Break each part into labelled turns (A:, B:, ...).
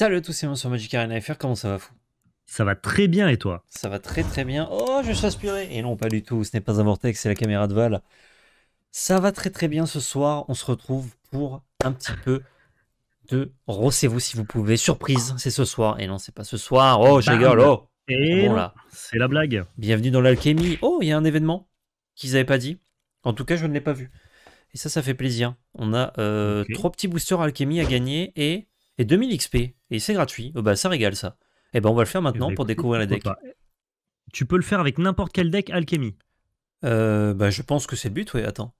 A: Salut à tous, c'est moi sur Magic Arena FR, comment ça va fou Ça va très bien et toi Ça va très très bien. Oh, je suis aspiré Et non, pas du tout, ce n'est pas un vortex, c'est la caméra de Val. Ça va très très bien ce soir, on se retrouve pour un petit peu de rossez-vous si vous pouvez. Surprise, c'est ce soir. Et non, c'est pas ce soir. Oh, j'ai gueulé. Oh. et là. C'est la blague. Bienvenue dans l'alchimie. Oh, il y a un événement qu'ils n'avaient pas dit. En tout cas, je ne l'ai pas vu. Et ça, ça fait plaisir. On a euh, trois petits boosters alchimie à gagner et et 2000 XP. Et c'est gratuit. Oh, bah ça régale ça. Et eh ben on va le faire maintenant eh ben, pour découvrir les decks. Tu peux le faire avec n'importe quel deck Alchemy. Euh, bah, je pense que c'est le but, oui, attends.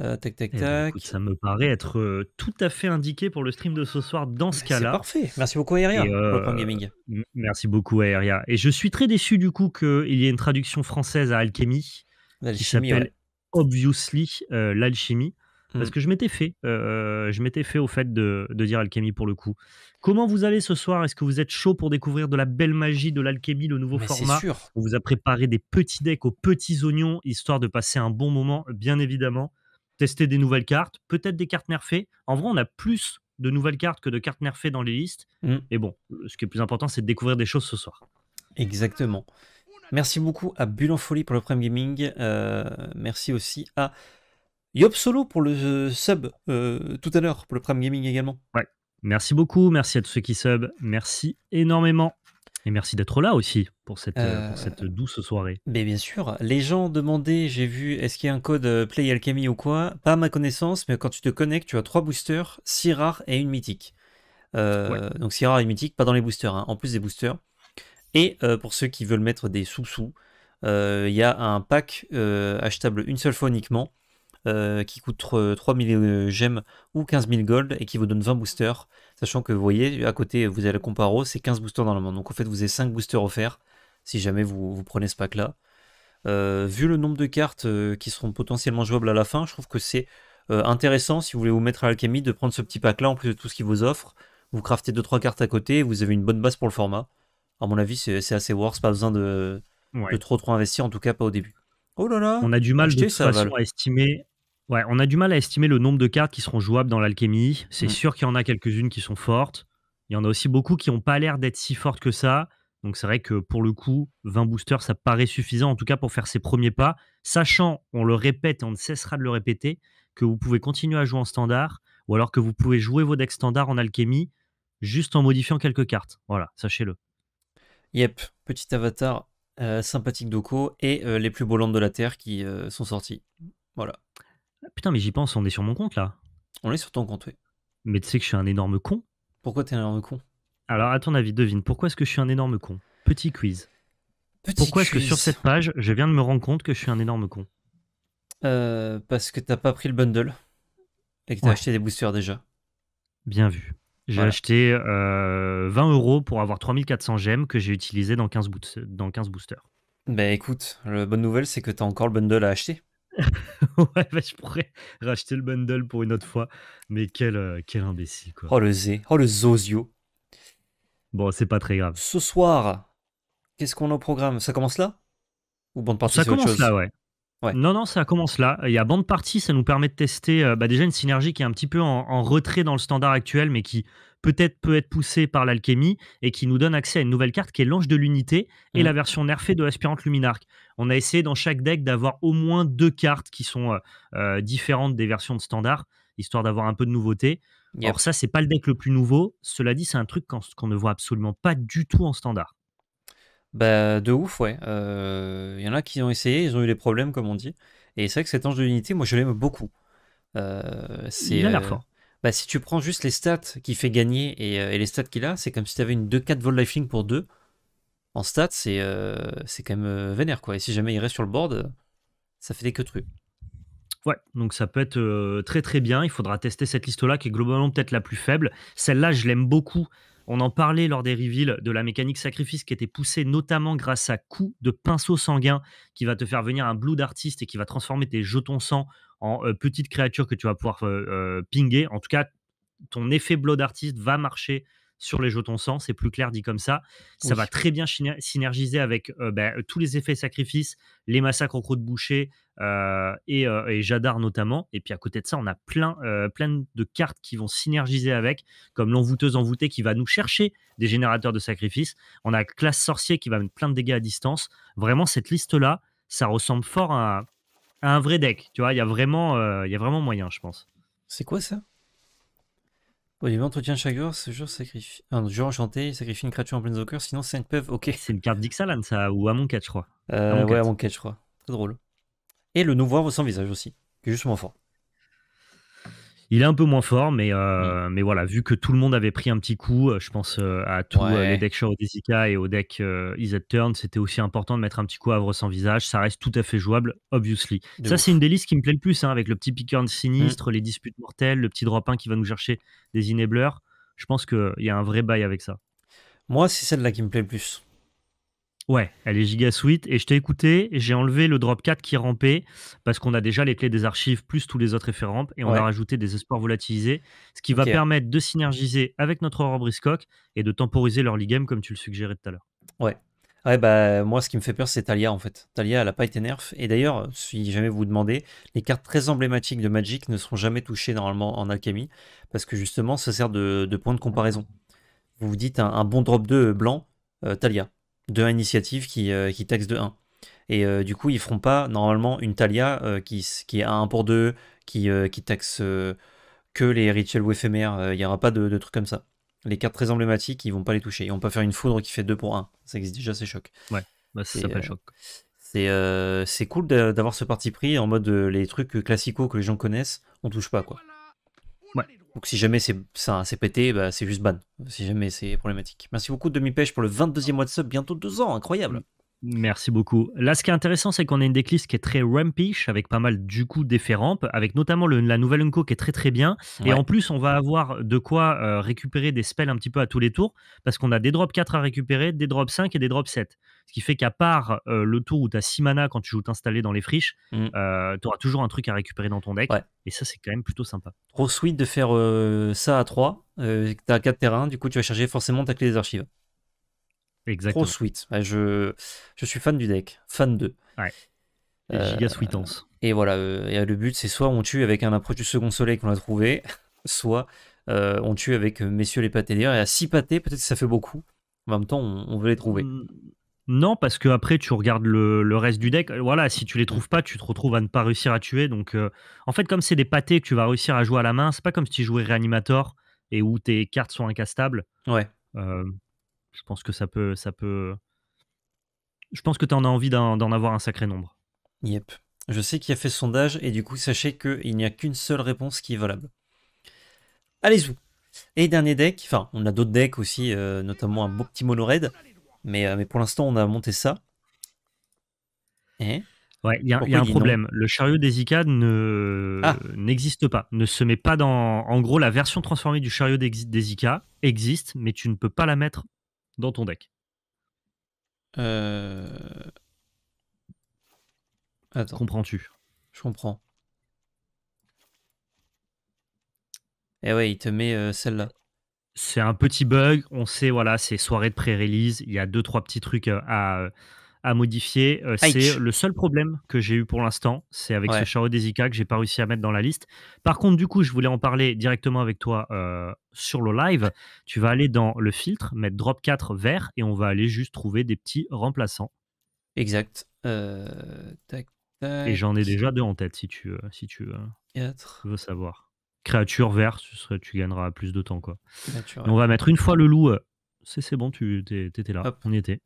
A: Euh, tac, tac, eh ben, tac. ça me paraît être euh, tout à fait indiqué pour le stream de ce soir dans ce cas-là. C'est parfait. Merci beaucoup, Aéria, pour Gaming. Merci beaucoup, Aéria. Et je suis très déçu du coup qu'il y ait une traduction française à Alchemy qui s'appelle Obviously L'Alchimie. Parce mmh. que je m'étais fait, euh, euh, je m'étais fait au fait de, dire alchimie pour le coup. Comment vous allez ce soir Est-ce que vous êtes chaud pour découvrir de la belle magie de l'alchimie, le nouveau format On vous a préparé des petits decks aux petits oignons, histoire de passer un bon moment, bien évidemment. Tester des nouvelles cartes, peut-être des cartes nerfées. En vrai, on a plus de nouvelles cartes que de cartes nerfées dans les listes. Mmh. Et bon, ce qui est plus important, c'est de découvrir des choses ce soir. Exactement. Merci beaucoup à Bulan Folie pour le Prime Gaming. Euh, merci aussi à Yop Solo pour le euh, sub euh, tout à l'heure, pour le Prime Gaming également. Ouais. Merci beaucoup, merci à tous ceux qui sub, merci énormément. Et merci d'être là aussi pour cette, euh, douce soirée. Mais bien sûr, les gens demandaient, j'ai vu, est-ce qu'il y a un code Play Alchemy ou quoi Pas à ma connaissance, mais quand tu te connectes, tu as trois boosters, six rares et une mythique. Donc six rares et mythique, pas dans les boosters, hein, en plus des boosters. Et pour ceux qui veulent mettre des sous-sous, il y a un pack achetable une seule fois uniquement euh, qui coûte 3000 euh, euh, gemmes ou 15 000 gold et qui vous donne 20 boosters. Sachant que vous voyez, à côté, vous avez le comparo, c'est 15 boosters dans le monde. Donc en fait, vous avez 5 boosters offerts si jamais vous, prenez ce pack-là. vu le nombre de cartes qui seront potentiellement jouables à la fin, je trouve que c'est intéressant si vous voulez vous mettre à l'alchimie de prendre ce petit pack-là en plus de tout ce qu'il vous offre. Vous craftez 2-3 cartes à côté et vous avez une bonne base pour le format. À mon avis, c'est assez worth, pas besoin de, trop trop investir, en tout cas pas au début.
B: Oh là là On a du mal de à
A: estimer Ouais, on a du mal à estimer le nombre de cartes qui seront jouables dans l'alchimie. C'est mmh. sûr qu'il y en a quelques-unes qui sont fortes. Il y en a aussi beaucoup qui n'ont pas l'air d'être si fortes que ça. Donc c'est vrai que pour le coup, 20 boosters, ça paraît suffisant, en tout cas pour faire ses premiers pas. Sachant, on le répète et on ne cessera de le répéter, que vous pouvez continuer à jouer en standard, ou alors que vous pouvez jouer vos decks standards en alchimie, juste en modifiant quelques cartes. Voilà, sachez-le. Yep, petit avatar euh, sympathique d'Oko et euh, les plus beaux landes de la Terre qui euh, sont sortis. Voilà. Putain, mais j'y pense, on est sur mon compte là. On est sur ton compte, oui. Mais tu sais que je suis un énorme con. Pourquoi t'es un énorme con Alors, à ton avis, devine, pourquoi est-ce que je suis un énorme con Petit quiz. pourquoi est-ce que sur cette page, je viens de me rendre compte que je suis un énorme con euh, Parce que t'as pas pris le bundle et que t'as acheté des boosters déjà. Bien vu. J'ai acheté 20 euh, euros pour avoir 3400 gemmes que j'ai utilisé dans 15, dans 15 boosters. Bah écoute, la bonne nouvelle, c'est que t'as encore le bundle à acheter. ouais, bah, je pourrais racheter le bundle pour une autre fois. Mais quel, euh, quel imbécile, quoi. Oh le Z, oh le Zozio. Bon, c'est pas très grave. Ce soir, qu'est-ce qu'on a au programme Ça commence là Ou bande partie Ça commence là, ouais. ouais. Non, non, ça commence là. Il y a bande partie, ça nous permet de tester euh, bah, déjà une synergie qui est un petit peu en, en retrait dans le standard actuel, mais qui peut-être peut être poussé par l'alchimie et qui nous donne accès à une nouvelle carte qui est l'ange de l'unité et mm. la version nerfée de l'aspirante luminarque. On a essayé dans chaque deck d'avoir au moins deux cartes qui sont euh, euh, différentes des versions de standard, histoire d'avoir un peu de nouveauté. Or Alors ça, c'est pas le deck le plus nouveau. Cela dit, c'est un truc qu'on ne voit absolument pas du tout en standard. Bah, de ouf, ouais. Il euh, y en a qui ont essayé, ils ont eu des problèmes, comme on dit. Et c'est vrai que cet ange de l'unité, moi, je l'aime beaucoup. c'est, il a l'air fort. Bah, si tu prends juste les stats qu'il fait gagner euh, et, les stats qu'il a, c'est comme si tu avais une 2-4 Vol Lifelink pour 2. En stats, c'est euh, quand même euh, vénère. quoi. Et si jamais il reste sur le board, ça fait des que trucs. Ouais, donc ça peut être euh, très très bien. Il faudra tester cette liste-là qui est globalement peut-être la plus faible. Celle-là, je l'aime beaucoup. On en parlait lors des reveals de la mécanique sacrifice qui était poussée notamment grâce à coup de pinceau sanguin qui va te faire venir un blue d'artiste et qui va transformer tes jetons sang en petite créature que tu vas pouvoir pinguer. En tout cas, ton effet Blood Artist va marcher sur les jetons sang, c'est plus clair dit comme ça. Ça va très bien synergiser avec bah, tous les effets sacrifices, les massacres au croc de boucher et, Jadar notamment. Et puis à côté de ça, on a plein, plein de cartes qui vont synergiser avec, comme l'envoûteuse envoûtée qui va nous chercher des générateurs de sacrifices. On a classe sorcier qui va mettre plein de dégâts à distance. Vraiment, cette liste-là, ça ressemble fort à, un vrai deck. Tu vois, il y, a vraiment, euh, il y a vraiment moyen, je pense. C'est quoi ça Il entretien chaque jour, ce jour sacrifie. un jour enchanté, sacrifie une créature en pleine Zoker, sinon ça ne peuvent. Ok. C'est une carte d'Ixalan, ça, ou Amonkhet, je crois. Euh, Amonkhet, je crois. Très drôle. Et le nouveau sans visage aussi, qui est justement fort. Il est un peu moins fort, mais, euh, mmh. mais voilà, vu que tout le monde avait pris un petit coup, euh, je pense euh, à tous les decks et au deck Is Turn, c'était aussi important de mettre un petit coup à Havre sans visage. Ça reste tout à fait jouable, obviously. ça, c'est une délice qui me plaît le plus, hein, avec le petit Pickern mmh. sinistre, les disputes mortelles, le petit drop qui va nous chercher des enablers. Je pense qu'il y a un vrai bail avec ça. Moi, c'est celle-là qui me plaît le plus. Ouais, elle est giga sweet. Et je t'ai écouté, j'ai enlevé le drop 4 qui rampait parce qu'on a déjà les clés des archives plus tous les autres rampes et on a rajouté des espoirs volatilisés, ce qui va permettre de synergiser avec notre Aurore et de temporiser leur ligue game comme tu le suggérais tout à l'heure. Ouais. Ah ouais, bah, moi, ce qui me fait peur, c'est Talia, en fait. Talia, elle n'a pas été nerf. Et d'ailleurs, si jamais vous vous demandez, les cartes très emblématiques de Magic ne seront jamais touchées normalement en alchimie, parce que justement, ça sert de, point de comparaison. Vous vous dites un, bon drop 2 euh, blanc, euh, Thalia Talia. Euh, de initiative qui, qui taxe de 1. Et euh, du coup, ils feront pas normalement une Talia euh, qui, qui est à 1 pour 2, qui, qui taxe que les rituels ou éphémères. Il n'y aura pas de, trucs comme ça. Les cartes très emblématiques, ils vont pas les toucher. Et vont pas faire une foudre qui fait 2 pour 1. Ça existe déjà, c'est choc. Ouais, bah, ça choc. C'est cool d'avoir ce parti pris en mode les trucs classiques que les gens connaissent, on touche pas quoi. Donc si jamais c'est ça c'est pété, bah, c'est juste ban. Si jamais c'est problématique. Merci beaucoup Demi Pêche pour le 22e mois bientôt deux ans, incroyable. Merci beaucoup. Là, ce qui est intéressant, c'est qu'on a une decklist qui est très rampish, avec pas mal du coup d'effets ramp, avec notamment la nouvelle unko qui est très très bien. Et en plus, on va avoir de quoi euh, récupérer des spells un petit peu à tous les tours, parce qu'on a des drops 4 à récupérer, des drops 5 et des drops 7. Ce qui fait qu'à part euh, le tour où tu as 6 mana quand tu joues t'installer dans les friches, mm. euh, tu auras toujours un truc à récupérer dans ton deck. Et ça, c'est quand même plutôt sympa. Trop sweet de faire ça à 3. tu as 4 terrains, du coup, tu vas charger forcément ta clé des archives. Exactement. Trop suite. Bah, je, je suis fan du deck, fan de Ouais. Euh, et giga Et voilà, euh, et le but c'est soit on tue avec un approche du second soleil qu'on a trouvé, soit euh, on tue avec messieurs les pâtés. D'ailleurs, et à 6 pâtés, peut-être ça fait beaucoup. En même temps, on, veut les trouver. Mm, non, parce que après tu regardes le, reste du deck. Voilà, si tu les trouves pas, tu te retrouves à ne pas réussir à tuer. Donc, en fait, comme c'est des pâtés que tu vas réussir à jouer à la main, c'est pas comme si tu jouais réanimator et où tes cartes sont incastables. Ouais. Je pense que ça peut. Ça peut... Je pense que tu en as envie d'en avoir un sacré nombre. Yep. Je sais qu'il a fait ce sondage et du coup, sachez qu'il n'y a qu'une seule réponse qui est valable. allez vous. Et dernier deck, enfin, on a d'autres decks aussi, euh, notamment un beau petit mono raid, euh, mais, pour l'instant, on a monté ça. il y a, un problème. Le chariot des Icades ah. n'existe pas, ne se met pas dans. En gros, la version transformée du chariot des, des existe, mais tu ne peux pas la mettre dans ton deck euh, Comprends-tu Je comprends. Eh ouais, il te met euh, celle-là. C'est un petit bug. On sait, voilà, c'est soirée de pré-release. Il y a deux, trois petits trucs euh, à, à modifier. Euh, c'est le seul problème que j'ai eu pour l'instant. C'est avec ce Charo Desika que j'ai pas réussi à mettre dans la liste. Par contre, du coup, je voulais en parler directement avec toi euh, sur le live. Tu vas aller dans le filtre, mettre drop 4 vert et on va aller juste trouver des petits remplaçants. Exact. Euh,
B: et j'en ai déjà
A: deux en tête si tu, si tu, veux savoir. Créature vert, ce tu gagneras plus de temps. quoi. on va mettre une fois le loup. C'est bon, tu étais là. On y était.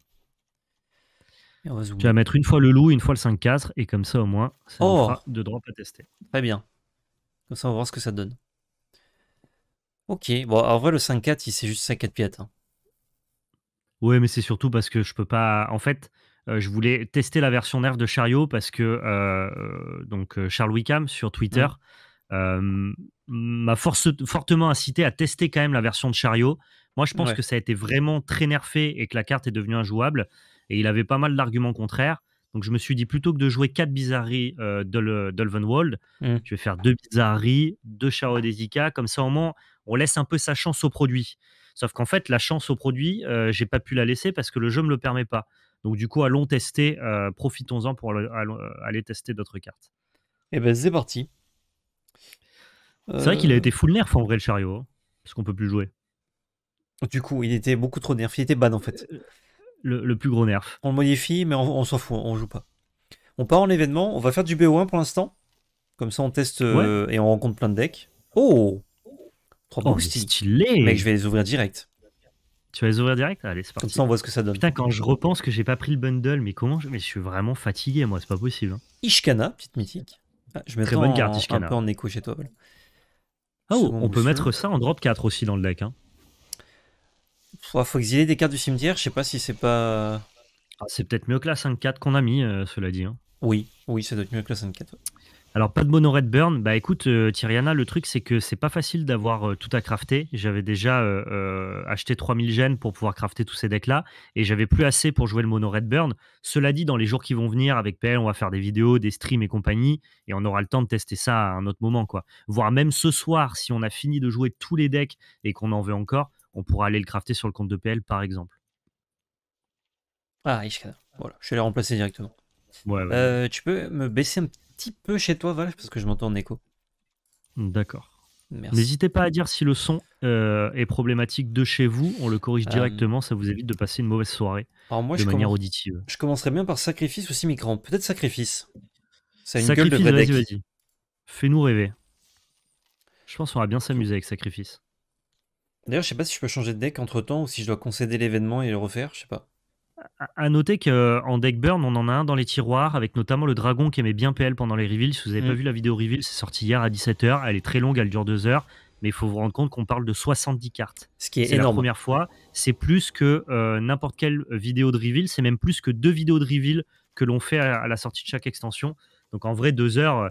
A: Tu vas mettre une fois le loup, une fois le 5-4, et comme ça au moins, ça aura oh fera de droit à tester. Très bien. Comme ça, on va voir ce que ça donne. Ok, bon, en vrai, le 5-4, il c'est juste 5-4 piètes. Oui, mais c'est surtout parce que je peux pas. En fait, euh, je voulais tester la version nerf de Chariot parce que euh, donc euh, Charles Wickham sur Twitter m'a fortement incité à tester quand même la version de Chariot. Moi, je pense que ça a été vraiment très nerfé et que la carte est devenue injouable et il avait pas mal d'arguments contraires. Donc je me suis dit plutôt que de jouer quatre bizarreries de euh, d'Olvenwald, euh, mm. je vais faire deux bizarreries, 2 Shao Desika, comme ça au moins on laisse un peu sa chance au produit. Sauf qu'en fait la chance au produit, je euh, j'ai pas pu la laisser parce que le jeu me le permet pas. Donc du coup allons tester, profitons-en pour aller, tester d'autres cartes. Et eh ben c'est parti. C'est vrai qu'il a été full nerf en vrai le chariot, hein, parce qu'on peut plus jouer. Du coup, il était beaucoup trop nerf, il était ban en fait le, plus gros nerf. On le modifie, mais on, s'en fout, on joue pas. On part en événement, on va faire du BO1 pour l'instant. Comme ça, on teste euh, et on rencontre plein de decks. Oh Trop oh, stylé Mec, je vais les ouvrir direct. Tu vas les ouvrir direct Allez, c'est parti. Comme ça, on voit ce que ça donne. Putain, quand je repense que j'ai pas pris le bundle, mais comment je... Mais je suis vraiment fatigué, moi, c'est pas possible. Hein. Ishkana, petite mythique. Ah, je mets Très bonne carte, Ishkana. un peu en écho chez toi. Oh, on peut mettre ça en drop 4 aussi dans le deck. Hein. Faut, faut exiler des cartes du cimetière, je sais pas si c'est pas. Ah, c'est peut-être mieux que la 5-4 qu'on a mis, euh, cela dit. Hein. Oui, oui, ça doit être mieux que la 5-4. Alors, pas de mono red burn. Bah écoute, euh, Tyriana, le truc, c'est que c'est pas facile d'avoir euh, tout à crafter. J'avais déjà acheté 3000 gènes pour pouvoir crafter tous ces decks-là et j'avais plus assez pour jouer le mono red burn. Cela dit, dans les jours qui vont venir, avec PL, on va faire des vidéos, des streams et compagnie et on aura le temps de tester ça à un autre moment, quoi. Voire même ce soir, si on a fini de jouer tous les decks et qu'on en veut encore, on pourra aller le crafter sur le compte de PL par exemple. Ah, Ishkada. Voilà, je vais le remplacer directement. Euh, tu peux me baisser un petit peu chez toi, Val, parce que je m'entends en écho. D'accord. N'hésitez pas à dire si le son euh, est problématique de chez vous. On le corrige euh, directement, ça vous évite de passer une mauvaise soirée moi, de je manière auditive. Je commencerai bien par sacrifice aussi, simicran. Peut-être sacrifice. C'est une sacrifice, gueule de vas vas-y. Fais-nous rêver. Je pense qu'on va bien s'amuser avec sacrifice. D'ailleurs, je sais pas si je peux changer de deck entre temps ou si je dois concéder l'événement et le refaire, je sais pas. À noter qu'en euh, deck burn, on en a un dans les tiroirs, avec notamment le dragon qui aimait bien PL pendant les reveals. Si vous n'avez pas mm. vu la vidéo reveal, c'est sorti hier à 17h. Elle est très longue, elle dure 2 heures. Mais il faut vous rendre compte qu'on parle de 70 cartes. Ce qui est, la première fois. C'est plus que euh, n'importe quelle vidéo de reveal. C'est même plus que deux vidéos de reveal que l'on fait à, la sortie de chaque extension. Donc en vrai, 2 heures, euh,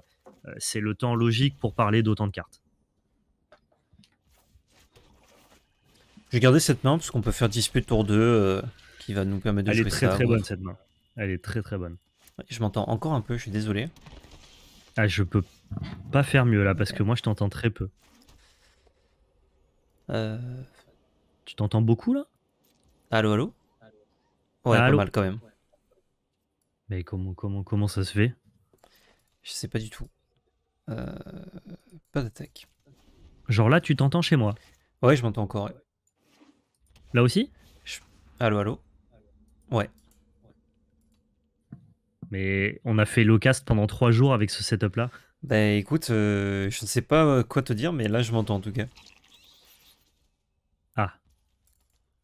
A: c'est le temps logique pour parler d'autant de cartes. Je vais cette main parce qu'on peut faire dispute tour deux euh, qui va nous permettre de Elle est très très bonne cette main. Elle est très très bonne. je m'entends encore un peu, je suis désolé. Ah, je peux pas faire mieux là parce que moi je t'entends très peu. Euh. Tu t'entends beaucoup là Allô, allô Ouais, ah, pas mal quand même. Mais comment, comment, comment ça se fait Je sais pas du tout. Euh... Pas d'attaque. Genre là, tu t'entends chez moi Ouais, je m'entends encore. Là aussi Allo Allô, allô Ouais. Mais on a fait l'ocast pendant trois jours avec ce setup-là. Bah écoute, euh, je ne sais pas euh, quoi te dire, mais là je m'entends en tout cas. Ah.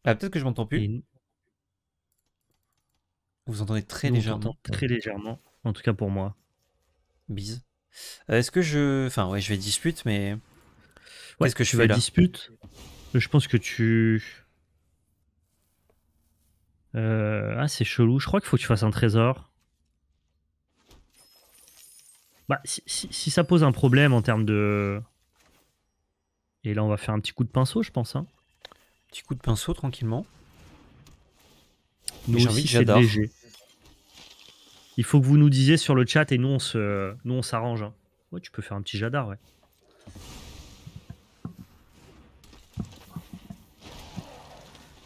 A: Ah, peut-être que je m'entends plus. Vous entendez très légèrement. Très légèrement, en tout cas pour moi. Bise. Euh, est-ce que je. Enfin, ouais, je vais dispute, mais. est ce que je vais là dispute Je pense que tu. Euh, ah, c'est chelou. Je crois qu'il faut que tu fasses un trésor. Bah, si, ça pose un problème en termes de... Et là, on va faire un petit coup de pinceau, je pense. Hein. Petit coup de pinceau, tranquillement. Nous Il faut que vous nous disiez sur le chat et nous, on s'arrange. Hein. Ouais, tu peux faire un petit jadar, ouais.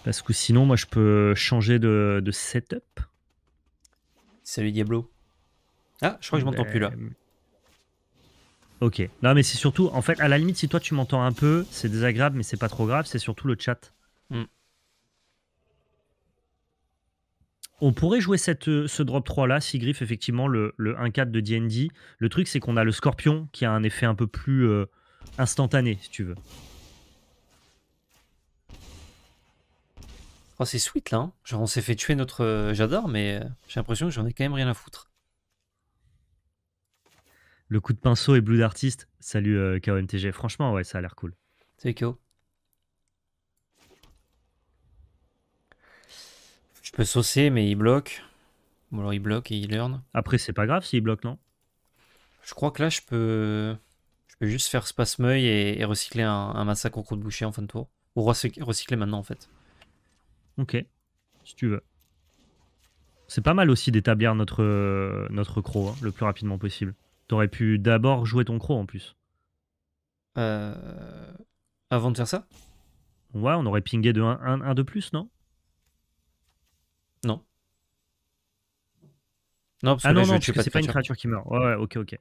A: Parce que sinon, moi, je peux changer de, setup. Salut Diablo. Ah, je crois que je m'entends plus là. Ben, ok. Non, mais c'est surtout, en fait, à la limite, si toi tu m'entends un peu, c'est désagréable, mais c'est pas trop grave, c'est surtout le chat. Hmm. On pourrait jouer cette, euh, ce drop 3 là si griffe effectivement le, 1-4 de D&D. Le truc, c'est qu'on a le scorpion qui a un effet un peu plus euh, instantané, si tu veux. Oh, c'est sweet là. Hein. Genre, on s'est fait tuer notre euh, J'adore, mais euh, j'ai l'impression que j'en ai quand même rien à foutre. Le coup de pinceau et Blue d'artiste. Salut euh, KOMTG. Franchement, ouais, ça a l'air cool. c'est KO. Je peux saucer, mais il bloque. Bon, alors il bloque et il learn. Après, c'est pas grave s'il bloque, non Je crois que là, je peux. Je peux juste faire space et, et recycler un, un massacre au coup de boucher en fin de tour. Ou recycler maintenant, en fait. Ok, si tu veux. C'est pas mal aussi d'établir notre, notre croc hein, le plus rapidement possible. T'aurais pu d'abord jouer ton croc en plus. Euh... Avant de faire ça Ouais, on aurait pingé de 1, de plus, non Non.
B: Non, parce ah que ah non, c'est pas une créature qui meurt. Ouais, ouais,
A: ok, ok.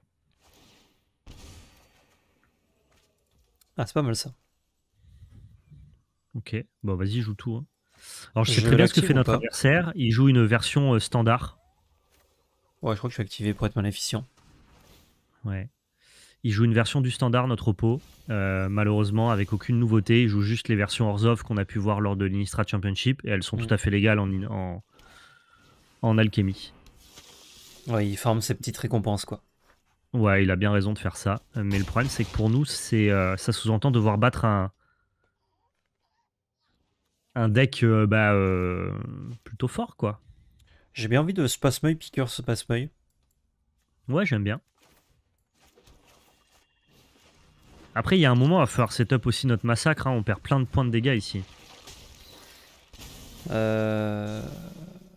A: Ah, c'est pas mal ça. Ok, bon, vas-y, joue tout. Hein. Alors je sais très bien ce que fait notre adversaire. Il joue une version euh, standard. Ouais, je crois que je suis activé pour être maléficient. Ouais. Il joue une version du standard, notre pot. Euh, malheureusement, avec aucune nouveauté. Il joue juste les versions hors-off qu'on a pu voir lors de l'Inistra Championship. Et elles sont mm. tout à fait légales en, en, en alchimie. Ouais, il forme ses petites récompenses, quoi. Ouais, il a bien raison de faire ça. Mais le problème, c'est que pour nous, euh, ça sous-entend devoir battre un, un deck euh, bah, euh, plutôt fort, quoi. J'ai bien envie de Spasmeuil, Piqueur, Spasmeuil. Ouais, j'aime bien. Après, il y a un moment, à faire falloir setup aussi notre massacre. Hein. On perd plein de points de dégâts ici. Euh...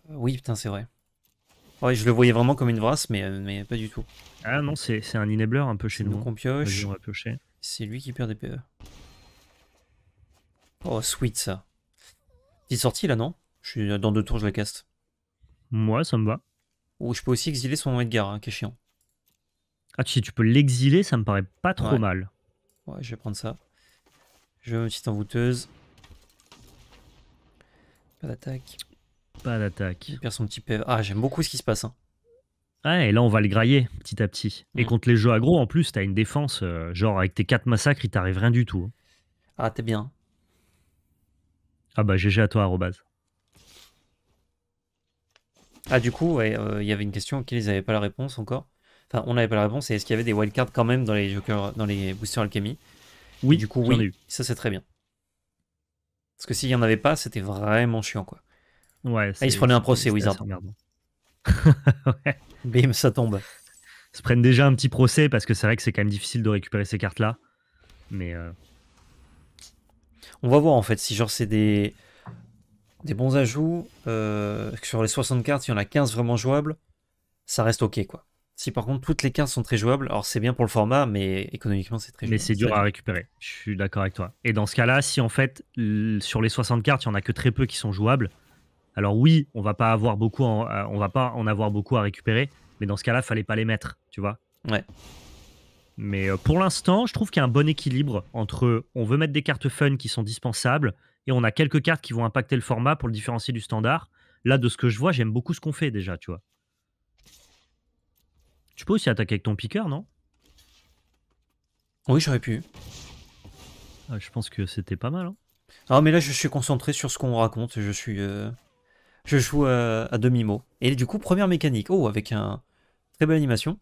A: Oui, putain, c'est vrai. Ouais, je le voyais vraiment comme une vrasse, mais, euh, mais pas du tout. Ah non, c'est un enabler un peu chez nous. Donc hein. on pioche. C'est lui qui perd des PE. Oh, sweet ça sortie sorti là, non Je suis euh, dans deux tours, je la caste. Moi, ça me va. Ou je peux aussi exiler son Edgar, hein, qui est chiant. Ah, si tu peux l'exiler, ça me paraît pas trop mal. Ouais, je vais prendre ça. Je vais une petite envoûteuse. Pas d'attaque. Pas d'attaque. Il son petit PV. E. Ah, j'aime beaucoup ce qui se passe. Hein. Ah, et là, on va le grailler petit à petit. Et mm. contre les jeux agro, en plus, t'as une défense. Euh, genre, avec tes quatre massacres, il t'arrive rien du tout. Hein. Ah, t'es bien. Ah bah GG à toi, Ah du coup, euh, il y avait une question auxquelles ils n'avaient pas la réponse encore. Enfin, on n'avait pas la réponse, est-ce qu'il y avait des wildcards quand même dans les jokers, dans les boosters alchemy Oui, du coup, oui. Ça c'est très bien. Parce que s'il n'y en avait pas, c'était vraiment chiant quoi. Ouais, ah, ils se prenaient un procès, Wizard. ouais. Bim, ça tombe. Ils se prennent déjà un petit procès parce que c'est vrai que c'est quand même difficile de récupérer ces cartes-là. Mais euh, on va voir en fait si genre c'est des, des bons ajouts. Euh, sur les 60 cartes, il y en a 15 vraiment jouables. Ça reste ok quoi. Si par contre toutes les cartes sont très jouables, alors c'est bien pour le format, mais économiquement c'est très. Mais c'est dur à récupérer. Je suis d'accord avec toi. Et dans ce cas-là, si en fait sur les 60 cartes, il y en a que très peu qui sont jouables, alors oui, on va pas avoir beaucoup, euh, on va pas en avoir beaucoup à récupérer, mais dans ce cas-là, fallait pas les mettre, tu vois. Ouais. Mais euh, pour l'instant, je trouve qu'il y a un bon équilibre entre on veut mettre des cartes fun qui sont dispensables et on a quelques cartes qui vont impacter le format pour le différencier du standard. Là, de ce que je vois, j'aime beaucoup ce qu'on fait déjà, tu vois. Tu peux aussi attaquer avec ton piqueur, non Oui, j'aurais pu. Ah, je pense que c'était pas mal. Hein. Ah, mais là, je suis concentré sur ce qu'on raconte. Je suis, euh, je joue euh, à demi mot. Et du coup, première mécanique. Oh, avec un très belle animation.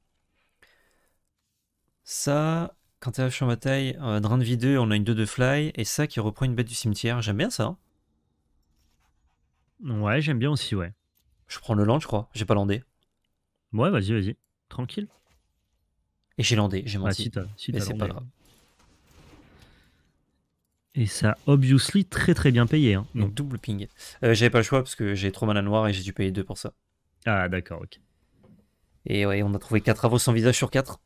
A: Ça, quand t'arrives sur bataille, Drain euh, de vie 2, on a une 2 de fly, et ça qui reprend une bête du cimetière. J'aime bien ça. Hein. Ouais, j'aime bien aussi, ouais. Je prends le land, je crois. J'ai pas landé. Ouais, vas-y, vas-y. Tranquille. Et j'ai landé, j'ai Ah, si si Mais c'est pas grave. Et ça, obviously, très très bien payé. Donc, hein. double ping. Euh, j'avais pas le choix parce que j'ai trop mal à noir et j'ai dû payer 2 pour ça. Ah, d'accord, ok. Et ouais, on a trouvé 4 avos sans visage sur 4.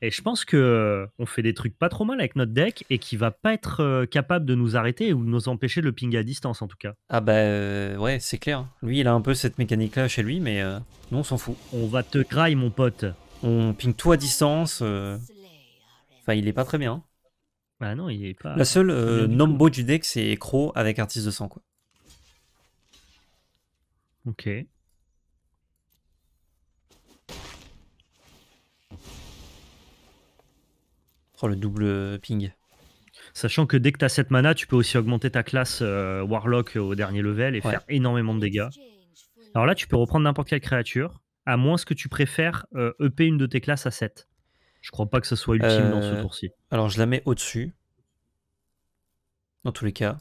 A: Et je pense que euh, on fait des trucs pas trop mal avec notre deck et qui va pas être euh, capable de nous arrêter ou de nous empêcher de le ping à distance en tout cas. Ah bah euh, ouais, c'est clair. Lui, il a un peu cette mécanique là chez lui, mais non nous on s'en fout. On va te cry mon pote. On ping tout à distance. Enfin, il est pas très bien. Bah non, il est pas. La seule nombo du deck, c'est Crow avec Artiste de sang quoi. Ok. Oh, le double euh, ping. Sachant que dès que tu as 7 mana, tu peux aussi augmenter ta classe euh, Warlock euh, au dernier level et faire énormément de dégâts. Alors là, tu peux reprendre n'importe quelle créature, à moins que tu préfères EP une de tes classes à 7. Je crois pas que ce soit ultime dans ce tour-ci. Alors je la mets au-dessus. Dans tous les cas.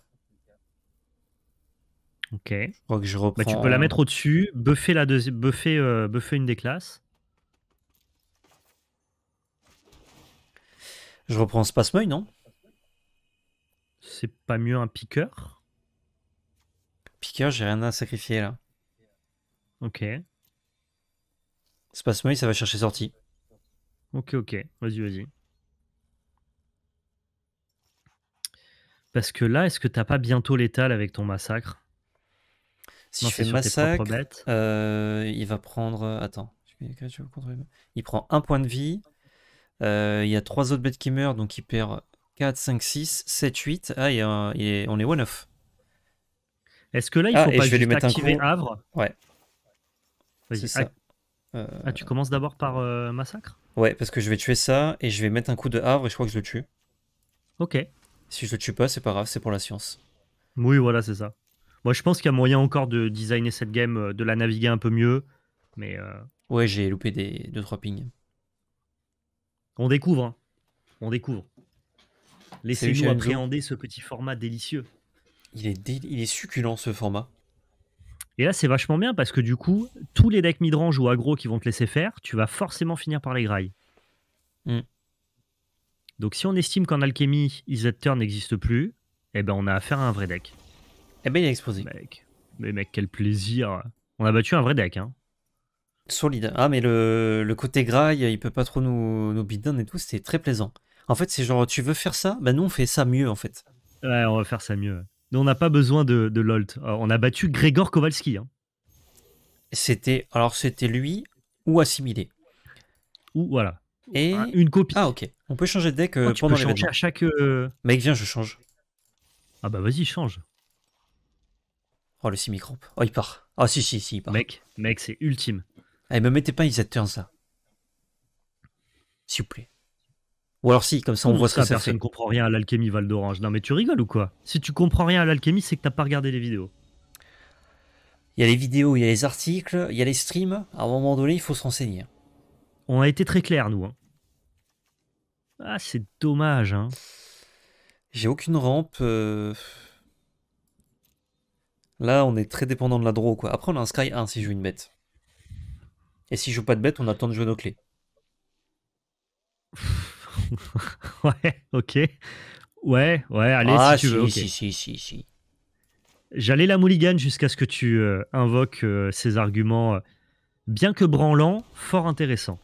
A: Ok. Bah, tu peux la mettre au-dessus, buffer, la buffer, buffer une des classes. Je reprends Spasmeuil, non C'est pas mieux un piqueur Piqueur, j'ai rien à sacrifier là. Ok. Spasmeuil, ça va chercher sortie. Ok, ok. Vas-y, vas-y. Parce que là, est-ce que t'as pas bientôt l'étal avec ton massacre
B: Si je fais massacre,
A: euh, il va prendre. Euh, attends. Il prend un point de vie. Euh, il y a 3 autres bêtes qui meurent, donc il perd 4, 5, 6, 7, 8. Ah, il, est, on est one off Est-ce que là, il faut ah, pas juste lui activer Havre Ouais. Vas-y, ah. ça. Euh, ah, tu commences d'abord par euh, Massacre Ouais, parce que je vais tuer ça et je vais mettre un coup de Havre et je crois que je le tue. Ok. Si je le tue pas, c'est pas grave, c'est pour la science. Oui, voilà, c'est ça. Moi, je pense qu'il y a moyen encore de designer cette game, de la naviguer un peu mieux, mais... Ouais, j'ai loupé des 2-3 pings. On découvre. Hein. On découvre. Laissez-nous appréhender ce petit format délicieux. Il est, il est succulent ce format. Et là, c'est vachement bien parce que du coup, tous les decks midrange ou aggro qui vont te laisser faire, tu vas forcément finir par les grailles. Mm. Donc, si on estime qu'en alchimie, Izzet n'existe plus, eh ben, on a affaire à un vrai deck. Eh ben, il a explosé. mais mec, quel plaisir. On a battu un vrai deck. Hein. Solide. Ah, mais le, le côté graille, il peut pas trop nous, nous et tout, c'était très plaisant. En fait, c'est genre, tu veux faire ça Bah, nous, on fait ça mieux, en fait. Ouais, on va faire ça mieux. Nous, on n'a pas besoin de, de l'Olt. Euh, on a battu Grégor Kowalski. Hein. C'était. Alors, c'était lui ou assimilé. Ou voilà. Et... Une copie. Ah, ok. On peut changer de deck euh, oh, pendant les changer à chaque. Euh, mec, viens, je change. Ah, bah, vas-y, change. Oh, le simicrope Oh, il part. Ah, si, si, si, il part. Mec, mec, c'est ultime. Allez, ah, me mettez pas Isaturn, ça. S'il vous plaît. Ou alors si, comme ça on voit que ça personne ne comprend rien à l'alchimie Val d'Orange. Non mais tu rigoles ou quoi Si tu comprends rien à l'alchimie, c'est que t'as pas regardé les vidéos. Il y a les vidéos, il y a les articles, il y a les streams. À un moment donné, il faut se renseigner. On a été très clair, nous. Hein. Ah, c'est dommage. Hein. J'ai aucune rampe. Euh. Là, on est très dépendant de la draw. Quoi. Après, on a un Sky 1 si je joue une bête. Et si je joue pas de bête, on attend de jouer nos clés. ouais, ok. Ouais, ouais, allez, si ah, tu veux. Ah, Si, si, si, si. J'allais la mulligan jusqu'à ce que tu euh, invoques euh, ces arguments, euh, bien que branlants, fort intéressants.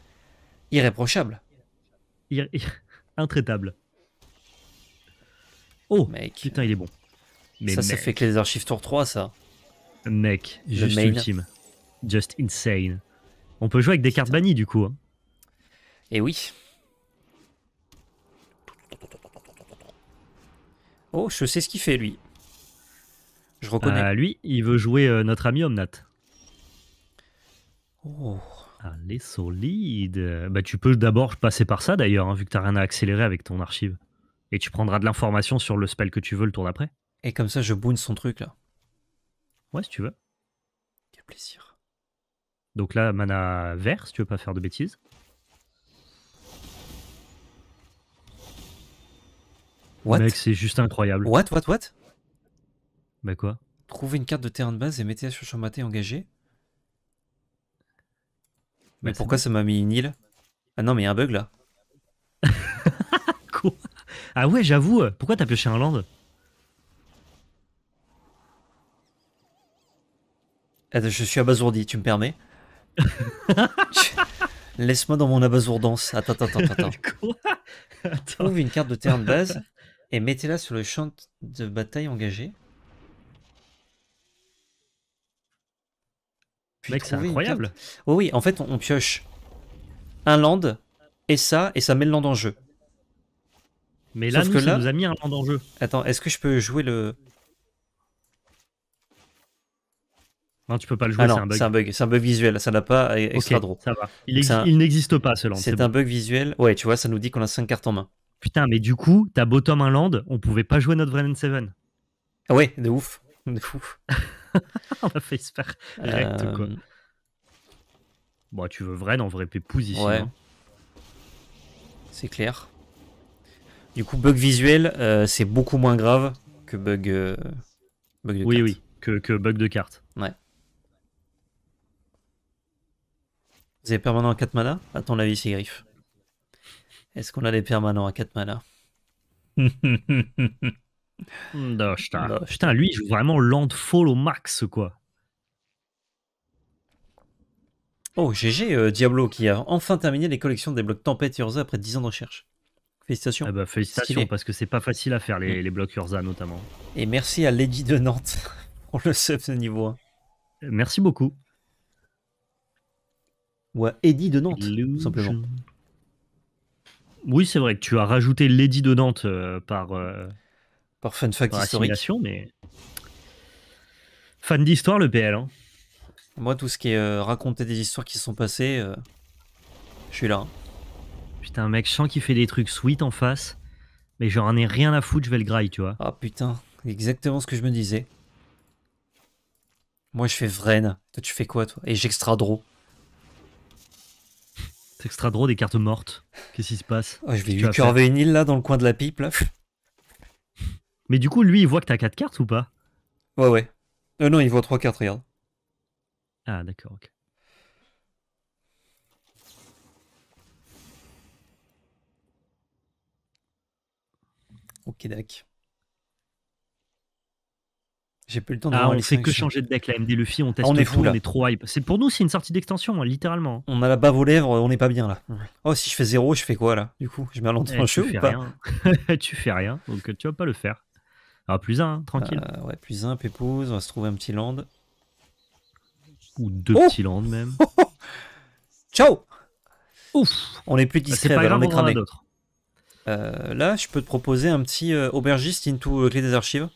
A: Irréprochable. Intraitable. Oh, mec. putain, il est bon. Mais ça, ça fait que les archives tour 3, ça. Mec, juste ultime. Just insane. On peut jouer avec des cartes bannies du coup. Et hein. eh oui. Oh, je sais ce qu'il fait lui. Je reconnais. Ah lui, il veut jouer euh, notre ami Omnat. Oh. Allez, solide. Bah, tu peux d'abord passer par ça d'ailleurs, hein, vu que t'as rien à accélérer avec ton archive. Et tu prendras de l'information sur le spell que tu veux le tour d'après. Et comme ça, je boone son truc là. Ouais, si tu veux. Quel plaisir. Donc là, mana vert, si tu veux pas faire de bêtises. What Mec, c'est juste incroyable. What, what, what Bah quoi Trouvez une carte de terrain de base et mettez-la sur engagé. Mais bah, pourquoi ça m'a mis une île Ah non, mais il y a un bug là. quoi Ah ouais, j'avoue, euh, pourquoi t'as pioché un land Je suis abasourdi, tu me permets Laisse-moi dans mon abasourdance. Attends, attends, attends, attends. Quoi attends. Trouve une carte de terrain de base et mettez-la sur le champ de bataille engagé. Mec, c'est incroyable. Oh oui, en fait, on, pioche un land et ça, et ça met le land en jeu. Mais là, ça nous a mis un land en jeu. Attends, est-ce que je peux jouer le Non, tu peux pas le jouer, ah c'est un bug. C'est un bug, visuel, ça n'a pas extra Ça Il, n'existe pas ce land. C'est un bug visuel. Ouais, tu vois, ça nous dit qu'on a 5 cartes en main. Putain, mais du coup, t'as bottom un land, on pouvait pas jouer notre Vren 7. Ah ouais, de ouf. De ouf. on a fait se faire euh, Bon, tu veux Vren en vrai position ici. Ouais. Hein. C'est clair. Du coup, bug visuel, euh, c'est beaucoup moins grave que bug, euh, bug de oui, Oui, oui, que, que bug de carte. Ouais. Vous avez permanent à 4 mana Attends, la vie c'est griffe. Est-ce qu'on a des permanents à 4 mana non, putain. lui, il joue vraiment Landfall au max, quoi. Oh, GG euh, Diablo qui a enfin terminé les collections des blocs Tempête et Urza après 10 ans de recherche. Félicitations. Eh ben, félicitations, parce que c'est pas facile à faire les, mm. les, blocs Urza notamment. Et merci à Lady de Nantes pour le sub de niveau Merci beaucoup. Ou Eddie de Nantes, simplement. Oui, c'est vrai que tu as rajouté Lady de Nantes euh, par, euh, par fun fact par Mais... Fan d'histoire, le PL. Hein. Moi, tout ce qui est euh, raconter des histoires qui se sont passées, je suis là. Putain, mec, je sens qu'il fait des trucs sweet en face, mais j'en ai rien à foutre, je vais le graille, tu vois. Ah putain, exactement ce que je me disais. Moi, je fais Vren. Toi, tu fais quoi, toi Et j'extra draw c'est extra drôle des cartes mortes. Qu'est-ce qui se passe ah, Je vais lui curver une île là dans le coin de la pipe Mais du coup, lui, il voit que t'as 4 cartes ou pas Ouais, ouais. Euh, non, il voit 3 cartes, regarde. Ah, d'accord, ok. Ok, d'accord. J'ai plus le temps de ah, on fait que changer de deck, là MD Luffy, on teste on est tout, là. on est trop hype. C'est pour nous, c'est une sortie d'extension, hein, littéralement. On a la bave aux lèvres, on n'est pas bien là. Oh, si je fais 0 je fais quoi là Du coup, je mets un eh, un ou pas Tu fais rien, donc tu vas pas le faire. Alors ah, plus 1 hein, tranquille. Euh, ouais, plus 1 pépouze, on va se trouver un petit land. Ou deux oh! petits lands même. Ciao Ouf On est plus ah, discret, bah, là, je peux te proposer un petit euh, aubergiste into clé des archives.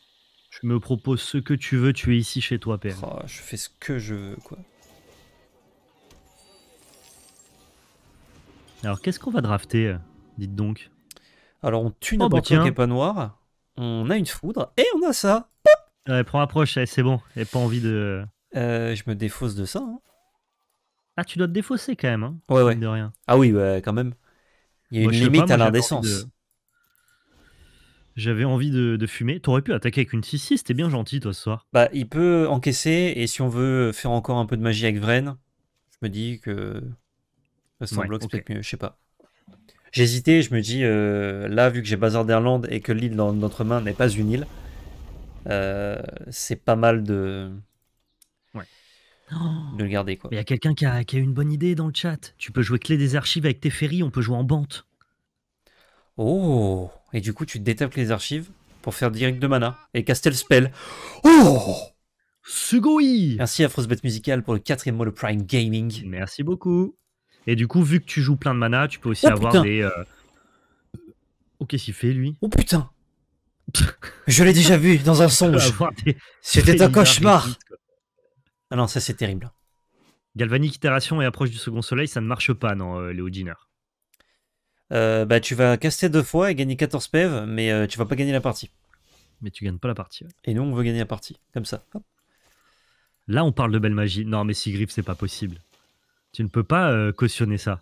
A: Tu me propose ce que tu veux, tu es ici chez toi, père oh, je fais ce que je veux, quoi. Alors, qu'est-ce qu'on va drafter euh, Dites donc. Alors, on tue une notre qui pas noir, on a une foudre et on a ça. Ouais, prends approche, eh, c'est bon. pas envie de. Euh, je me défausse de ça. Hein. Ah, tu dois te défausser quand même. Hein, ouais, ouais. De rien. Ah oui, bah, quand même. Il y a une limite à l'indécence. J'avais envie de, fumer. T'aurais pu attaquer avec une 6-6, bien gentil toi ce soir. Bah, il peut encaisser, et si on veut faire encore un peu de magie avec Vren, je me dis que ça euh, bloc, mieux, je sais pas. J'hésitais, je me dis, euh, là, vu que j'ai Bazar d'Irlande et que l'île dans notre main n'est pas une île, euh, c'est pas mal de... Ouais. de le garder. quoi. Il y a quelqu'un qui a, qui a, une bonne idée dans le chat. Tu peux jouer Clé des Archives avec tes ferries, on peut jouer en bande. Oh et du coup, tu détapes les archives pour faire direct de mana et castel spell. Oh Sugoi Merci à Frostbite Musical pour le quatrième mot de Prime Gaming. Merci beaucoup. Et du coup, vu que tu joues plein de mana, tu peux aussi oh, avoir des. Oh, euh, quest fait lui Oh putain Je l'ai déjà vu dans un songe. C'était un cauchemar. Ah non, ça c'est terrible. Galvanique itération et approche du second soleil, ça ne marche pas, non, euh, Léo euh, bah, tu vas caster deux fois et gagner 14 PEV, mais euh, tu vas pas gagner la partie. Mais tu gagnes pas la partie. Et nous, on veut gagner la partie, comme ça. Là, on parle de belle magie. Non, mais si griffe c'est pas possible. Tu ne peux pas euh, cautionner ça.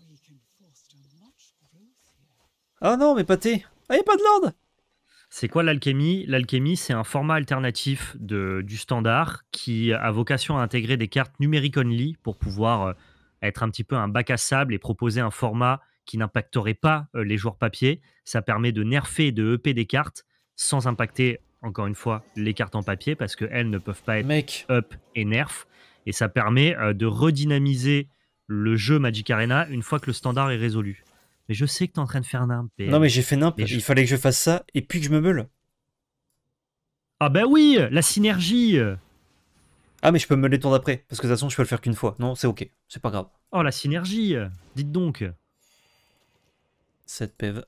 A: Ah non, mais pâté Ah, pas de l'ordre C'est quoi l'alchimie L'alchimie, c'est un format alternatif de, du standard qui a vocation à intégrer des cartes numérique only pour pouvoir être un petit peu un bac à sable et proposer un format qui n'impacterait pas euh, les joueurs papier. Ça permet de nerfer de EP des cartes sans impacter, encore une fois, les cartes en papier parce qu'elles ne peuvent pas être up et nerf. Et ça permet euh, de redynamiser le jeu Magic Arena une fois que le standard est résolu. Mais je sais que tu es en train de faire un Non, mais j'ai fait nimp. Il fallait que je fasse ça et puis que je me meule. Ah, bah oui, la synergie. Ah, mais je peux me le tour d'après parce que de toute façon, je peux le faire qu'une fois. Non, c'est ok. C'est pas grave. Oh, la synergie. Dites donc cette PEV.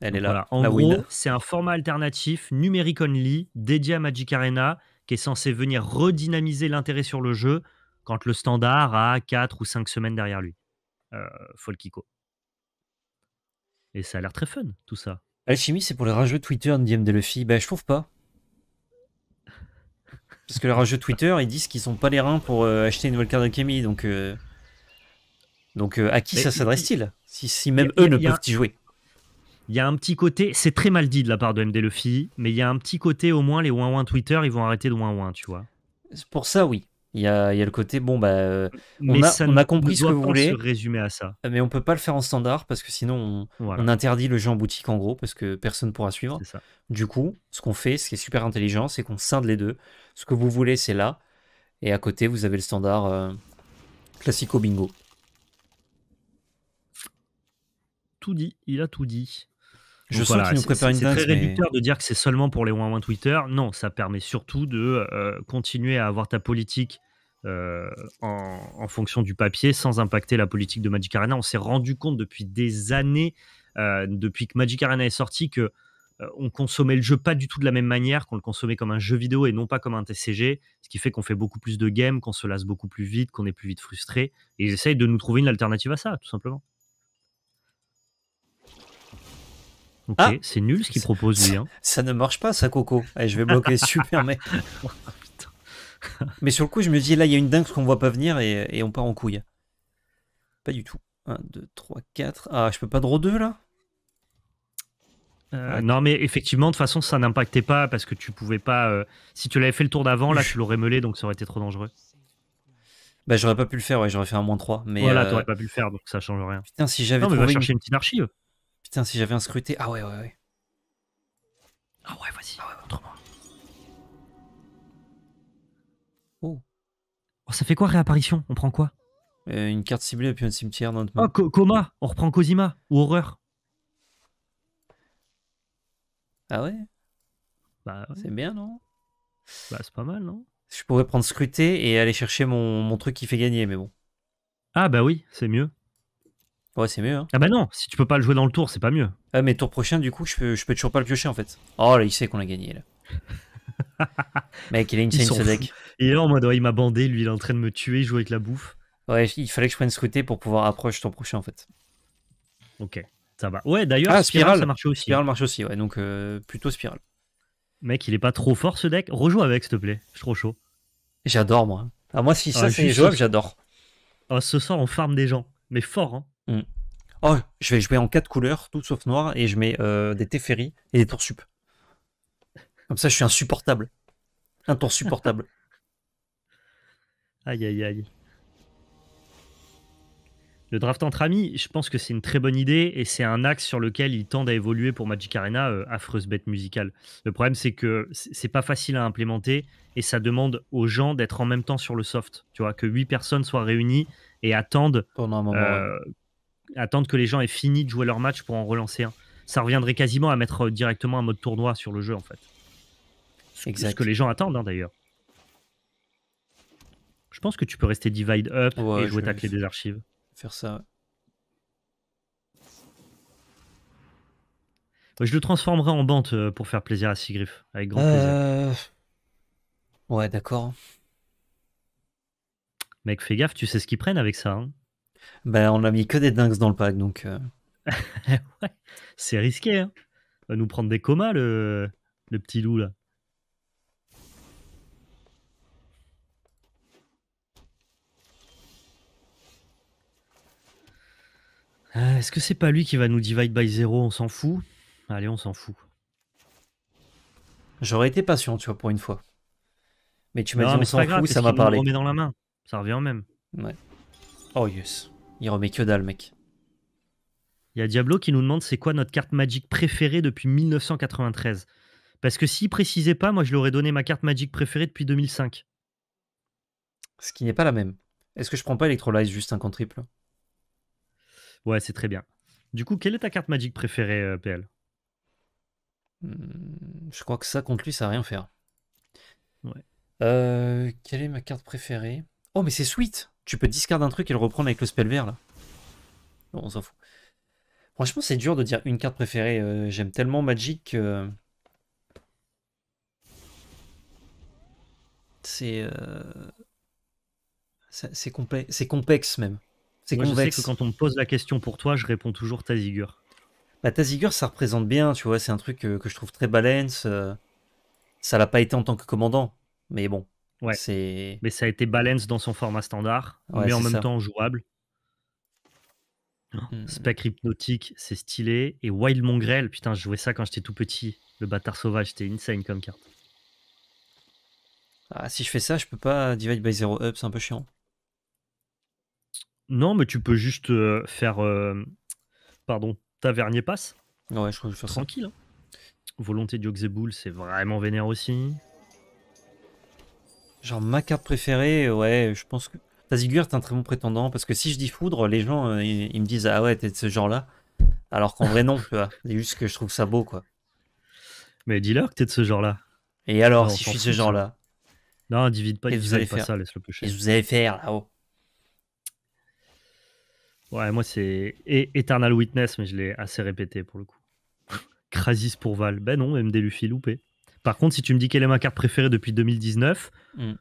A: Elle est là. En gros, c'est un format alternatif, numérique only, dédié à Magic Arena, qui est censé venir redynamiser l'intérêt sur le jeu quand le standard a 4 ou 5 semaines derrière lui. Euh, Folkiko. Et ça a l'air très fun, tout ça. Alchimie, c'est pour les rageux Twitter, DM de Bah, je trouve pas. Parce que les rageux Twitter, ils disent qu'ils sont pas les reins pour euh, acheter une nouvelle carte d'alchimie. Donc, euh, à qui ça s'adresse-t-il si, même eux ne peuvent y, jouer. Il y a un petit côté, c'est très mal dit de la part de MD Luffy, mais il y a un petit côté, au moins, les 1 1 Twitter, ils vont arrêter de 1 1 tu vois. Pour ça, oui. Il y, a, y a, le côté, bon, bah, euh, mais on, a, on compris ce que vous voulez. résumer à ça. Euh, mais on peut pas le faire en standard parce que sinon, on, interdit le jeu en boutique en gros parce que personne pourra suivre. Du coup, ce qu'on fait, ce qui est super intelligent, c'est qu'on scinde les deux. Ce que vous voulez, c'est là. Et à côté, vous avez le standard euh, classico bingo. tout dit. Il a tout dit. Je sais C'est très réducteur de dire que c'est seulement pour les 1-1 Twitter. Non, ça permet surtout de euh, continuer à avoir ta politique euh, en, fonction du papier sans impacter la politique de Magic Arena. On s'est rendu compte depuis des années, euh, depuis que Magic Arena est sorti, que on consommait le jeu pas du tout de la même manière, qu'on le consommait comme un jeu vidéo et non pas comme un TCG, ce qui fait qu'on fait beaucoup plus de games, qu'on se lasse beaucoup plus vite, qu'on est plus vite frustré. Et ils essayent de nous trouver une alternative à ça, tout simplement. ah c'est nul ce qu'il propose lui. Ça, hein. ne marche pas, ça, Coco. Eh, je vais bloquer super, Mais Mais sur le coup, je me dis, là, il y a une dingue qu'on voit pas venir et, et, on part en couille. Pas du tout. 1, 2, 3, 4. Ah, je peux pas draw 2 là euh, ah, Non, mais effectivement, de toute façon, ça n'impactait pas parce que tu pouvais pas. Euh, si tu l'avais fait le tour d'avant, là, tu l'aurais meulé, donc ça aurait été trop dangereux. Bah, j'aurais pas pu le faire, ouais, j'aurais fait un moins 3. Mais voilà, tu euh, t'aurais pas pu le faire, donc ça change rien. Putain, si j'avais trouvé. Mais va chercher une petite archive. Putain, si j'avais un scruté. Ah ouais, ouais, ouais. Ah ouais, vas-y. Ah ouais, autrement. Oh. oh. Ça fait quoi réapparition On prend quoi euh, Une carte ciblée puis un cimetière dans notre Oh, coma On reprend Cosima ou Horreur Ah ouais bah C'est bien, non Bah c'est pas mal, non Je pourrais prendre scruté et aller chercher mon, mon truc qui fait gagner, mais bon. Ah bah oui, c'est mieux. Ouais, c'est mieux. Hein. Ah bah non, si tu peux pas le jouer dans le tour, c'est pas mieux. Ouais ah, mais tour prochain, du coup, je peux, toujours pas le piocher en fait. Oh là, il sait qu'on a gagné là. Mec, il a une ce deck. Et là, en mode, ouais, oh, il m'a bandé, lui, il est en train de me tuer, il joue avec la bouffe. Ouais, il fallait que je prenne ce côté pour pouvoir approcher ton prochain en fait. Ok, ça va. Ouais, d'ailleurs, ah, spirale ça marche aussi. Spiral marche aussi, ouais, donc euh, plutôt spirale Mec, il est pas trop fort ce deck. Rejoue avec, s'il te plaît. Je suis trop chaud. J'adore, moi. Ah, moi, si ah, ça, ah, c'est jouable, j'adore. Oh, ce soir, on farme des gens. Mais fort, hein. Mm. Oh, je vais jouer en quatre couleurs, tout sauf noir, et je mets euh, des Teferi et des tours Comme ça, je suis insupportable. Un tour supportable. aïe, aïe, aïe. Le draft entre amis, je pense que c'est une très bonne idée et c'est un axe sur lequel ils tendent à évoluer pour Magic Arena, euh, affreuse bête musicale. Le problème, c'est que c'est pas facile à implémenter et ça demande aux gens d'être en même temps sur le soft. Tu vois, que 8 personnes soient réunies et attendent pendant un moment, euh, attendre que les gens aient fini de jouer leur match pour en relancer un. Ça reviendrait quasiment à mettre euh, directement un mode tournoi sur le jeu, en fait. c'est Ce que les gens attendent, hein, d'ailleurs. Je pense que tu peux rester divide up et jouer ta clé des archives. Faire ça. Je le transformerai en bande euh, pour faire plaisir à Sigriff, avec grand plaisir. Euh, ouais, d'accord. Mec, fais gaffe, tu sais ce qu'ils prennent avec ça. Hein. Ben, on a mis que des dingues dans le pack, donc. Euh. ouais, c'est risqué. Hein. Va nous prendre des comas, le, petit loup, là. Ah, est-ce que c'est pas lui qui va nous divide by zero On s'en fout Allez, on s'en fout. J'aurais été patient, tu vois, pour une fois. Mais tu m'as dit on s'en ça va m'a dans la main. Ça revient en même. Ouais. Oh yes. Il remet que dalle, mec. Il y a Diablo qui nous demande c'est quoi notre carte Magic préférée depuis 1993. Parce que s'il précisait pas, moi je lui aurais donné ma carte Magic préférée depuis 2005. Ce qui n'est pas la même. Est-ce que je prends pas Electrolyze juste un contre triple Ouais, c'est très bien. Du coup, quelle est ta carte Magic préférée, euh, PL hmm, Je crois que ça, contre lui, ça va rien faire. Ouais. Euh, quelle est ma carte préférée Oh, mais c'est Sweet tu peux discarder un truc et le reprendre avec le spell vert là. on s'en fout. Franchement, c'est dur de dire une carte préférée. Euh, j'aime tellement Magic euh... C'est. C'est complexe même. C'est complexe. que quand on me pose la question pour toi, je réponds toujours Tazigur. Bah, Tazigur, ça représente bien, tu vois. C'est un truc que, euh, que je trouve très balance. Euh, ça l'a pas été en tant que commandant. Mais bon, Ouais. C'est... Mais ça a été balance dans son format standard, mais en même temps jouable. Hmm. Spec hypnotique, c'est stylé. Et Wild Mongrel, putain, je jouais ça quand j'étais tout petit. Le bâtard sauvage, c'était insane comme carte. Ah, si je fais ça, je peux pas divide by 0 up, c'est un peu chiant. Non, mais tu peux juste euh, faire. Euh, pardon, tavernier passe. Ouais, je crois Tranquille. Hein. Volonté du Yogzebul, c'est vraiment vénère aussi. Genre ma carte préférée, ouais, je pense que Tazigur, est un très bon prétendant parce que si je dis foudre, les gens euh, ils, me disent ah ouais t'es de ce genre-là, alors qu'en vrai non, tu vois. C'est juste que je trouve ça beau quoi. Mais dis-leur que t'es de ce genre-là. Et alors si je suis de ce genre-là Non, divide pas, vous allez faire ça, laisse-le vous allez faire là-haut. Ouais, moi c'est e- Eternal Witness, mais je l'ai assez répété pour le coup. Crasis pour Val. Ben non, MD Luffy loupé. Par contre, si tu me dis quelle est ma carte préférée depuis 2019, hmm.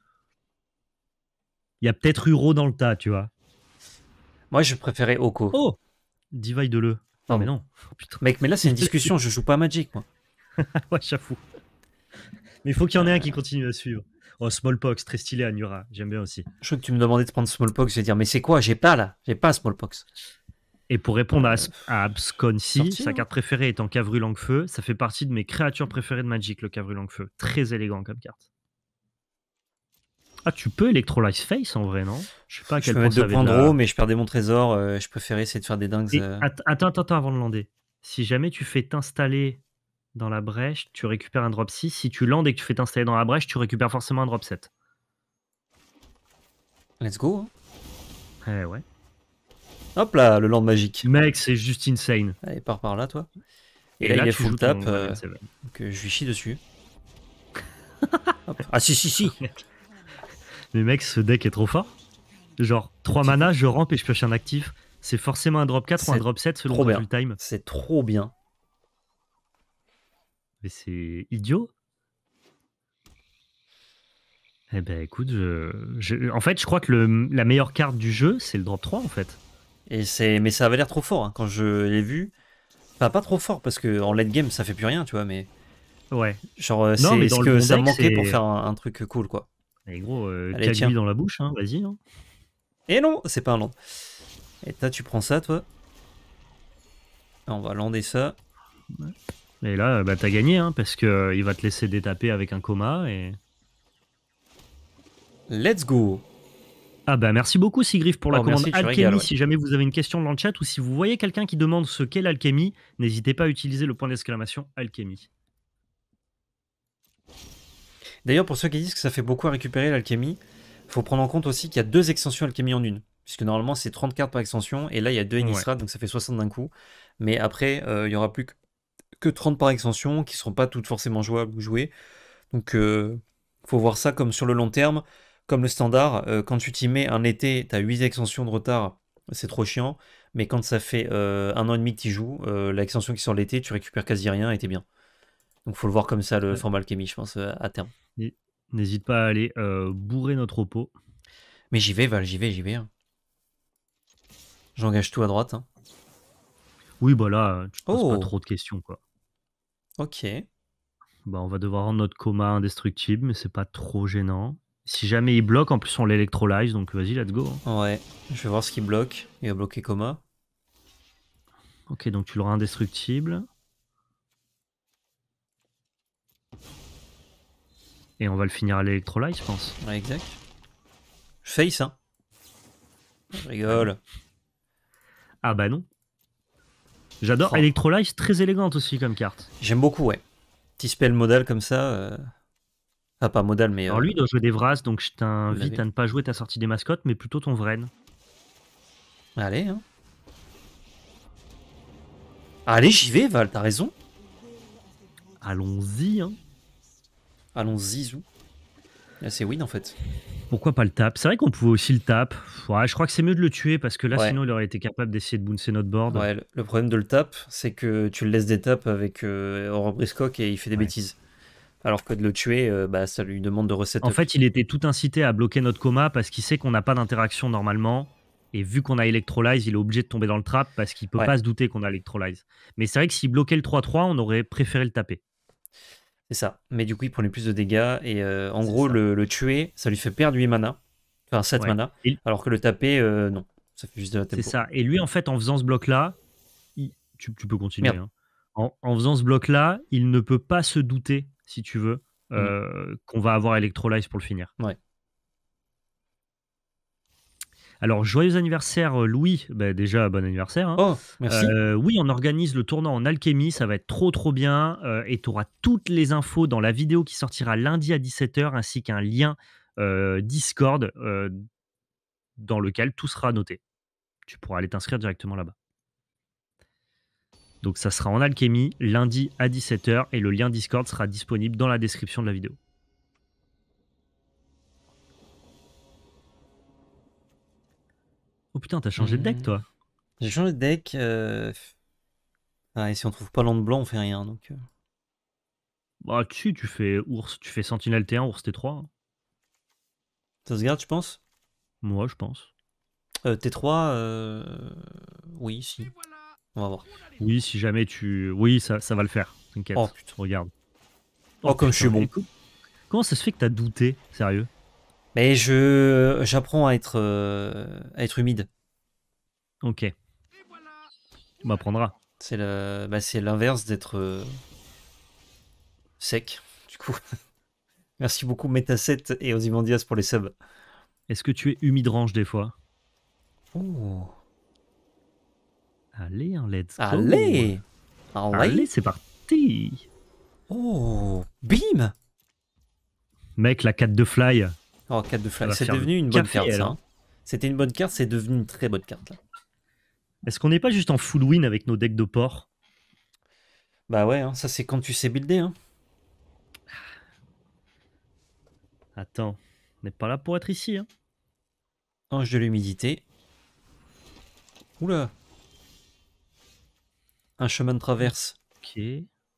A: il y a peut-être Uro dans le tas, tu vois. Moi, je préférais Oko. Oh Divide-le. Non, mais non. Oh, Mec, mais là, c'est une discussion. je joue pas Magic, moi. ouais, j'avoue. Mais il faut qu'il y en ait un qui continue à suivre. Oh, Smallpox, très stylé à J'aime bien aussi. Je crois que tu me demandais de prendre Smallpox. Je vais dire, mais c'est quoi J'ai pas là. J'ai pas Smallpox. Et pour répondre à, Abscon euh, Absconcy, sa carte préférée étant Cavru Langue-Feu, ça fait partie de mes créatures préférées de Magic, le Cavru Langue-Feu. Très élégant comme carte. Ah, tu peux Electrolyze Face en vrai, non Je sais pas à quel point. Je peux mettre de mais je perdais mon trésor. Euh, je préférais essayer de faire des dingues. Euh. Attends, attends, attends, avant de lander. Si jamais tu fais t'installer dans la brèche, tu récupères un drop 6. Si tu landes et que tu fais t'installer dans la brèche, tu récupères forcément un drop 7. Let's go. Hein. Eh ouais. Hop là, le land magique. Mec, c'est juste insane. Allez, pars par là, toi. Et, là, il est full tap. Euh, donc euh, je lui chie dessus. ah si, si, si. Mais mec, ce deck est trop fort. Genre, 3 mana, je rampe et je pioche un actif. C'est forcément un drop 4 ou un drop 7 selon le time. C'est trop bien. Mais c'est idiot. Eh ben écoute, en fait, je crois que la meilleure carte du jeu, c'est le drop 3 en fait. Et c'est, mais ça avait l'air trop fort hein. quand je l'ai vu. Enfin, pas trop fort parce que en late game ça fait plus rien, tu vois, mais. Ouais. Genre, euh, c'est ce que ça manquait pour faire un, truc cool, quoi. Et gros, euh, dans la bouche, hein. vas-y. Hein. Et non, c'est pas un land. Et toi, tu prends ça, toi. On va lander ça. Et là, bah, t'as gagné, hein, parce que euh, il va te laisser détaper avec un coma et. Let's go. Ah bah, merci beaucoup Sigrif pour la oh, commande Si jamais vous avez une question dans le chat ou si vous voyez quelqu'un qui demande ce qu'est l'alchimie, n'hésitez pas à utiliser le point d'exclamation alchimie. D'ailleurs, pour ceux qui disent que ça fait beaucoup à récupérer l'alchimie, faut prendre en compte aussi qu'il y a deux extensions alchimie en une. Puisque normalement c'est 30 cartes par extension, et là il y a deux Innistrad, donc ça fait 60 d'un coup. Mais après, euh, il n'y aura plus que 30 par extension qui ne seront pas toutes forcément jouables ou jouées. Donc il euh, faut voir ça comme sur le long terme comme le standard, euh, quand tu t'y mets un été, tu as 8 extensions de retard, c'est trop chiant. Mais quand ça fait euh, un an et demi que tu joues, euh, l'extension qui sort l'été, tu récupères quasi rien et t'es bien. Donc faut le voir comme ça, le format Alchemy, je pense, à terme. N'hésite pas à aller bourrer notre repos. Mais j'y vais, Val, j'y vais, j'y vais. Hein. J'engage tout à droite. Hein. Oui, bah là, tu poses pas oh. trop de questions, quoi. Ok. Bah, on va devoir rendre notre coma indestructible, mais c'est pas trop gênant. Si jamais il bloque, en plus on l'électrolyse, donc vas-y, let's go. Hein. Ouais, je vais voir ce qu'il bloque. Il va bloquer coma. Ok, donc tu l'auras indestructible. Et on va le finir à l'électrolyse, je pense. Ouais, exact. Je face, hein. Je rigole. Ah bah non. J'adore. Electrolyse, très élégante aussi comme carte. J'aime beaucoup, ouais. Petit spell modal comme ça. Euh, ah, pas modal, mais. Alors lui, euh, il doit jouer des Vras, donc je t'invite à ne pas jouer ta sortie des mascottes, mais plutôt ton Vren. Allez, hein. Allez, j'y vais, Val, t'as raison. Allons-y, hein. Allons-y, Zou. Ah, c'est win, en fait. Pourquoi pas le tap C'est vrai qu'on pouvait aussi le tap. Ouais, je crois que c'est mieux de le tuer parce que là, sinon, il aurait été capable d'essayer de bouncer notre board. Ouais, le problème de le tap, c'est que tu le laisses des taps avec euh, Aurore et il fait des bêtises alors que de le tuer, euh, bah, ça lui demande de recette. En fait, il était tout incité à bloquer notre coma parce qu'il sait qu'on n'a pas d'interaction normalement. Et vu qu'on a Electrolyze, il est obligé de tomber dans le trap parce qu'il peut pas se douter qu'on a Electrolyze. Mais c'est vrai que s'il bloquait le 3-3, on aurait préféré le taper. C'est ça. Mais du coup, il prenait plus de dégâts. Et euh, en gros, le, tuer, ça lui fait perdre 8 mana. Enfin, 7 mana. Alors que le taper, euh, non. Ça fait juste de la C'est ça. Et lui, en fait, en faisant ce bloc-là, tu, peux continuer. Hein. en faisant ce bloc-là, il ne peut pas se douter si tu veux, mm. euh, qu'on va avoir Electrolyze pour le finir. Ouais. Alors, joyeux anniversaire, euh, Louis. Bah, déjà, bon anniversaire. Hein. Oh, euh, oui, on organise le tournant en alchimie. Ça va être trop, trop bien. et tu auras toutes les infos dans la vidéo qui sortira lundi à 17h, ainsi qu'un lien Discord dans lequel tout sera noté. Tu pourras aller t'inscrire directement là-bas. Donc ça sera en alchimie lundi à 17h et le lien Discord sera disponible dans la description de la vidéo. Oh putain, t'as changé de deck mmh. toi J'ai changé de deck. Ah, et si on trouve pas l'onde blanc, on fait rien donc. Euh. Bah tu, tu fais ours, tu fais sentinelle T1, ours T3. Ça se garde, tu penses Moi, je pense. Euh, T3, oui, si avoir Oui, si jamais tu. Oui, ça, ça va le faire. T'inquiète. Oh te regarde. Oh, oh, comme je suis bon. comment ça se fait que t'as douté Sérieux Mais je. J'apprends à être. Euh, à être humide. Ok. On m'apprendra. C'est le... bah, l'inverse d'être. Euh, sec, du coup. Merci beaucoup, 7 et osimondias pour les subs. Est-ce que tu es humide range des fois oh. Allez, let's Allez ah Allez, c'est parti Oh, bim Mec, la 4 de fly. Oh, 4 de fly, c'est devenu une bonne carte, ça. C'était une bonne carte, c'est devenu une très bonne carte. Est-ce qu'on n'est pas juste en full win avec nos decks de port Bah ouais, hein, ça c'est quand tu sais builder. Hein. Attends, on n'est pas là pour être ici. Hein. Ange oh, de l'humidité. Oula un chemin de traverse. Ok.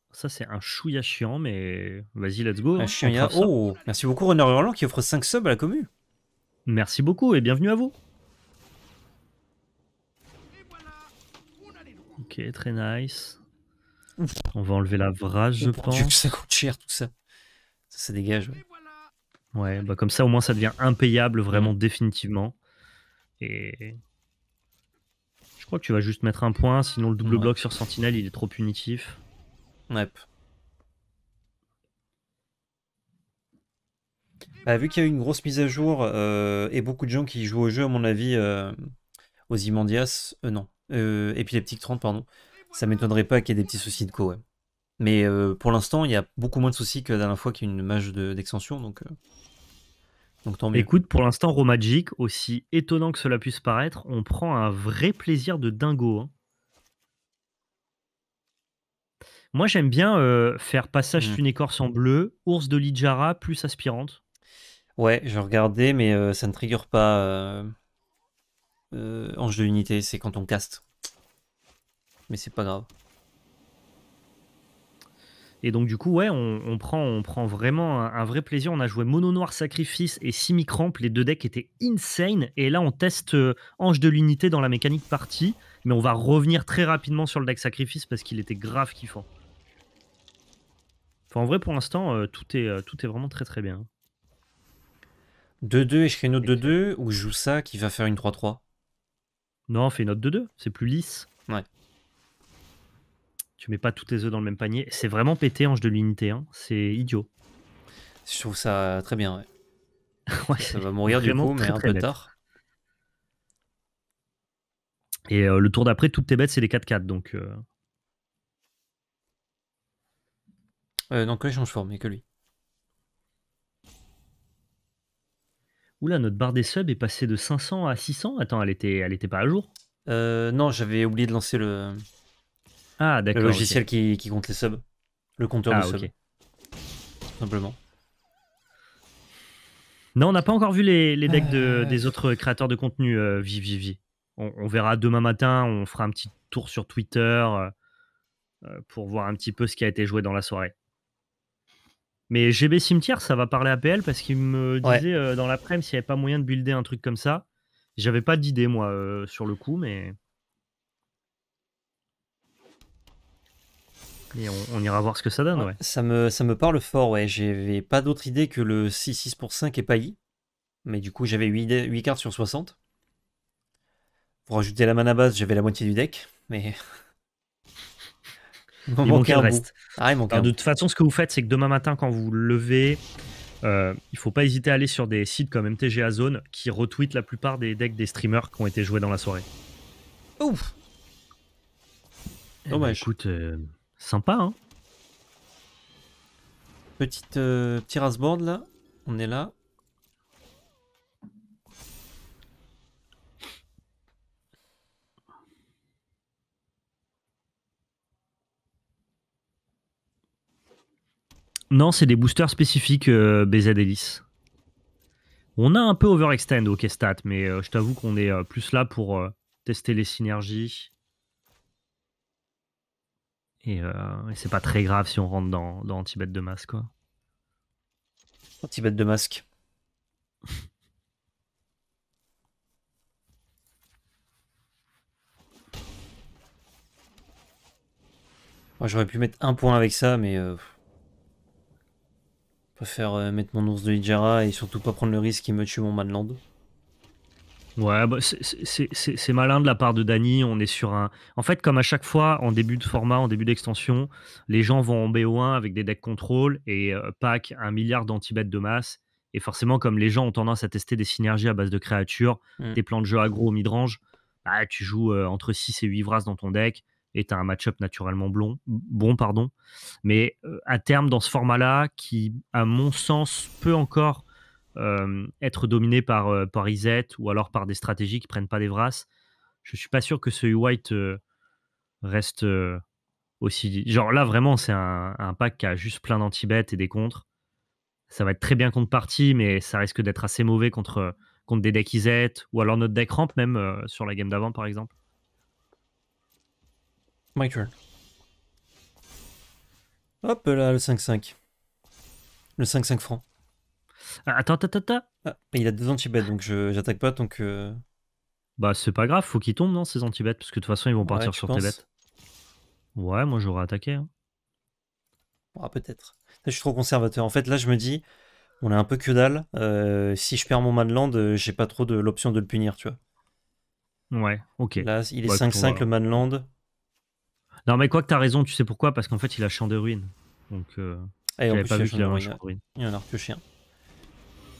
A: Ça, c'est un chouïa chiant, mais vas-y, let's go. Un hein, Oh, merci beaucoup, Renard Hurlant, qui offre 5 subs à la commune. Merci beaucoup et bienvenue à vous. Ok, très nice. On va enlever la vrage, je oh, pense. ça coûte cher tout ça. Ça, se dégage. ouais, bah comme ça, au moins, ça devient impayable vraiment mm. définitivement. Et crois que tu vas juste mettre un point, sinon le double bloc sur Sentinelle, il est trop punitif. Bah, vu qu'il y a eu une grosse mise à jour euh, et beaucoup de gens qui jouent au jeu, à mon avis, aux euh, Imandias, euh, non, 30, euh, pardon, ça m'étonnerait pas qu'il y ait des petits soucis de co, Mais pour l'instant, il y a beaucoup moins de soucis que la dernière fois qu'il y a eu une mage d'extension, donc Écoute, pour l'instant, Romagic, aussi étonnant que cela puisse paraître, on prend un vrai plaisir de dingo. Hein. Moi, j'aime bien euh, faire passage d'une mmh. écorce en bleu, ours de Lijara plus aspirante. Ouais, je regardais, mais euh, ça ne trigger pas euh, ange de l'unité, c'est quand on caste. Mais c'est pas grave. Et donc, du coup, ouais, on, prend, on prend vraiment un, vrai plaisir. On a joué Mono Noir Sacrifice et Simi Cramp. Les deux decks étaient insane. Et là, on teste euh, Ange de l'Unité dans la mécanique partie. Mais on va revenir très rapidement sur le deck Sacrifice parce qu'il était grave kiffant. en vrai, pour l'instant, euh, tout, est, euh, tout est vraiment très très bien. 2-2 et je fais une note 2-2 ou je joue ça qui va faire une 3-3 Non, on fait une note 2-2. C'est plus lisse. Ouais. Tu mets pas tous les œufs dans le même panier. C'est vraiment pété, Ange de l'Unité hein. C'est idiot. Je trouve ça très bien, ça va mourir du coup, mais un peu tard. Et euh, le tour d'après, toutes tes bêtes, c'est les 4-4, donc... Euh. euh... non, que change forme, et que lui. Oula, notre barre des subs est passée de 500 à 600 Attends, elle était, elle était pas à jour euh, Non, j'avais oublié de lancer le... Ah, d'accord. Le logiciel qui, compte les subs. Le compteur ah, de Simplement. Non, on n'a pas encore vu les, decks euh. des autres créateurs de contenu, euh, vivi Vivi. On, on, verra demain matin, on fera un petit tour sur Twitter euh, pour voir un petit peu ce qui a été joué dans la soirée. Mais GB Cimetière, ça va parler à PL parce qu'il me disait dans l'après-midi s'il n'y avait pas moyen de builder un truc comme ça. J'avais pas d'idée, moi, sur le coup, mais. on, ira voir ce que ça donne. Ça, me, ça me parle fort, ouais. J'avais pas d'autre idée que le 6-6 pour 5 est pailli. Mais du coup, j'avais 8, cartes sur 60. Pour ajouter la mana base, j'avais la moitié du deck. Mais.
B: il manquait le reste. Ah, il de
A: toute façon, ce que vous faites, c'est que demain matin, quand vous levez. Euh, il faut pas hésiter à aller sur des sites comme MTGA Zone qui retweetent la plupart des decks des streamers qui ont été joués dans la soirée. Ouf! Eh ben, Dommage. écoute, euh, Sympa, hein Petite, euh, Petit là. On est là. Non, c'est des boosters spécifiques euh, BZ On a un peu overextend au stat mais euh, je t'avoue qu'on est euh, plus là pour tester les synergies, euh, et, c'est pas très grave si on rentre dans, dans de masque, quoi. Tibet de masque. Moi, j'aurais pu mettre un point avec ça, mais je euh, préfère euh, mettre mon ours de Hijara et surtout pas prendre le risque qu'il me tue mon Manland. Ouais, bah, c'est malin de la part de Dany. On est sur un. En fait, comme à chaque fois, en début de format, en début d'extension, les gens vont en BO1 avec des decks contrôle et euh, pack un milliard danti de masse. Et forcément, comme les gens ont tendance à tester des synergies à base de créatures, mm. des plans de jeu agro au midrange, bah, tu joues euh, entre 6 et 8 Vras dans ton deck et tu as un match-up naturellement blond, bon. pardon. Mais euh, à terme, dans ce format-là, qui, à mon sens, peut encore euh, être dominé par, euh, par Izette ou alors par des stratégies qui prennent pas des brasses, je suis pas sûr que ce White euh, reste aussi. Genre là, vraiment, c'est un, pack qui a juste plein d'anti-bêtes et des contres. Ça va être très bien contre partie, mais ça risque d'être assez mauvais contre, contre des decks iset ou alors notre deck ramp, même sur la game d'avant, par exemple. My turn. Hop là, le 5-5. Le 5-5 franc. Euh, attends, attends, ah, attends. il a deux bêtes donc je j'attaque pas, donc. Euh... Bah, c'est pas grave, faut qu'ils tombent non, ces antibêtes, parce que de toute façon, ils vont partir sur tes bêtes. Ouais, moi, j'aurais attaqué. Hein. Ah, peut-être. Je suis trop conservateur. En fait, là, je me dis, on est un peu que dalle. Euh, si je perds mon Manland, euh, j'ai pas trop de l'option de le punir, tu vois. Ouais, ok. Là, il est 5-5 bah, le Manland. Non, mais quoi que t'as raison, tu sais pourquoi Parce qu'en fait, il a champ de ruines. Donc, euh, pas champ de ruines. Il y a un chien.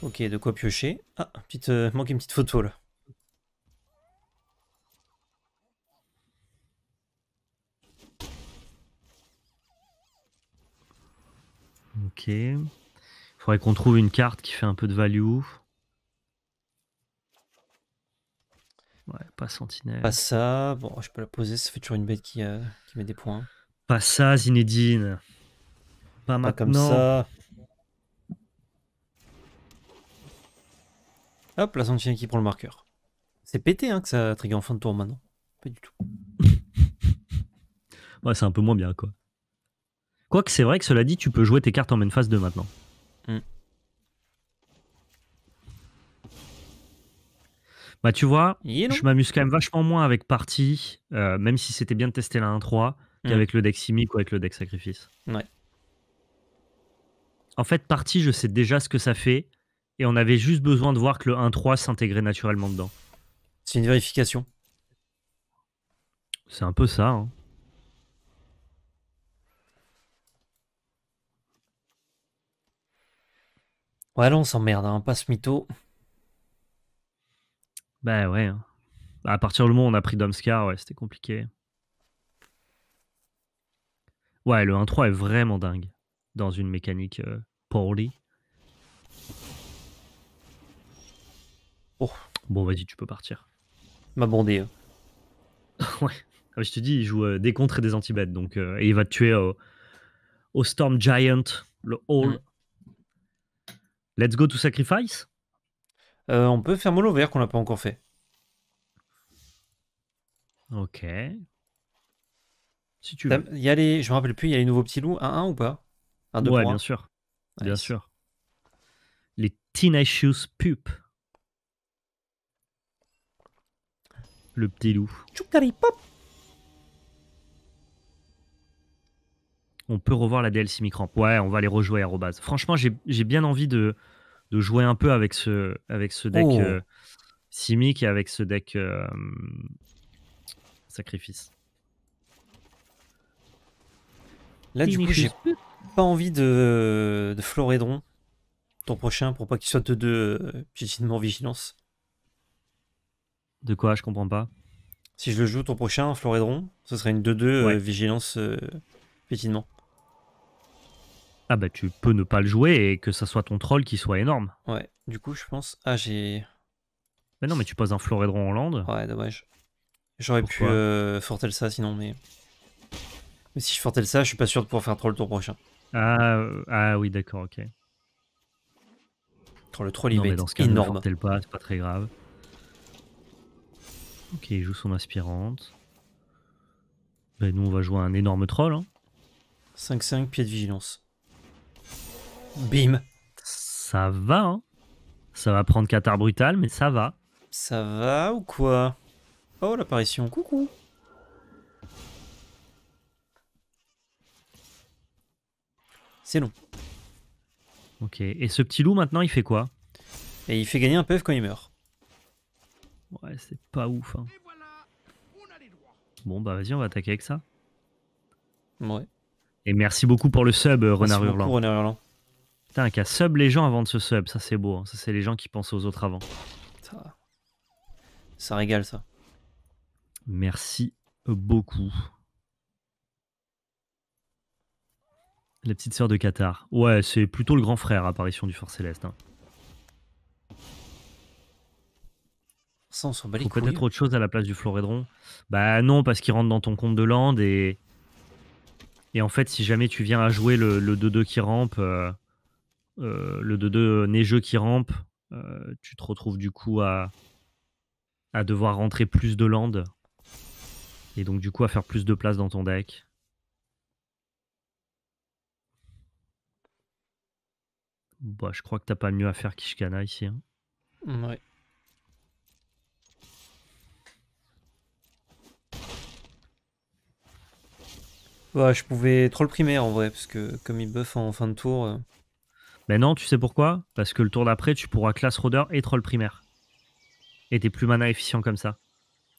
A: Ok, de quoi piocher. Ah, petite, euh, manque une petite photo là. Ok. Il faudrait qu'on trouve une carte qui fait un peu de value. Ouais, pas sentinelle. Pas ça. Bon, je peux la poser, ça fait toujours une bête qui, euh, met des points. Pas ça, Zinedine. Pas, comme ça. Hop, la sentine qui prend le marqueur. C'est pété hein, que ça trigger en fin de tour maintenant. Pas du tout. ouais, c'est un peu moins bien, quoi. Quoique, c'est vrai que cela dit, tu peux jouer tes cartes en main phase 2 maintenant. Hmm. Bah, tu vois, je m'amuse quand même vachement moins avec partie, euh, même si c'était bien de tester la 1-3, qu'avec hmm. le deck Simic ou avec le deck sacrifice. Ouais. En fait, partie, je sais déjà ce que ça fait et on avait juste besoin de voir que le 1-3 s'intégrait naturellement dedans. C'est une vérification. C'est un peu ça. Hein. Ouais, là, on s'emmerde, hein, passe mytho. Bah ouais. Hein. À partir du moment où on a pris Domscar, ouais, c'était compliqué. Ouais, le 1-3 est vraiment dingue dans une mécanique euh, poorly. Bon, vas-y, tu peux partir. M'a bondée. Hein. ouais. je te dis, il joue euh, des contres et des anti donc euh, et il va te tuer au Storm Giant, le Hall. Mm. Let's go to sacrifice. Euh, on peut faire vert qu'on n'a pas encore fait. Ok. Si tu veux. Il y a les, je me rappelle plus, il y a les nouveaux petits loups, un 1 ou pas un, deux, Ouais, bien sûr. Bien sûr. Les Shoes Pup. Le petit loup. On peut revoir la DLC Micramp. Ouais, on va les rejouer à Robaz. Franchement, j'ai bien envie de, jouer un peu avec ce, avec ce deck oh. euh, Simic et avec ce deck euh, Sacrifice. Là, du coup, j'ai pas envie de, de Florédron, ton prochain, pour pas qu'il soit de euh, mon vigilance. De quoi Je comprends pas. Si je le joue ton prochain, Florédron, ce serait une 2-2 euh, vigilance effectivement. Euh, pétinement. Ah bah tu peux ne pas le jouer et que ça soit ton troll qui soit énorme. Ouais, du coup je pense. Ah j'ai. Mais non mais tu poses un Florédron en land. Ouais, dommage. J'aurais pu euh, fortel ça sinon mais. Mais si je fortel ça, je suis pas sûr de pouvoir faire troll ton prochain. Ah, ah oui d'accord ok. le troll il dans ce cas, énorme. pas, c'est pas très grave. Ok, il joue son aspirante. Ben, nous, on va jouer un énorme troll. 5-5, hein. pieds pied de vigilance. Bim Ça va, hein Ça va prendre Qatar brutal, mais ça va. Ça va ou quoi Oh, l'apparition, coucou C'est long. Ok, et ce petit loup, maintenant, il fait quoi Et il fait gagner un PF quand il meurt. Ouais, c'est pas ouf. Hein. Bon, bah vas-y, on va attaquer avec ça. Ouais. Et merci beaucoup pour le sub, euh, Renard beaucoup, Renard Hurlant. Putain, qu'à sub les gens avant de se sub, ça c'est beau. Hein. Ça, c'est les gens qui pensent aux autres avant. Ça, ça régale, ça. Merci beaucoup. La petite sœur de Qatar. Ouais, c'est plutôt le grand frère, apparition du Fort Céleste. Hein sans Peut-être autre chose à la place du Florédron Bah non, parce qu'il rentre dans ton compte de land et. Et en fait, si jamais tu viens à jouer le 2-2 qui rampe, euh, euh, le 2-2 neigeux qui rampe, euh, tu te retrouves du coup à, à devoir rentrer plus de land. Et donc, du coup, à faire plus de place dans ton deck. Bah, je crois que t'as pas mieux à faire qu'Ishkana ici. Hein. Ouais. Bah, je pouvais troll primaire, en vrai, parce que comme il buff en fin de tour. Euh. Mais non, tu sais pourquoi Parce que le tour d'après, tu pourras classe rôdeur et troll primaire. Et t'es plus mana efficient comme ça.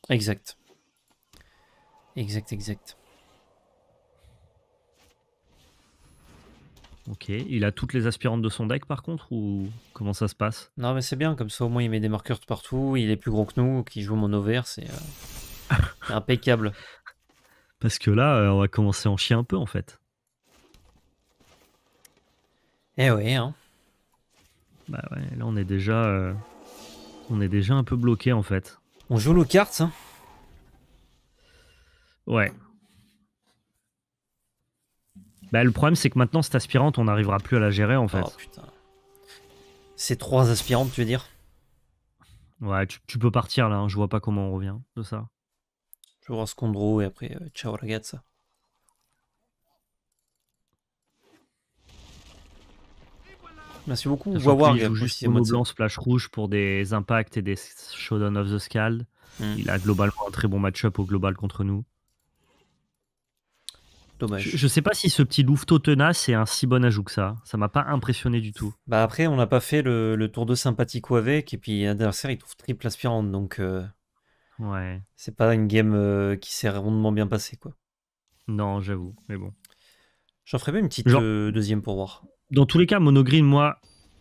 A: Exact. Exact, exact. Ok, il a toutes les aspirantes de son deck par contre ou comment ça se passe Non mais c'est bien, comme ça au moins il met des marqueurs de partout, il est plus gros que nous, qui joue mon over, c'est euh, impeccable. Parce que là, euh, on va commencer en chier un peu en fait. Eh oui, hein. Bah ouais, là on est déjà. Euh, on est déjà un peu bloqué en fait. On joue nos cartes, hein Ouais. Bah le problème c'est que maintenant cette aspirante on n'arrivera plus à la gérer en fait. Oh putain. Ces trois aspirantes tu veux dire Ouais, tu, peux partir là, hein. je vois pas comment on revient de ça. Je vais voir Scondro et après, euh, ciao ragazza. Merci beaucoup. va voir. il joue juste blanc, splash rouge pour des impacts et des Showdown of the Scald. Hmm. Il a globalement un très bon match-up au global contre nous. Dommage. Je, sais pas si ce petit louveteau tenace est un si bon ajout que ça. Ça m'a pas impressionné du tout. Bah après, on n'a pas fait le, tour de ou avec, et puis l'adversaire il trouve triple aspirante, donc. Euh, c'est pas une game euh, qui s'est rondement bien passée, quoi. Non, j'avoue, mais bon. J'en ferai même une petite euh, deuxième pour voir. Dans tous les cas, Monogreen, moi,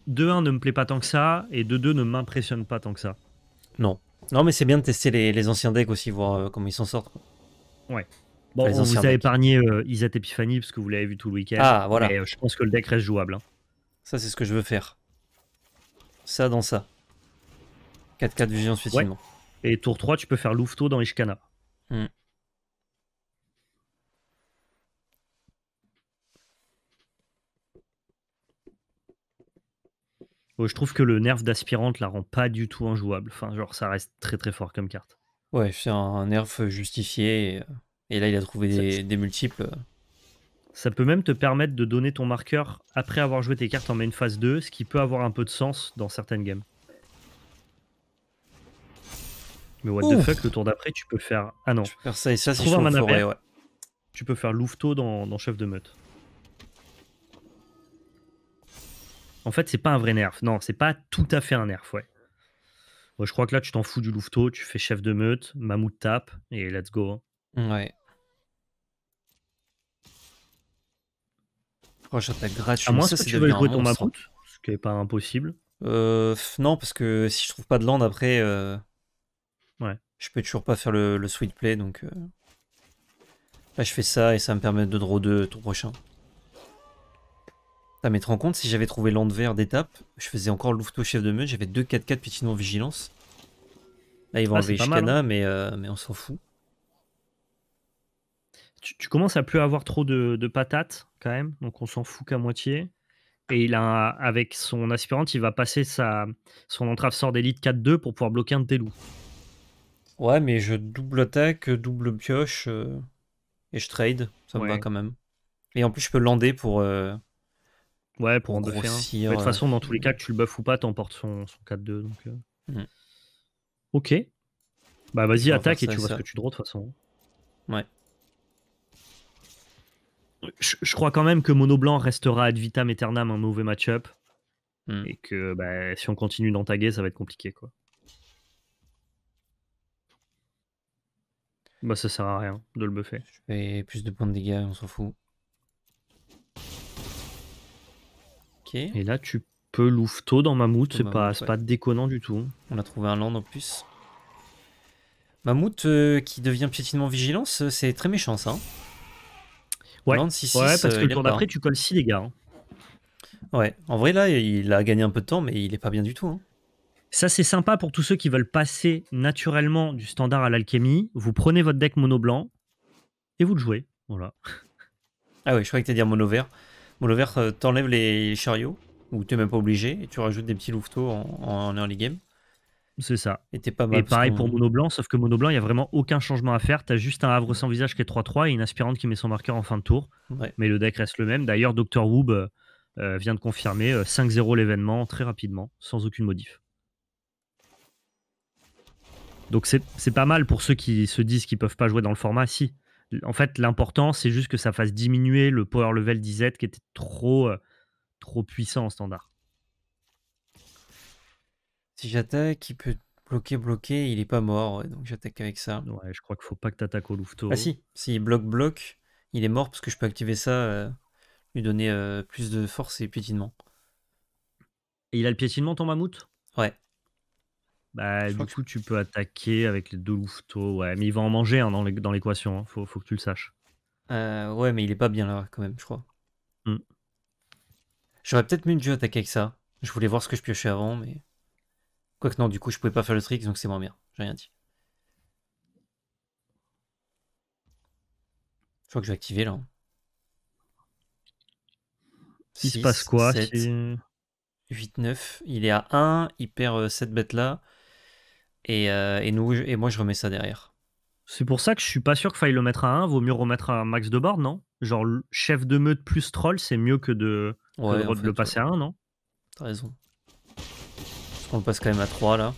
A: 2-1 ne me plaît pas tant que ça, et 2-2 ne m'impressionne pas tant que ça. Non. Non, mais c'est bien de tester les, anciens decks aussi, voir euh, comment ils s'en sortent. Ouais. Bon, on vous a épargné Isat Epiphany, parce que vous l'avez vu tout le week-end. Ah, voilà. Mais je pense que le deck reste jouable. Hein. Ça, c'est ce que je veux faire. Ça dans ça. 4-4 vision spécialement. Et tour 3, tu peux faire Louveteau dans Ishkana. Mm. je trouve que le nerf d'aspirante la rend pas du tout injouable. Enfin, genre, ça reste très très fort comme carte. Ouais, c'est un nerf justifié. Euh, et, là, il a trouvé des, des, multiples. Ça peut même te permettre de donner ton marqueur après avoir joué tes cartes en main phase 2, ce qui peut avoir un peu de sens dans certaines games. Mais what the fuck, le tour d'après, tu peux faire. Ah non. Tu peux faire ça et ça, si Tu peux faire louveteau dans, dans chef de meute. En fait, c'est pas un vrai nerf. Non, c'est pas tout à fait un nerf, ouais. je crois que là, tu t'en fous du louveteau, tu fais chef de meute, mammouth tape, et let's go. Hein. Ouais. Proche j'attaque gratuit. À moins ça, que tu veux jouer ton mammouth, ce qui n'est pas impossible. Euh, non, parce que si je trouve pas de land après. Euh... Je peux toujours pas faire le, sweet play, donc... Euh. Là, je fais ça et ça me permet de draw 2 tout prochain. Ça mettre en compte, si j'avais trouvé l'envers d'étape, je faisais encore le au chef de meute, j'avais 2 4-4 sinon Vigilance. Là, il va ah, enlever Shikana, hein. mais, euh, mais on s'en fout. Tu, commences à plus avoir trop de, patates, quand même, donc on s'en fout qu'à moitié. Et il a, avec son aspirante, il va passer son entrave sort d'élite 4-2 pour pouvoir bloquer un de tes loups. Ouais, mais je double attaque, double pioche euh, et je trade. Ça me va quand même. Et en plus, je peux lander pour. Euh, ouais, pour, en De toute façon, dans euh, tous les cas, que tu le buffes ou pas, t'emportes son, son 4-2. Donc, mm. Ok. Bah vas-y, attaque et tu vois ce que tu draws de toute façon. Ouais. Je, crois quand même que Mono Blanc restera ad vitam aeternam un mauvais match-up. Mm. Et que bah, si on continue taguer, ça va être compliqué. quoi. Bah ça sert à rien de le buffer. Et plus de points de dégâts, on s'en fout. Ok. Et là tu peux louveteau dans Mammouth, c'est pas, déconnant du tout. Hein. On a trouvé un land en plus. Mammouth euh, qui devient piétinement vigilance, c'est très méchant ça. Hein.
B: Ouais. parce que euh, le tour d'après hein. tu
A: colles 6 dégâts. Ouais, en vrai là il a gagné un peu de temps mais il est pas bien du tout. Ça, c'est sympa pour tous ceux qui veulent passer naturellement du standard à l'alchimie. Vous prenez votre deck mono blanc et vous le jouez. Voilà. Ah ouais je croyais que tu dire mono vert. Mono vert, euh, t'enlèves les chariots, ou t'es même pas obligé, et tu rajoutes des petits louveteaux en, en early game. C'est ça. Et pas mal. Et pareil pour mono blanc, sauf que mono blanc, il n'y a vraiment aucun changement à faire. T'as juste un havre sans visage qui est 3-3 et une aspirante qui met son marqueur en fin de tour. Mais le deck reste le même. D'ailleurs, Dr. Woob euh, euh, vient de confirmer 5-0 l'événement très rapidement, sans aucune modif. Donc c'est pas mal pour ceux qui se disent qu'ils peuvent pas jouer dans le format. Si, en fait, l'important, c'est juste que ça fasse diminuer le power level Z qui était trop, euh, trop puissant en standard. Si j'attaque, il peut bloquer, bloquer, il est pas mort, donc j'attaque avec ça. Ouais, je crois qu'il faut pas que tu attaques au louveteau. Ah si, s'il bloque, bloque, il est mort parce que je peux activer ça, euh, lui donner euh, plus de force et piétinement. Et il a le piétinement, ton mammouth Ouais. Bah, du coup, tu peux attaquer avec les deux louveteaux. Ouais, mais il va en manger hein, dans l'équation. Hein, faut, que tu le saches. Euh, ouais, mais il est pas bien là, quand même, je crois. Mmh. J'aurais peut-être mieux dû attaquer avec ça. Je voulais voir ce que je piochais avant, mais. Quoique, non, du coup, je pouvais pas faire le trick, donc c'est moins bien. J'ai rien dit. Je crois que je vais activer là. Hein. Il se passe quoi 8, 9. Il est à 1, il perd euh, cette bête là. Euh, et, nous, et moi, je remets ça derrière. C'est pour ça que je suis pas sûr qu'il faille le mettre à 1. Vaut mieux remettre à un max de board, non Genre, chef de meute plus troll, c'est mieux que de, le passer à 1, non T'as raison. Parce qu'on le passe quand même à 3 là.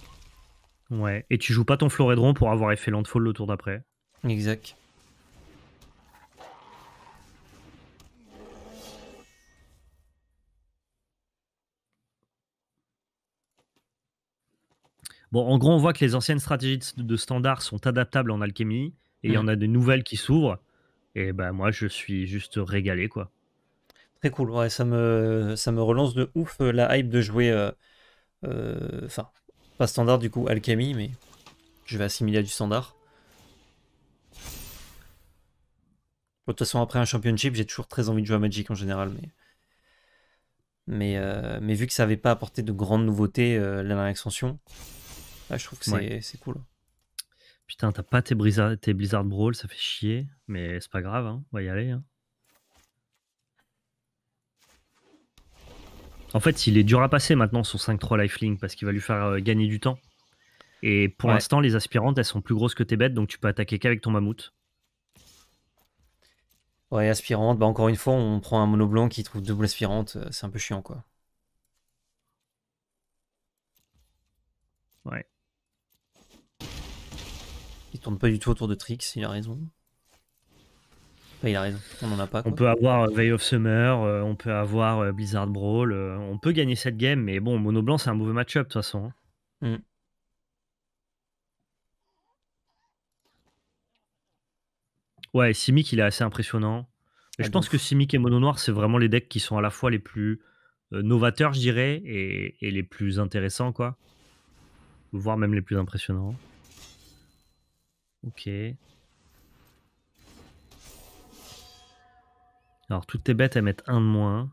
A: Ouais, et tu joues pas ton floridron pour avoir effet landfall le tour d'après. Exact. Bon, en gros, on voit que les anciennes stratégies de, standard sont adaptables en alchimie et il y en mm. a de nouvelles qui s'ouvrent. Et ben moi, je suis juste régalé, quoi. Très cool, ouais, ça me, ça me relance de ouf euh, la hype de jouer. Euh, euh, enfin, pas standard du coup, alchimie, mais je vais assimiler à du standard. De toute façon, après un championship, j'ai toujours très envie de jouer à Magic en général, mais. Mais, mais vu que ça n'avait pas apporté de grandes nouveautés, la dernière extension, je trouve que c'est cool. Putain, t'as pas tes Blizzard, Brawl, ça fait chier, mais c'est pas grave, hein, on va y aller. Hein. En fait, il est dur à passer maintenant son 5-3 lifelink parce qu'il va lui faire euh, gagner du temps. Et pour l'instant, les aspirantes, elles sont plus grosses que tes bêtes, donc tu peux attaquer qu'avec ton mammouth. Ouais, aspirante, bah encore une fois, on prend un mono blanc qui trouve double aspirante, euh, c'est un peu chiant quoi. Ouais. Il tourne pas du tout autour de Trix, il a raison. il a raison, on en a pas. On peut avoir euh, Veil of Summer, euh, on peut avoir euh, Blizzard Brawl, on peut gagner cette game, mais bon, Mono Blanc, c'est un mauvais match-up de toute façon. Hein. Mm. Ouais, Simic, il est assez impressionnant. Mais ah, je pense que Simic et Mono Noir, c'est vraiment les decks qui sont à la fois les plus novateurs, je dirais, et, les plus intéressants, quoi. Voire même les plus impressionnants. Ok. Alors, toutes tes bêtes, elles mettent un de moins.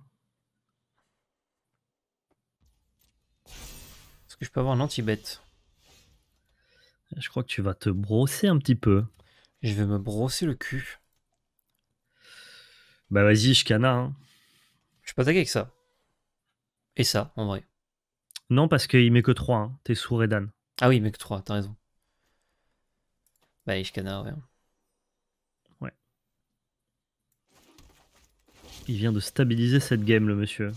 A: Est-ce que je peux avoir un anti-bête Je crois que tu vas te brosser un petit peu. Je vais me brosser le cul. Bah vas-y, je canard hein. Je suis pas tagué avec ça. Et ça, en vrai. Non, parce qu'il met que 3. Hein. T'es sourd Ah oui, il met que 3, t'as raison. Bah ben, Ishkana, Ouais. Il vient de stabiliser cette game, le monsieur.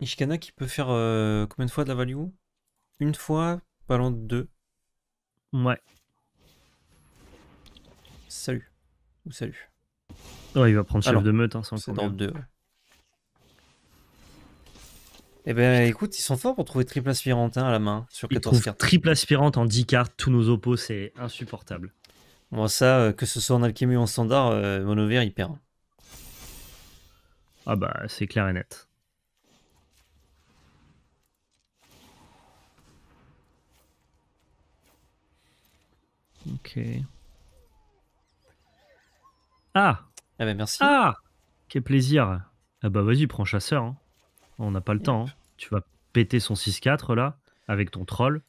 A: Ishkana qui peut faire euh, combien de fois de la value Une fois, pas loin de deux. Ouais. Salut. Ou salut. Ouais, il va prendre chef de meute, hein, sans C'est dans deux, eh ben écoute, ils sont forts pour trouver triple aspirante hein, à la main sur 14 ils cartes. Triple aspirante en 10 cartes, tous nos oppos, c'est insupportable. Bon, ça, euh, que ce soit en alchimie ou en standard, euh, Monovir, il perd. Ah bah, c'est clair et net. Ok. Ah Ah ben merci. Ah Quel plaisir Ah bah vas-y, prends chasseur. Hein. On n'a pas le temps. Hein. Tu vas péter son 6-4 là, avec ton troll.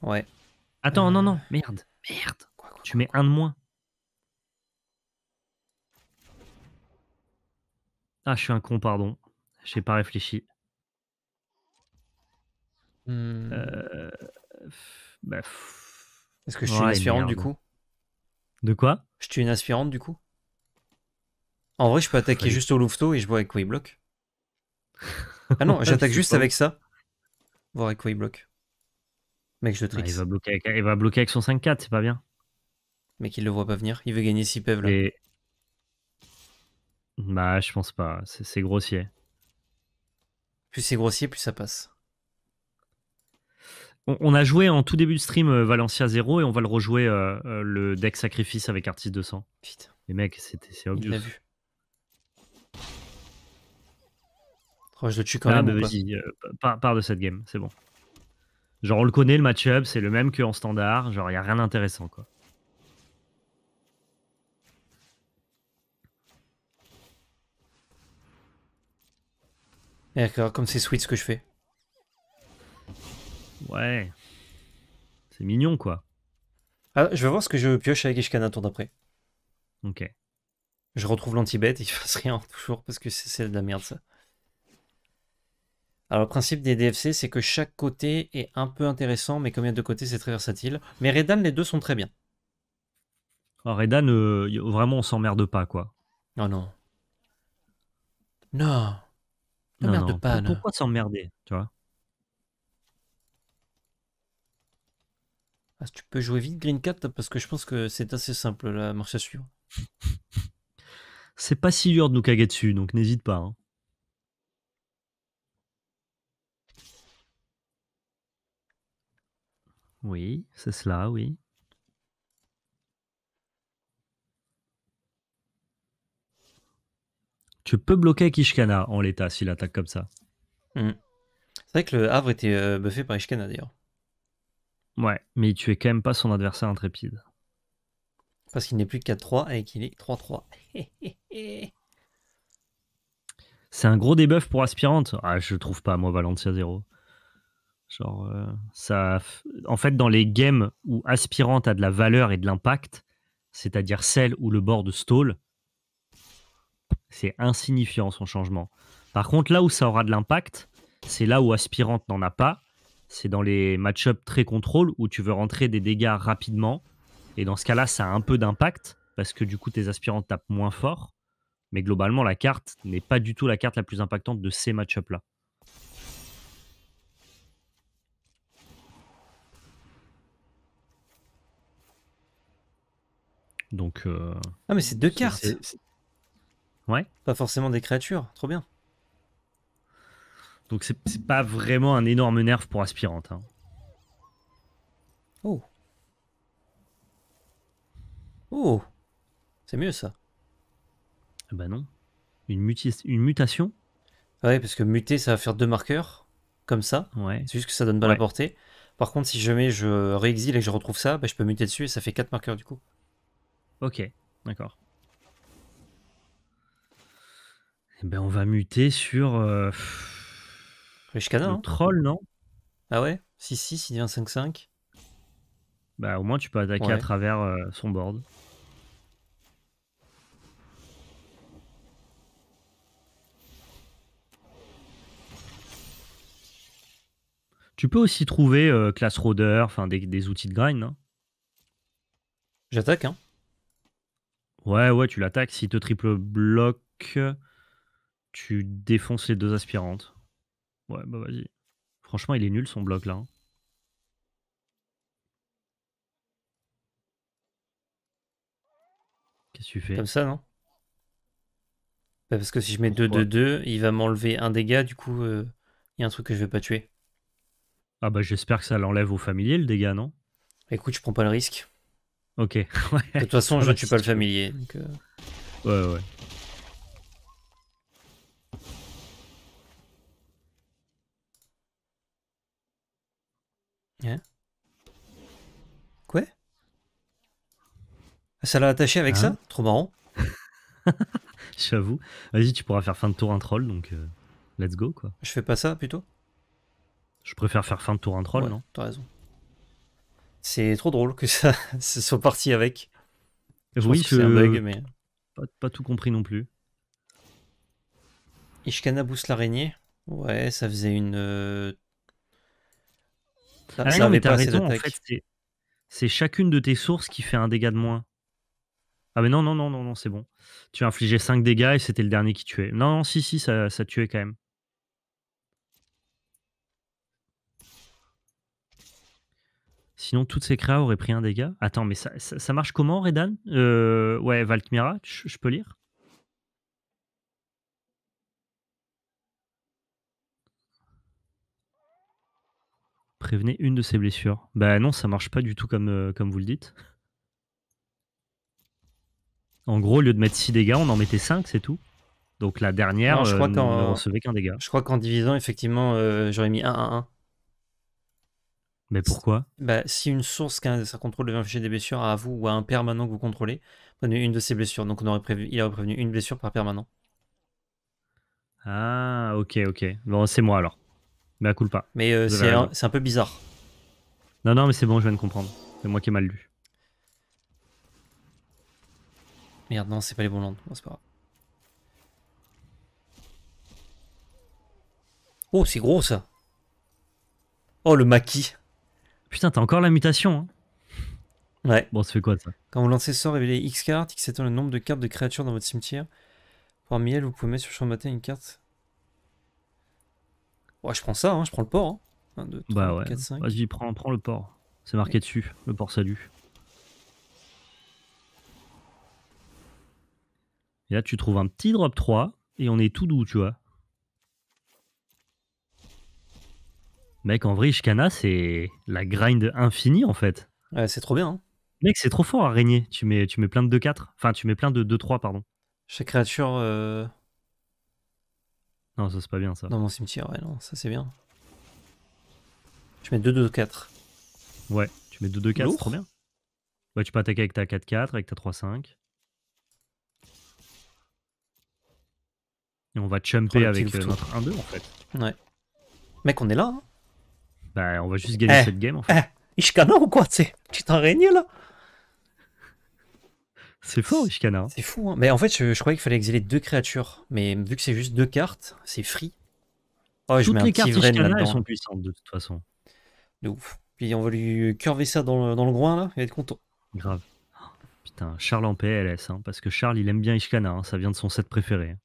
A: Ouais. Attends, non, euh. non, merde, merde. tu mets un de moins. Ah, je suis un con, pardon. J'ai pas réfléchi. Hmm. Euh, bah, Est-ce que je suis une aspirante du coup De quoi Je suis une aspirante du coup En vrai, je peux attaquer juste au louveteau et je vois avec quoi il bloque.
B: Ah non, j'attaque juste avec ça.
A: Voir avec quoi il bloque. Mec, je le ah, il, va bloquer avec... son 5-4, c'est pas bien. Mais il le voit pas venir. Il veut gagner 6 pèves, là. Bah, je pense pas. C'est grossier. Plus c'est grossier, plus ça passe. On, a joué en tout début de stream euh, Valencia 0 et on va le rejouer euh, euh, le deck sacrifice avec Artiste 200. Putain. Les mecs, c'est obvious.
B: quand ah, Bah, vas-y,
A: euh, pars, de cette game, c'est bon. Genre, on le connaît, le match-up, c'est le même qu'en standard. Genre, il n'y a rien d'intéressant, quoi. D'accord, comme c'est sweet ce que je fais. Ouais. C'est mignon, quoi. Ah, je vais voir ce que je pioche avec Ishkana tour d'après. Ok. Je retrouve l'anti-bête, il fasse rien toujours parce que c'est de la merde ça. Alors le principe des DFC, c'est que chaque côté est un peu intéressant, mais comme il y a deux côtés, c'est très versatile. Mais Redan, les deux sont très bien. Alors oh, Redan, euh, vraiment, on s'emmerde pas, quoi. Oh, non. Non. Non, Pourquoi s'emmerder, tu vois ah, Tu peux jouer vite Green Cat parce que je pense que c'est assez simple la marche à suivre. c'est pas si dur de nous caguer dessus, donc n'hésite pas. Hein. Oui, c'est cela, oui. Tu peux bloquer Ishkana en l'état s'il attaque comme ça. Hmm. C'est vrai que le Havre était euh, buffé par Ishkana d'ailleurs. Ouais, mais tu es quand même pas son adversaire intrépide. Parce qu'il n'est plus 4-3 et qu'il est 3-3. c'est un gros débuff pour aspirante. Ah, je trouve pas, moi, Valencia 0. Genre, euh, ça, en fait, dans les games où aspirante a de la valeur et de l'impact, c'est-à-dire celle où le board stall, c'est insignifiant son changement. Par contre, là où ça aura de l'impact, c'est là où aspirante n'en a pas. C'est dans les match-up très contrôle où tu veux rentrer des dégâts rapidement. Et dans ce cas-là, ça a un peu d'impact parce que du coup, tes aspirantes tapent moins fort. Mais globalement, la carte n'est pas du tout la carte la plus impactante de ces match-up-là. Donc. Euh, ah, mais c'est deux cartes Ouais. Pas forcément des créatures, trop bien. Donc c'est pas vraiment un énorme nerf pour aspirante. Hein. Oh. Oh. C'est mieux ça. Ah bah non. Une, une mutation Ouais, parce que muter, ça va faire deux marqueurs, comme ça. Ouais. C'est juste que ça donne pas la portée. Par contre, si jamais je réexile et que je retrouve ça, bah, je peux muter dessus et ça fait quatre marqueurs du coup. Ok, d'accord. Et eh ben, on va muter sur. Euh, hein. troll, non Ah ouais 6-6, il devient 5-5. Bah, au moins, tu peux attaquer à travers euh, son board. Tu peux aussi trouver euh, classe roader, enfin des, outils de grind. Hein. J'attaque, hein. Ouais, ouais, tu l'attaques. S'il te triple bloc, tu défonces les deux aspirantes. Ouais, bah vas-y. Franchement, il est nul son bloc là. Hein. Qu'est-ce que tu fais Comme ça, non bah, Parce que si je mets 2-2-2, il va m'enlever un dégât, du coup, euh, il y a un truc que je vais pas tuer. Ah bah j'espère que ça l'enlève au familier le dégât, non Écoute, je prends pas le risque. Ok. Ouais. De toute façon, je ne suis pas le familier. Donc, euh, Ouais, ouais. Hein quoi ah, Ça l'a attaché avec ça hein Trop marrant. J'avoue. Vas-y, tu pourras faire fin de tour un troll, donc euh, let's go quoi. Je fais pas ça plutôt Je préfère faire fin de tour un troll, ouais, non T'as raison. C'est trop drôle que ça se soit parti avec.
B: oui, c'est un bug, mais.
A: Pas, tout compris non plus. Ishkana booste l'araignée. Ouais, ça faisait une. ah non, c'est chacune de tes sources qui fait un dégât de moins. Ah mais non, non, non, non, non, c'est bon. Tu as infligé 5 dégâts et c'était le dernier qui tuait. Non, non, si, si, ça, ça tuait quand même. Sinon, toutes ces créas auraient pris un dégât. Attends, mais ça, ça, marche comment, Redan euh, Ouais, Valkmira, je peux lire Prévenez une de ses blessures. Bah non, ça marche pas du tout comme, euh, comme vous le dites. En gros, au lieu de mettre 6 dégâts, on en mettait 5, c'est tout. Donc la dernière, je crois euh, ne recevait qu'un dégât. Je crois qu'en divisant, effectivement, j'aurais mis 1, 1, 1. Mais pourquoi bah, Si une source qui a contrôle devait infliger des blessures à vous ou à un permanent que vous contrôlez, prenez une de ces blessures. Donc on aurait prévu, il aurait prévenu une blessure par permanent. Ah, ok, ok. Bon, c'est moi alors. Mais bah, à cool pas. Mais euh, c'est un, peu bizarre. Non, non, mais c'est bon, je viens de comprendre. C'est moi qui ai mal lu. Merde, non, c'est pas les bons landes. c'est pas grave. Oh, c'est gros ça. Oh, le maquis. Putain, t'as encore la mutation. Hein ouais. Bon, ça fait quoi ça Quand vous lancez sort, révélez X cartes, X étant le nombre de cartes de créatures dans votre cimetière. Parmi elles, vous pouvez mettre sur champ matin une carte. Ouais, je prends ça, hein, je prends le port. Hein. 1, 2, 3, bah ouais. 4, 5. Vas-y, prends, prends le port. C'est marqué dessus, le port salut. Et là, tu trouves un petit drop 3 et on est tout doux, tu vois. Mec, en vrai, Ishkana, c'est la grind infinie, en fait. Ouais, c'est trop bien. Hein. Mec, c'est trop fort à régner. Tu mets, plein de 2-4. Enfin, tu mets plein de 2-3, pardon. Chaque créature. Euh, non, ça, c'est pas bien, ça. Non, mon cimetière, ouais, non, ça, c'est bien. Tu mets 2-2-4. Ouais, tu mets 2-2-4, c'est trop bien. Ouais, tu peux attaquer avec ta 4-4, avec ta 3-5. Et on va chumper avec euh, notre 1-2 en fait. Ouais. Mec, on est là. Hein bah, on va juste gagner eh, cette game en eh, fait. Eh, Ishkana ou quoi Tu t'en régnes, là C'est fou Ishkana. C'est fou, hein. Mais en fait, je, je croyais qu'il fallait exiler deux créatures. Mais vu que c'est juste deux cartes, c'est free. Oh, je Toutes un les cartes Ishkana, elles sont puissantes de toute façon. De ouf. Puis on va lui curver ça dans le, dans le groin là, et être content. Grave. Putain, Charles en PLS, hein, parce que Charles il aime bien Ishkana, hein. ça vient de son set préféré.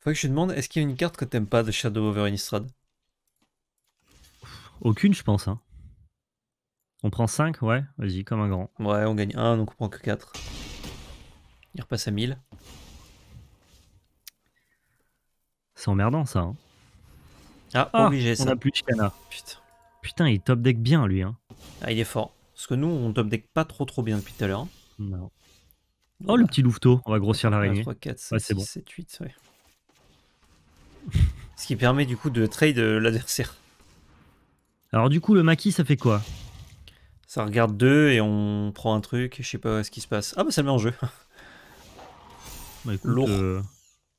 A: Faut que je te demande, est-ce qu'il y a une carte que t'aimes pas de Shadow over Innistrad aucune, je pense. Hein. On prend 5, ouais, vas-y, comme un grand. Ouais, on gagne 1, donc on prend que 4. Il repasse à 1000. C'est emmerdant ça. Hein. Ah, ah, obligé on ça. a plus de Putain. Putain, il top deck bien lui. Hein. Ah, il est fort. Parce que nous, on top deck pas trop trop bien depuis tout à l'heure. Hein. Non. Oh, le petit louveteau, on va grossir l'araignée. 3, 4, 5, 6, 7, 8, ouais. Ce qui permet du coup de trade euh, l'adversaire. Alors du coup, le maquis, ça fait quoi Ça regarde deux et on prend un truc, je sais pas ce qui se passe. Ah bah ça le met en jeu. Bah, euh,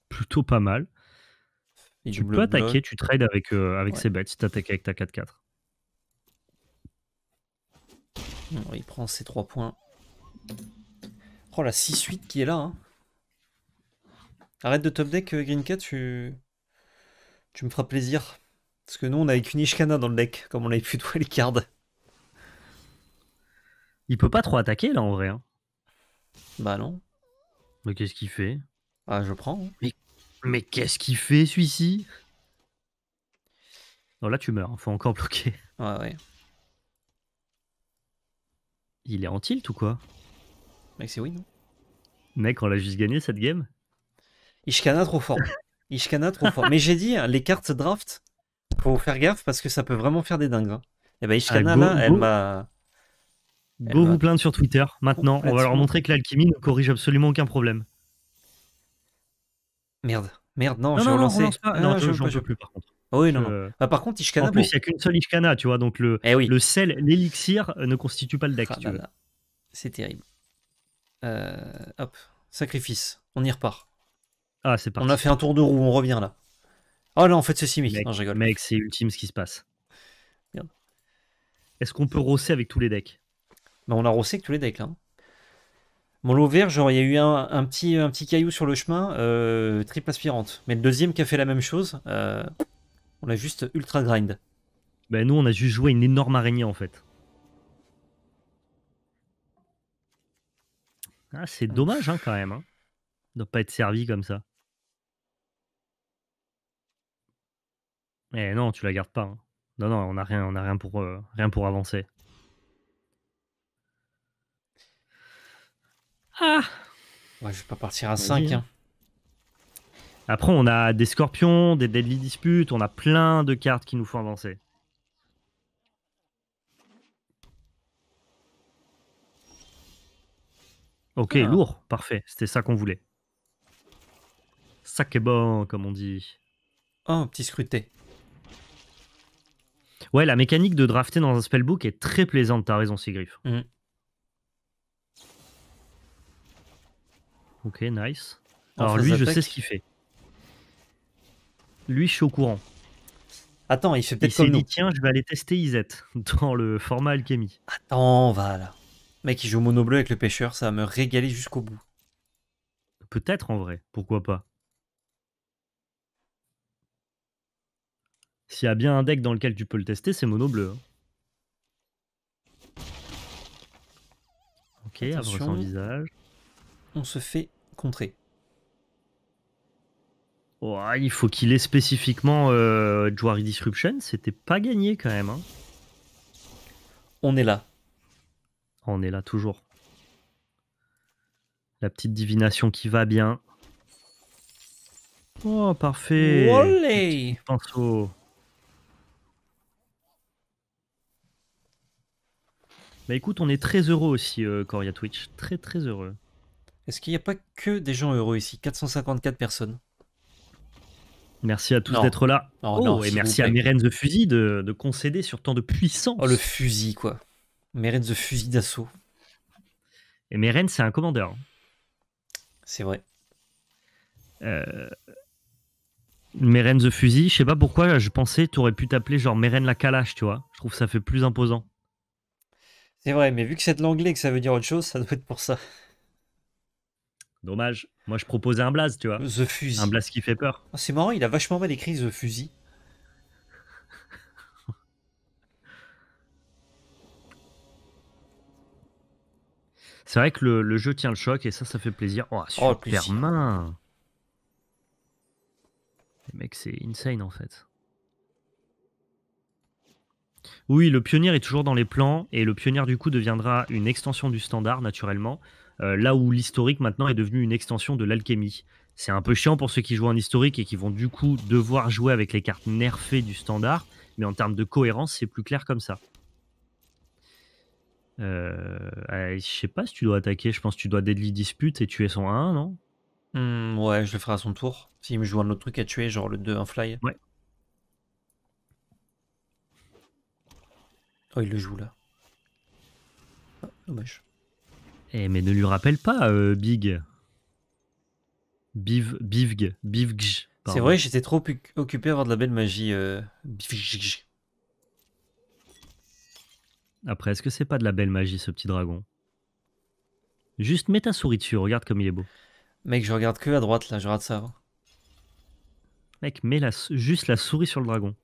A: plutôt pas mal. tu peux attaquer, tu trades avec, euh, avec ses bêtes si t'attaques avec ta 4-4. Il prend ses 3 points. Oh la 6-8 qui est là. Hein. Arrête de top deck, euh, Green Cat, tu... tu me feras plaisir. Parce que nous, on avec qu'une Ishkana dans le deck, comme on avait plus les cartes. Il peut pas trop attaquer là en vrai. Hein. Bah non. Mais qu'est-ce qu'il fait Ah, je prends. Hein. Mais, qu'est-ce qu'il fait celui-ci Non, là tu meurs, hein. faut encore bloquer. Ouais, ouais. Il est en tilt ou quoi Mec, c'est oui, non Mec, on l'a juste gagné cette game Ishkana trop fort. Ishkana trop fort. Mais j'ai dit, les cartes draft, faut faire gaffe parce que ça peut vraiment faire des dingues. Et hein. eh bah ben, Ishkana, elle m'a. Go vous plaindre sur Twitter maintenant. On va leur montrer que l'alchimie ne corrige absolument aucun problème. Merde, merde, non, je relance. Non, non, ah, je, plus par contre. oui, non, ah, par contre, Ishkana. En plus, il n'y a qu'une seule Ishkana, tu vois. Donc le, eh oui. le sel, l'élixir ne constitue pas le deck. Ah c'est terrible. Euh, hop, sacrifice. On y repart. Ah, c'est parti. On a fait un tour de roue, on revient là. Oh non, en fait, c'est Mec, c'est ultime ce qui se passe. Est-ce qu'on peut rosser avec tous les decks ben, On a rossé avec tous les decks. Mon hein. lot vert, genre, il y a eu un, petit, un petit caillou sur le chemin, euh, triple aspirante. Mais le deuxième qui a fait la même chose, euh, on a juste ultra grind. Ben, nous, on a juste joué une énorme araignée en fait. Ah, c'est ah. dommage hein, quand même. ne hein, pas être servi comme ça. Mais non, tu la gardes pas. Hein. Non, non, on n'a rien, on a rien pour, euh, rien pour avancer. Ah je vais pas partir à 5. Hein. Après, on a des scorpions, des deadly disputes, on a plein de cartes qui nous font avancer. Ok, ah. lourd, parfait, c'était ça qu'on voulait. Sac est bon, comme on dit. Oh, petit scruté. Ouais, la mécanique de drafter dans un spellbook est très plaisante, t'as raison, Sigriff. Mm. Ok, nice. Alors lui, je sais ce qu'il fait. Lui, je suis au courant. Attends, il fait peut-être comme dit, tiens, je vais aller tester Isette dans le format alchimie. Attends, va là. Mec, il joue mono bleu avec le pêcheur, ça va me régaler jusqu'au bout. Peut-être en vrai, pourquoi pas. S'il y a bien un deck dans lequel tu peux le tester, c'est mono bleu. Hein. Ok, avance en visage. On se fait contrer. Oh, il faut qu'il ait spécifiquement euh, Disruption, c'était pas gagné quand même. Hein. On est là. On est là toujours. La petite divination qui va bien. Oh, parfait. Pinceau. Bah écoute, on est très heureux aussi, Coria euh, Twitch. Très très heureux. Est-ce qu'il n'y a pas que des gens heureux ici 454 personnes. Merci à tous d'être là. oh, et merci à Meren the Fusil de, concéder sur tant de puissance. Oh, le fusil, quoi. Meren the Fusil d'assaut. Et Meren, c'est un commandeur. C'est vrai. Euh, Meren the Fusil, je sais pas pourquoi, je pensais tu aurais pu t'appeler genre Meren la Kalash, tu vois. Je trouve que ça fait plus imposant. C'est vrai, mais vu que c'est de l'anglais que ça veut dire autre chose, ça doit être pour ça. Dommage. Moi, je proposais un blaze, tu vois. The Fusil. Un blaze qui fait peur. Oh, c'est marrant, il a vachement mal écrit The Fusil. c'est vrai que le, jeu tient le choc et ça, ça fait plaisir. Oh, oh super main. Les c'est insane en fait. Oui, le pionnier est toujours dans les plans et le pionnier du coup deviendra une extension du standard naturellement, euh, là où l'historique maintenant est devenu une extension de l'alchimie. C'est un peu chiant pour ceux qui jouent en historique et qui vont du coup devoir jouer avec les cartes nerfées du standard, mais en termes de cohérence, c'est plus clair comme ça. Euh, ah, je sais pas si tu dois attaquer, je pense que tu dois deadly dispute et tuer son 1, non hmm, Ouais, je le ferai à son tour. S'il me joue un autre truc à tuer, genre le 2, un fly. Oh, il le joue là. Ah, dommage. Eh, mais ne lui rappelle pas, euh, Big. bivg, bivg. C'est vrai, j'étais trop occupé à avoir de la belle magie. Euh, bivg. Après, est-ce que c'est pas de la belle magie ce petit dragon Juste mets ta souris dessus, regarde comme il est beau. Mec, je regarde que à droite là, je rate ça. Hein. Mec, mets juste la souris sur le dragon.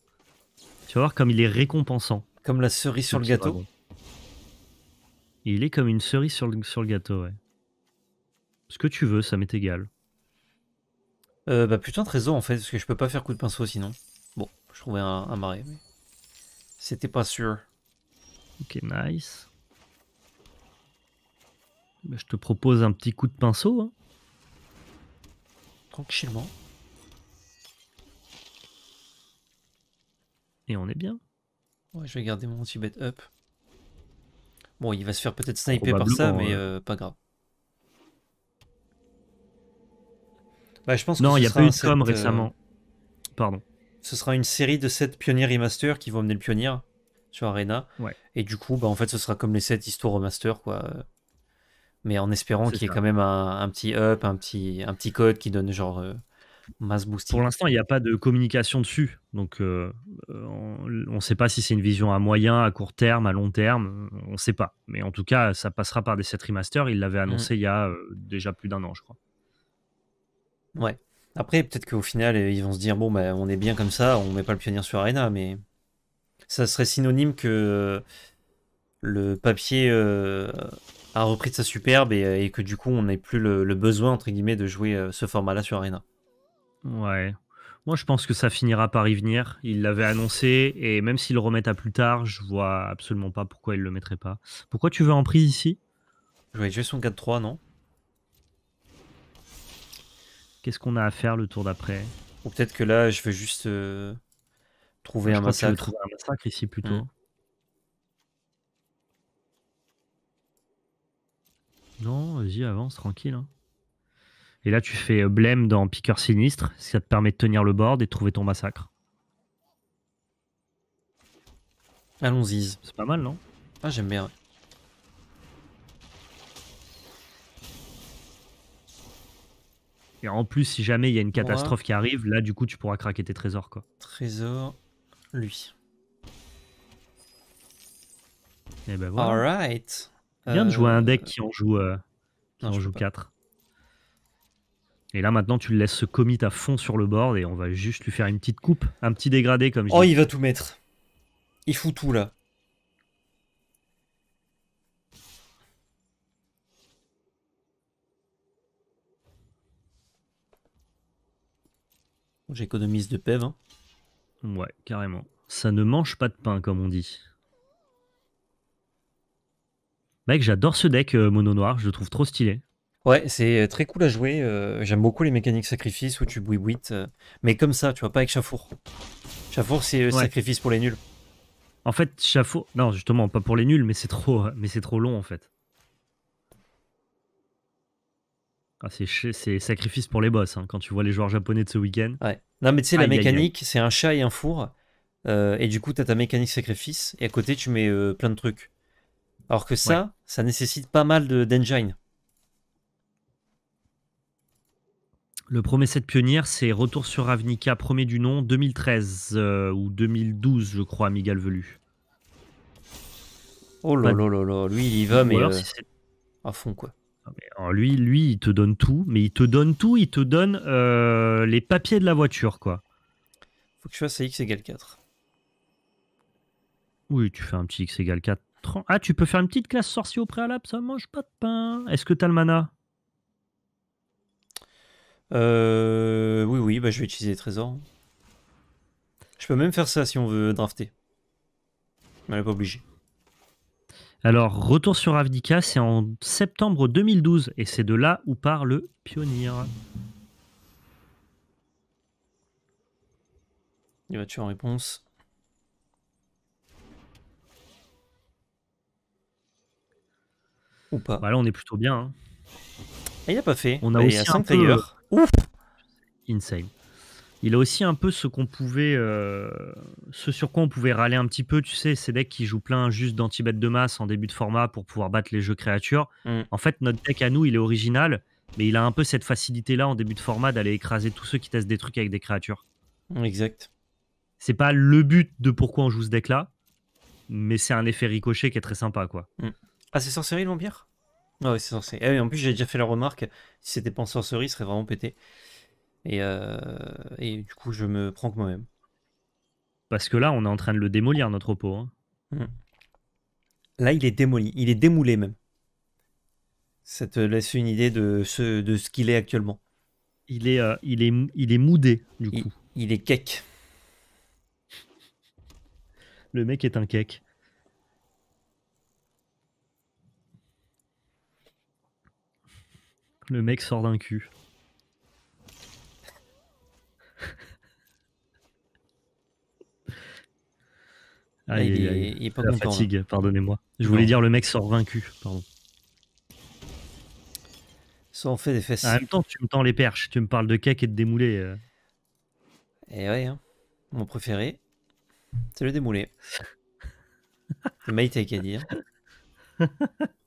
A: Tu vas voir comme il est récompensant. Comme la cerise sur le gâteau. Il est comme une cerise sur le, gâteau, ouais. Ce que tu veux, ça m'est égal. Euh, bah putain, trésor en fait, parce que je peux pas faire coup de pinceau sinon. Bon, je trouvais un, marais, mais c'était pas sûr. Ok, nice. Bah, je te propose un petit coup de pinceau. Hein. Tranquillement. Et on est bien. Ouais, je vais garder mon petit bet up. Bon, il va se faire peut-être sniper par ça, mais euh, pas grave. Bah, je pense que non, il n'y a pas eu com euh, récemment. Pardon. Ce sera une série de 7 pionniers remaster qui vont amener le pionnier sur Arena. Et du coup, bah, en fait, ce sera comme les 7 histoires remaster, quoi. Mais en espérant qu'il y ait quand même un, petit up, un petit, un petit code qui donne genre euh, pour l'instant, il n'y a pas de communication dessus. Donc, euh, euh, on ne sait pas si c'est une vision à moyen, à court terme, à long terme. Euh, on ne sait pas. Mais en tout cas, ça passera par des 7 remasters. Il l'avait mm. annoncé il y a déjà plus d'un an, je crois. Ouais. Après, peut-être qu'au final, ils vont se dire bon, ben, on est bien comme ça, on met pas le pionnier sur Arena, mais ça serait synonyme que le papier a repris de sa superbe et, que du coup, on n'ait plus le, le, besoin, entre guillemets, de jouer ce format-là sur Arena. Ouais. Moi, je pense que ça finira par y venir. Il l'avait annoncé et même s'il le remettent à plus tard, je vois absolument pas pourquoi il le mettrait pas. Pourquoi tu veux en prise ici Je vais jouer son 4-3, non Qu'est-ce qu'on a à faire le tour d'après Ou peut-être que là, je veux juste euh, trouver, un massacre. ici plutôt. Hmm. Non, vas-y, avance, tranquille. Hein. Et là, tu fais euh, blême dans piqueur sinistre, ça te permet de tenir le board et de trouver ton massacre. Allons-y. C'est pas mal, non Ah, j'aime bien. Et en plus, si jamais il y a une catastrophe qui arrive, là, du coup, tu pourras craquer tes trésors, quoi. Trésor, lui. Et eh ben voilà. Alright. Bien de jouer un deck euh, qui en joue, euh, en joue 4. Et là, maintenant, tu le laisses se commit à fond sur le board et on va juste lui faire une petite coupe, un petit dégradé comme je Oh, il va tout mettre. Il fout tout là. J'économise de pev. Hein. Ouais, carrément. Ça ne mange pas de pain, comme on dit. Mec, j'adore ce deck euh, mono noir, je le trouve trop stylé. Ouais, c'est euh, très cool à jouer. Euh, j'aime beaucoup les mécaniques sacrifice où tu bouis 8. Euh, mais comme ça, tu vois, pas avec Chafour. Chafour, c'est sacrifice pour les nuls. En fait, Chafour... Non, justement, pas pour les nuls, mais c'est trop, mais c'est trop long en fait. Ah, c'est sacrifice pour les boss hein, quand tu vois les joueurs japonais de ce week-end. Ouais. Non, mais tu sais, la mécanique, c'est un chat et un four. et du coup, t'as ta mécanique sacrifice. Et à côté, tu mets plein de trucs. Alors que ça, ça nécessite pas mal de- d'engine. Le premier set pionnière, c'est Retour sur Ravnica, premier du nom, 2013 euh, ou 2012, je crois, Miguel Velu.
B: Oh là là là là, lui il y va, mais euh,
A: à fond quoi. Ah, lui, lui, il te donne tout, mais il te donne tout, il te donne euh, les papiers de la voiture quoi. Faut que je fasse à x égale 4. Oui, tu fais un petit x égale 4. Ah, tu peux faire une petite classe sorcier au préalable, ça mange pas de pain. Est-ce que t'as le mana euh, oui, oui, bah, je vais utiliser les trésors. Je peux même faire ça si on veut drafter. Mais on n'est pas obligé. Alors, retour sur Avdika, c'est en septembre 2012 et c'est de là où part le pionnier. Il va tuer en réponse. Ou pas. Bah là, on est plutôt bien. Hein. Ah, il a pas fait. On a aussi il ouf, insane. Il a aussi un peu ce qu'on pouvait, euh, ce sur quoi on pouvait râler un petit peu, tu sais, ces decks qui jouent plein juste danti de masse en début de format pour pouvoir battre les jeux créatures. Mm. En fait, notre deck à nous, il est original, mais il a un peu cette facilité-là en début de format d'aller écraser tous ceux qui testent des trucs avec des créatures. Exact. C'est pas le but de pourquoi on joue ce deck-là, mais c'est un effet ricochet qui est très sympa, quoi. Mm. Ah, c'est série le Vampire ah c'est censé. Et ah en plus, j'ai déjà fait la remarque, si c'était pas en sorcerie, il serait vraiment pété. Et, euh, du coup, je me prends que moi-même. Parce que là, on est en train de le démolir, notre pot hein. hmm. Là, il est démoli, il est démoulé même. Ça te laisse une idée de ce, de ce qu'il est actuellement. Il est, euh, il, est, il est moudé, du coup. Il, il est cake. Le mec est un cake. Le mec sort vaincu cul. Ah, il, est, pas content, fatigue, hein. pardonnez-moi. Je voulais dire le mec sort vaincu, pardon. Ça en fait des fesses. En même temps, tu me tends les perches, tu me parles de cake et de démoulé. Euh. Eh Et ouais, hein. mon préféré, c'est le démoulé. c'est Maïté qui a hein.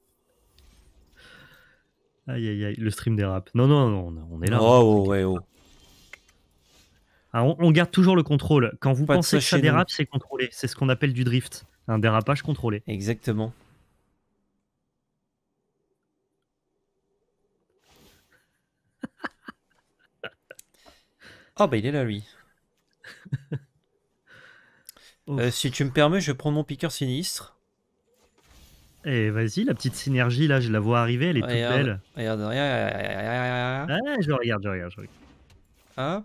A: Aïe, aïe, aïe, le stream dérape. Non, non, non, on est là. Hein, oh, ouais, oh. Ah, on, garde toujours le contrôle. Quand vous pensez que ça dérape, c'est contrôlé. C'est ce qu'on appelle du drift. Un dérapage contrôlé. Exactement. oh, bah il est là lui. Euh, si tu me permets, je prends mon piqueur sinistre. Et eh, vas-y, la petite synergie, là, je la vois arriver, elle est toute belle. Regarde, regarde, regarde, ah, je regarde, je regarde, je regarde. Hop. Hein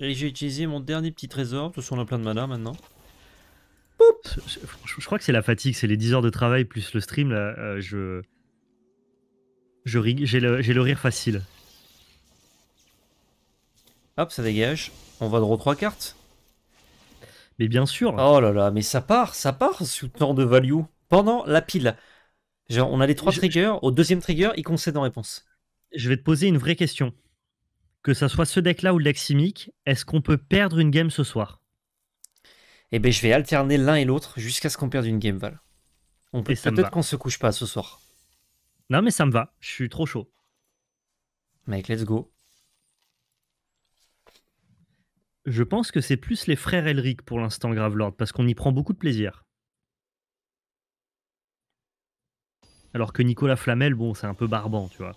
A: Et j'ai utilisé mon dernier petit trésor, de toute façon a plein de mana maintenant. Poup je, crois que c'est la fatigue, c'est les 10 heures de travail plus le stream, là, euh, je je... J'ai le, rire facile. Hop, ça dégage. On va droit 3 cartes. Mais bien sûr. Oh là là, mais ça part, ça part sous temps de value pendant la pile. Genre, on a les trois triggers. Au deuxième trigger, il concède en réponse. Je vais te poser une vraie question. Que ça soit ce deck-là ou le deck Simic, est-ce qu'on peut perdre une game ce soir Eh bien, je vais alterner l'un et l'autre jusqu'à ce qu'on perde une game, Val. On peut peut-être qu'on se couche pas ce soir. Non, mais ça me va. Je suis trop chaud. Mec, let's go. Je pense que c'est plus les frères Elric pour l'instant, Gravelord, parce qu'on y prend beaucoup de plaisir. Alors que Nicolas Flamel, bon, c'est un peu barbant, tu vois.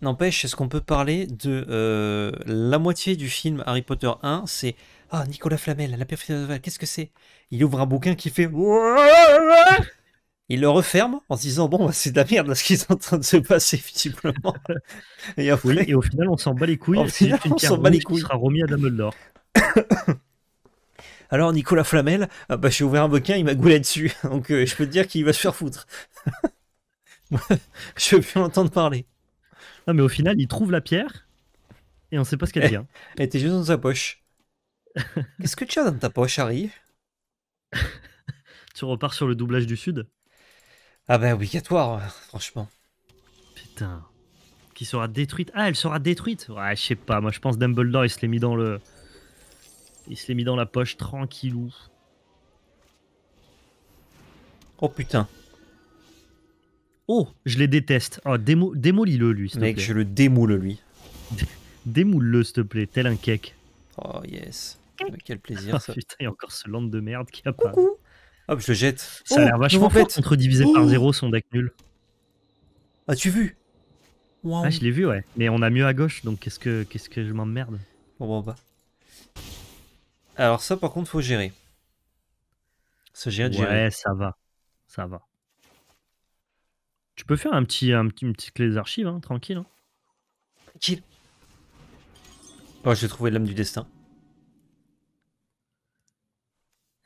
A: N'empêche, est-ce qu'on peut parler de euh, la moitié du film Harry Potter 1 C'est Ah, Nicolas Flamel, la perfection qu'est-ce que c'est Il ouvre un bouquin qui fait. Il le referme en se disant Bon, bah, c'est de la merde ce qui est en train de se passer, visiblement. et, au final, on s'en bat les couilles. on s'en bat les sera remis à Dumbledore. Alors, Nicolas Flamel, ah, bah, j'ai ouvert un bouquin, il m'a goulé dessus. Donc, euh, je peux te dire qu'il va se faire foutre. je veux plus entendre parler. Non, mais au final, il trouve la pierre et on sait pas ce qu'elle eh, vient. Elle était juste dans sa poche. Qu'est-ce que tu as dans ta poche, Harry Tu repars sur le doublage du Sud Ah, ben obligatoire, franchement. Putain. Qui sera détruite Ah, elle sera détruite Ouais, je sais pas. Moi, je pense Dumbledore, il se l'est mis dans le. Il se l'est mis dans la poche tranquillou. Oh putain. Oh, je les déteste. Oh, Démolis-le, lui. Mec, je le démoule, lui. Démoule-le, s'il te plaît, tel un cake. Oh, yes. Quel plaisir, ah, putain, il y a encore ce land de merde qui a Hop, ah, je le jette. Ça a l'air oh, vachement fort contre divisé par oh. zéro son deck nul. As-tu vu Ah, je l'ai vu, ouais. Mais on a mieux à gauche, donc qu'est-ce que, qu'est-ce que je m'emmerde Bon, bon, bah. Alors ça, par contre, faut gérer. Ça gère de gérer. Ouais, ça va. Ça va. Tu peux faire un petit, un petit, une petite clé des archives, hein, tranquille. Hein. Tranquille. Oh, j'ai trouvé l'âme du destin.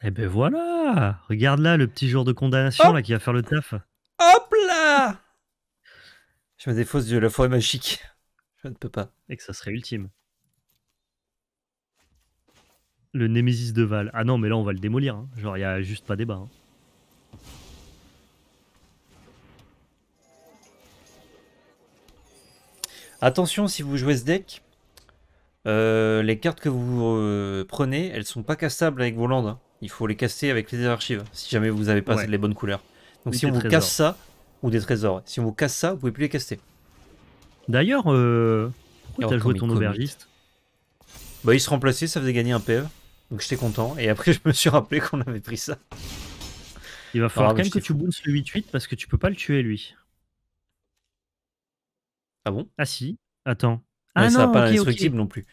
A: Eh ben voilà Regarde là le petit jour de condamnation là qui va faire le taf. Hop là Je me défausse de la forêt magique. Je ne peux pas. Et que ça serait ultime. Le Némésis de Val. Ah non, mais là on va le démolir. Hein. Genre, il n'y a juste pas débat. Attention si vous jouez ce deck, euh, les cartes que vous euh, prenez, elles sont pas cassables avec vos landes. Hein. Il faut les casser avec les archives, si jamais vous avez pas les bonnes couleurs. Donc si on vous casse ça, ou des trésors, si on vous casse ça, vous pouvez plus les casser. D'ailleurs, euh, pourquoi t'as joué ton aubergiste Bah il se remplaçait, ça faisait gagner un PV. E, donc j'étais content, et après je me suis rappelé qu'on avait pris ça. Il va ah, falloir quand même que tu boostes le 8-8 parce que tu peux pas le tuer lui. Ah bon Ah si, attends.
B: Ah non, ça n'a pas indestructible non plus.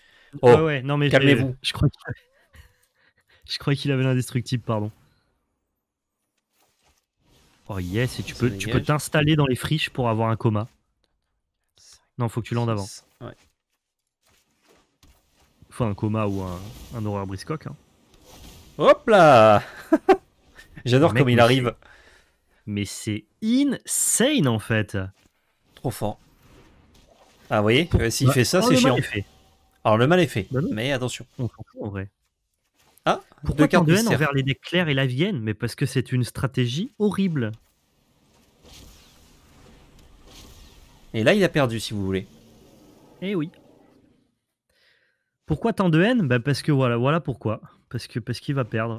B: Oh, ouais, non mais calmez-vous.
A: Je crois qu'il... avait l'indestructible, pardon. Oh yes, et tu peux, tu peux t'installer dans les friches pour avoir un coma. Non, faut que tu landes avant. Ouais. Enfin, un coma ou un, horreur briscoque. Hein. Hop là J'adore comme il arrive. Mais c'est insane en fait. Trop fort. Ah, vous euh, s'il fait ça, oh, c'est chiant. Alors, le mal est fait, bah mais attention. On s'en en ah, Pourquoi tant de haine envers les decks clairs et la Vienne Mais parce que c'est une stratégie horrible. Et là, il a perdu, si vous voulez. Eh oui. Pourquoi tant de haine Parce que voilà, voilà pourquoi. Parce que parce qu'il va perdre.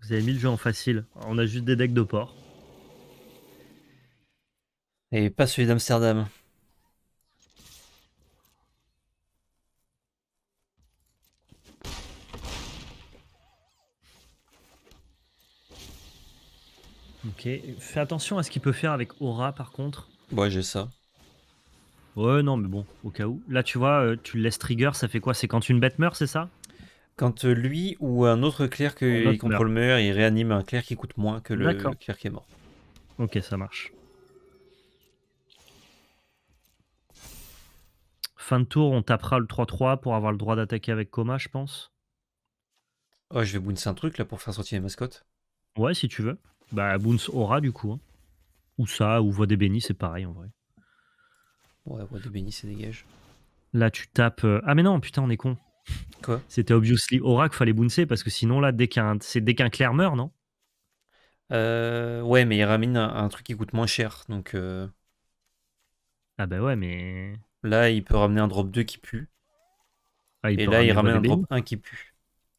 A: Vous avez mis le jeu en facile. On a juste des decks de porc. Et pas celui d'Amsterdam. Ok, fais attention à ce qu'il peut faire avec Aura par contre. Ouais, j'ai ça. Ouais, non, mais bon, au cas où. Là, tu vois, euh, tu le laisses trigger, ça fait quoi C'est quand une bête meurt, c'est ça Quand euh, lui ou un autre clerc qui euh, contrôle meurt, il réanime un clerc qui coûte moins que le clerc qui est mort. Ok, ça marche. fin de tour, on tapera le 3-3 pour avoir le droit d'attaquer avec Coma, je pense. Oh, je vais bouncer un truc là pour faire sortir les mascottes. Ouais, si tu veux. Bah, bounce aura du coup. Hein. Ou ça, ou voix des bénis, c'est pareil en vrai. Ouais, voix des bénis, c'est dégage. Là, tu tapes. Euh, ah, mais non, putain, on est con. Quoi C'était obviously aura qu'il fallait bouncer parce que sinon, là, dès qu'un qu clair meurt, non euh, Ouais, mais il ramène un, truc qui coûte moins cher donc. Euh. Ah, bah ouais, mais. Là, il peut ramener un drop 2 qui pue. Ah, et là, il ramène un drop 1 qui pue.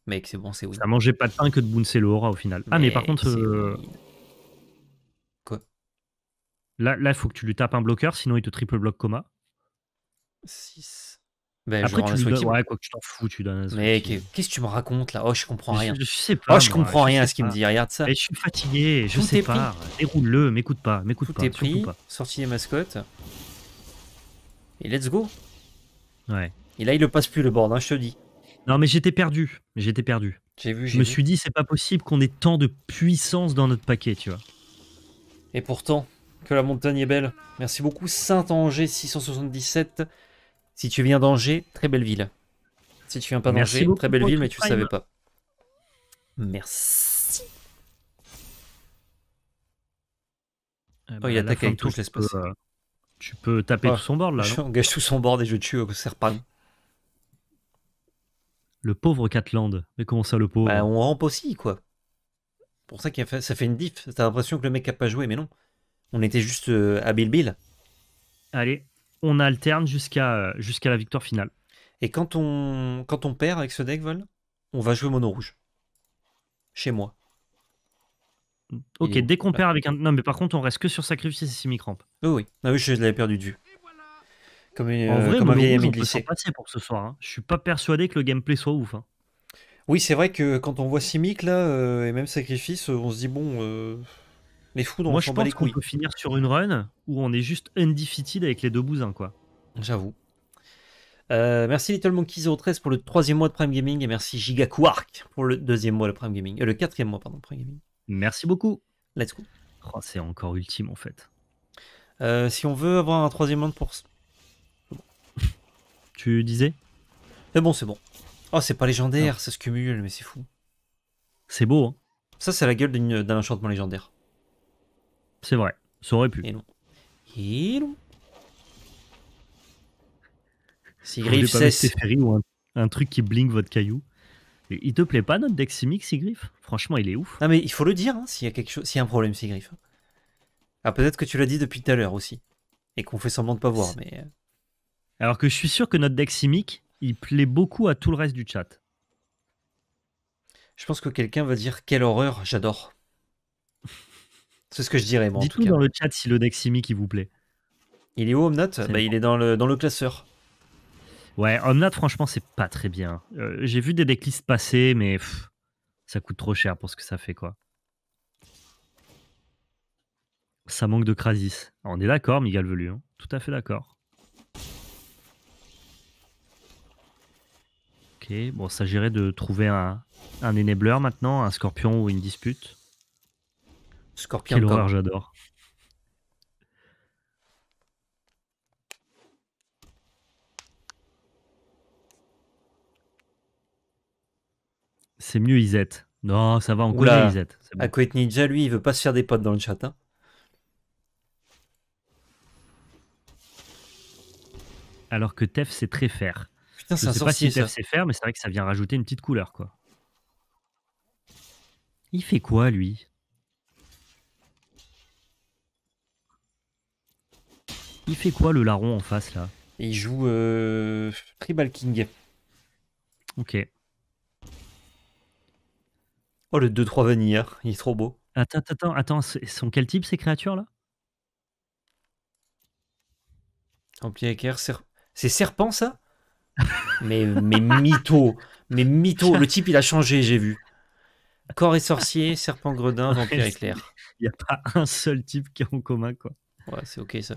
A: Mec, c'est bon, c'est oui. Ça mangeait pas de pain que de le Aura au final. ah, mais par contre. Euh, quoi Là, il faut que tu lui tapes un bloqueur, sinon il te triple bloque coma. 6. Ben, Après, tu lui donnes... ouais, quoi que tu t'en fous, tu donnes. Mais qu'est-ce que tu me racontes là Oh, je comprends rien. Je, sais oh, pas. Oh, je comprends rien à ce qu'il me dit. Regarde ça. Et je suis fatigué, je sais pas. Déroule-le, m'écoute pas, m'écoute pas. Tout est pris. Pas. Sorti les mascottes. Et let's go. Ouais. Et là, il le passe plus le board, hein, je te dis. Non, mais j'étais perdu. J'étais perdu. J'ai vu. Je me suis dit, c'est pas possible qu'on ait tant de puissance dans notre paquet, tu vois. Et pourtant, que la montagne est belle. Merci beaucoup, Saint-Angers 677. Si tu viens d'Angers, très belle ville. Si tu viens pas d'Angers, très belle ville, mais tu ne savais pas. Merci.
B: Eh oh, il attaque avec touche, l'espace.
A: Tu peux taper ah, tout son board là. Je engage tout son board et je tue euh, au serpent. Le pauvre Catland. Mais comment ça, le pauvre bah, On rampe aussi, quoi. Pour ça, que fait... ça fait une diff. T'as l'impression que le mec a pas joué, mais non. On était juste euh, à Bill Allez, on alterne euh, jusqu'à la victoire finale. Et quand on, quand on perd avec ce deck, Vol, on va jouer mono rouge. Chez moi. Ok, dès qu'on perd avec un. Non, mais par contre, on reste que sur sacrifice et Simic Ramp oui, ah oui, je l'avais perdu du. Comme, en euh, vrai, comme un vieil ami de passer pour ce soir. je hein. Je suis pas persuadé que le gameplay soit ouf. Hein. Oui, c'est vrai que quand on voit Simic là euh, et même Sacrifice, euh, on se dit bon, euh, les fous on Moi, je pense qu'on peut finir sur une run où on est juste undefeated avec les deux bousins, quoi. J'avoue. merci Little Monkey 013 pour le troisième mois de Prime Gaming et merci Giga pour le deuxième mois de Prime Gaming, le quatrième mois pardon Prime Gaming. Merci beaucoup. Let's go. Oh, c'est encore ultime en fait. Euh, si on veut avoir un troisième de pour. tu disais Mais bon, c'est bon. Oh, c'est pas légendaire, ça se cumule, mais c'est fou. C'est beau, hein Ça, c'est la gueule d'un enchantement légendaire. C'est vrai, ça aurait pu. Et non. Et non. Si Griff cesse. Ou un, un truc qui blingue votre caillou. Il te plaît pas notre deck Simic, Franchement, il est ouf. Ah, mais il faut le dire, hein, s'il y a quelque chose, s'il y a un problème, Sigriff. Ah, peut-être que tu l'as dit depuis tout à l'heure aussi. Et qu'on fait semblant de pas voir, mais. Euh. Alors que je suis sûr que notre deck il plaît beaucoup à tout le reste du chat. Je pense que quelqu'un va dire Quelle horreur, j'adore. C'est ce que je dirais, moi. Dites-nous dans le chat si le deck il vous plaît. Il est où, Omnat bah, Il est dans le, dans le classeur. Ouais, Omnat, franchement, c'est pas très bien. Euh, j'ai vu des decklists passer, mais ça coûte trop cher pour ce que ça fait, quoi. Ça manque de Krasis. On est d'accord, Miguel Velu. Hein. Tout à fait d'accord. Ok, bon, s'agirait de trouver un, un enabler maintenant, un scorpion ou une dispute.
B: Scorpion. Quelle j'adore.
A: c'est mieux Isette. Non, ça va, on Oula. Isette. Bon. Ninja, lui, il veut pas se faire des potes dans le chat. Hein. Alors que Tef, c'est très fer. Putain, c'est sais pas si Tef, c'est fer, mais c'est vrai que ça vient rajouter une petite couleur, quoi. Il fait quoi, lui Il fait quoi, le larron, en face, là Il joue euh, Tribal King. Ok. Oh, le 2-3 venir il est trop beau. Attends, attends, attends, sont quel type ces créatures-là Vampire éclair, c'est serpent ça mais, mais mytho, mais mytho, le type il a changé, j'ai vu. Corps et sorcier, serpent gredin, vampire éclair. Il n'y a pas un seul type qui est en commun, quoi. Ouais, c'est ok ça.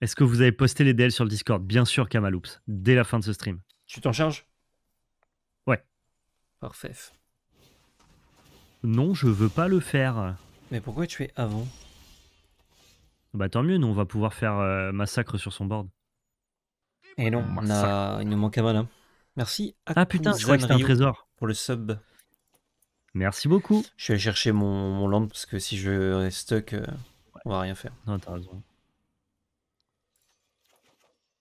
A: Est-ce que vous avez posté les DL sur le Discord Bien sûr, Kamaloops, dès la fin de ce stream. Tu t'en charges non, je veux pas le faire. Mais pourquoi tu es avant Bah tant mieux, nous on va pouvoir faire euh, massacre sur son board. Et eh non, on a... il nous manque un malin. Merci. ah putain, je que un trésor. Pour le sub. Merci beaucoup. Je vais chercher mon, land parce que si je reste stuck, euh, on va rien faire. Non, t'as raison.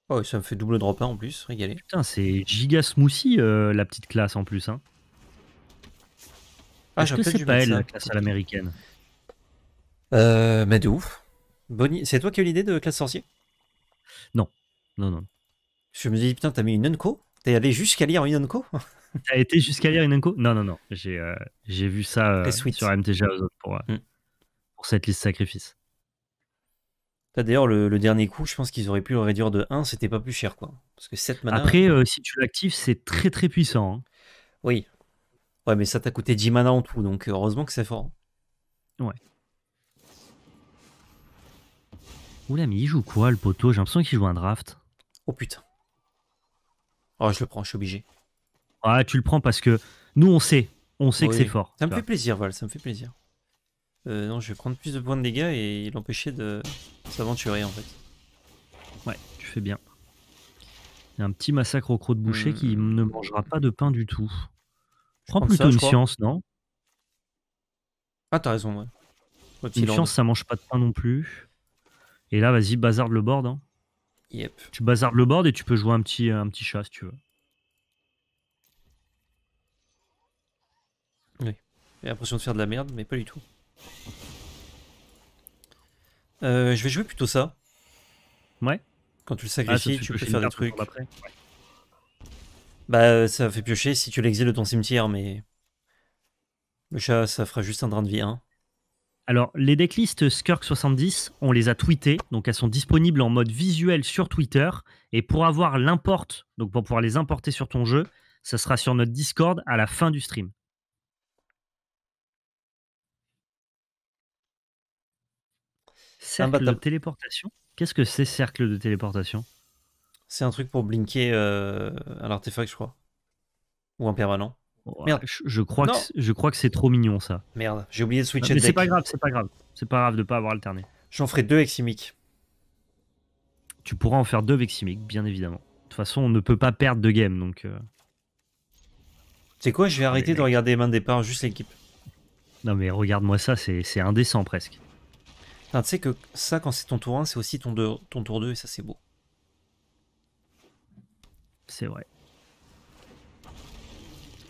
A: Oh, ça me fait double drop 1 en plus, régalé. Putain, c'est giga smoothie euh, la petite classe en plus. Hein. Ah, Est-ce que c'est pas elle la classe à l'américaine euh, Mais de ouf. Bonnie, c'est toi qui as eu l'idée de classe sorcier Non, non, non. Je me dis putain, t'as mis une unco T'es allé jusqu'à lire une unco T'as été jusqu'à lire une unco Non, non, non. J'ai euh, j'ai vu ça euh, sur MTG pour, euh, hmm. pour cette liste sacrifice. D'ailleurs, le, dernier coup, je pense qu'ils auraient pu le réduire de 1, c'était pas plus cher, quoi. Parce que cette mana. Après, si tu l'actives, c'est très très puissant. Hein. Oui, Ouais, mais ça t'a coûté 10 mana en tout, donc euh, heureusement que c'est fort. Ouais. Oula, mais il joue quoi le poteau J'ai l'impression qu'il joue un draft. Oh putain. Oh, je le prends, je suis obligé. Ah, tu le prends parce que nous, on sait. On sait que c'est fort. Ça me fait plaisir, Val, ça me fait plaisir. Euh, non, je vais prendre plus de points de dégâts et l'empêcher de s'aventurer en fait. Ouais, tu fais bien. Il y a un petit massacre au croc de boucher hmm. qui ne mangera pas de pain du tout. Je prends plutôt une science, non Ah, t'as raison, ouais. Une science, ça mange pas de pain non plus. Et là, vas-y, bazarde le board. Hein. Yep. Tu bazardes le board et tu peux jouer un petit, euh, un petit chat si tu veux. Oui. J'ai l'impression de faire de la merde, mais pas du tout. Euh, je vais jouer plutôt ça. Ouais. Quand tu le ah, sacrifies, tu, peux faire des trucs. Après. Bah, euh, ça fait piocher si tu l'exiles de ton cimetière, mais. Le chat, ça fera juste un drain de vie hein. Alors, les decklists Skirk70, on les a tweetés donc elles sont disponibles en mode visuel sur Twitter. Et pour avoir l'import, donc pour pouvoir les importer sur ton jeu, ça sera sur notre Discord à la fin du stream.
B: Cercle de téléportation
A: Qu'est-ce que c'est cercle de téléportation c'est un truc pour blinker euh, un artefact, je crois. Ou un permanent. Je, crois que, je crois que c'est trop mignon ça. Merde, j'ai oublié de ah, switcher. mais c'est pas grave, c'est pas grave. C'est pas grave de pas avoir alterné. J'en ferai deux avec Simic. Tu pourras en faire deux avec Simic, bien évidemment. De toute façon, on ne peut pas perdre de game, donc. Euh... C'est quoi Je vais arrêter de regarder les mains de départ, juste l'équipe. Non mais regarde-moi ça, c'est indécent presque. Tu sais que ça, quand c'est ton tour 1, c'est aussi ton, de ton tour 2 et ça c'est beau c'est vrai.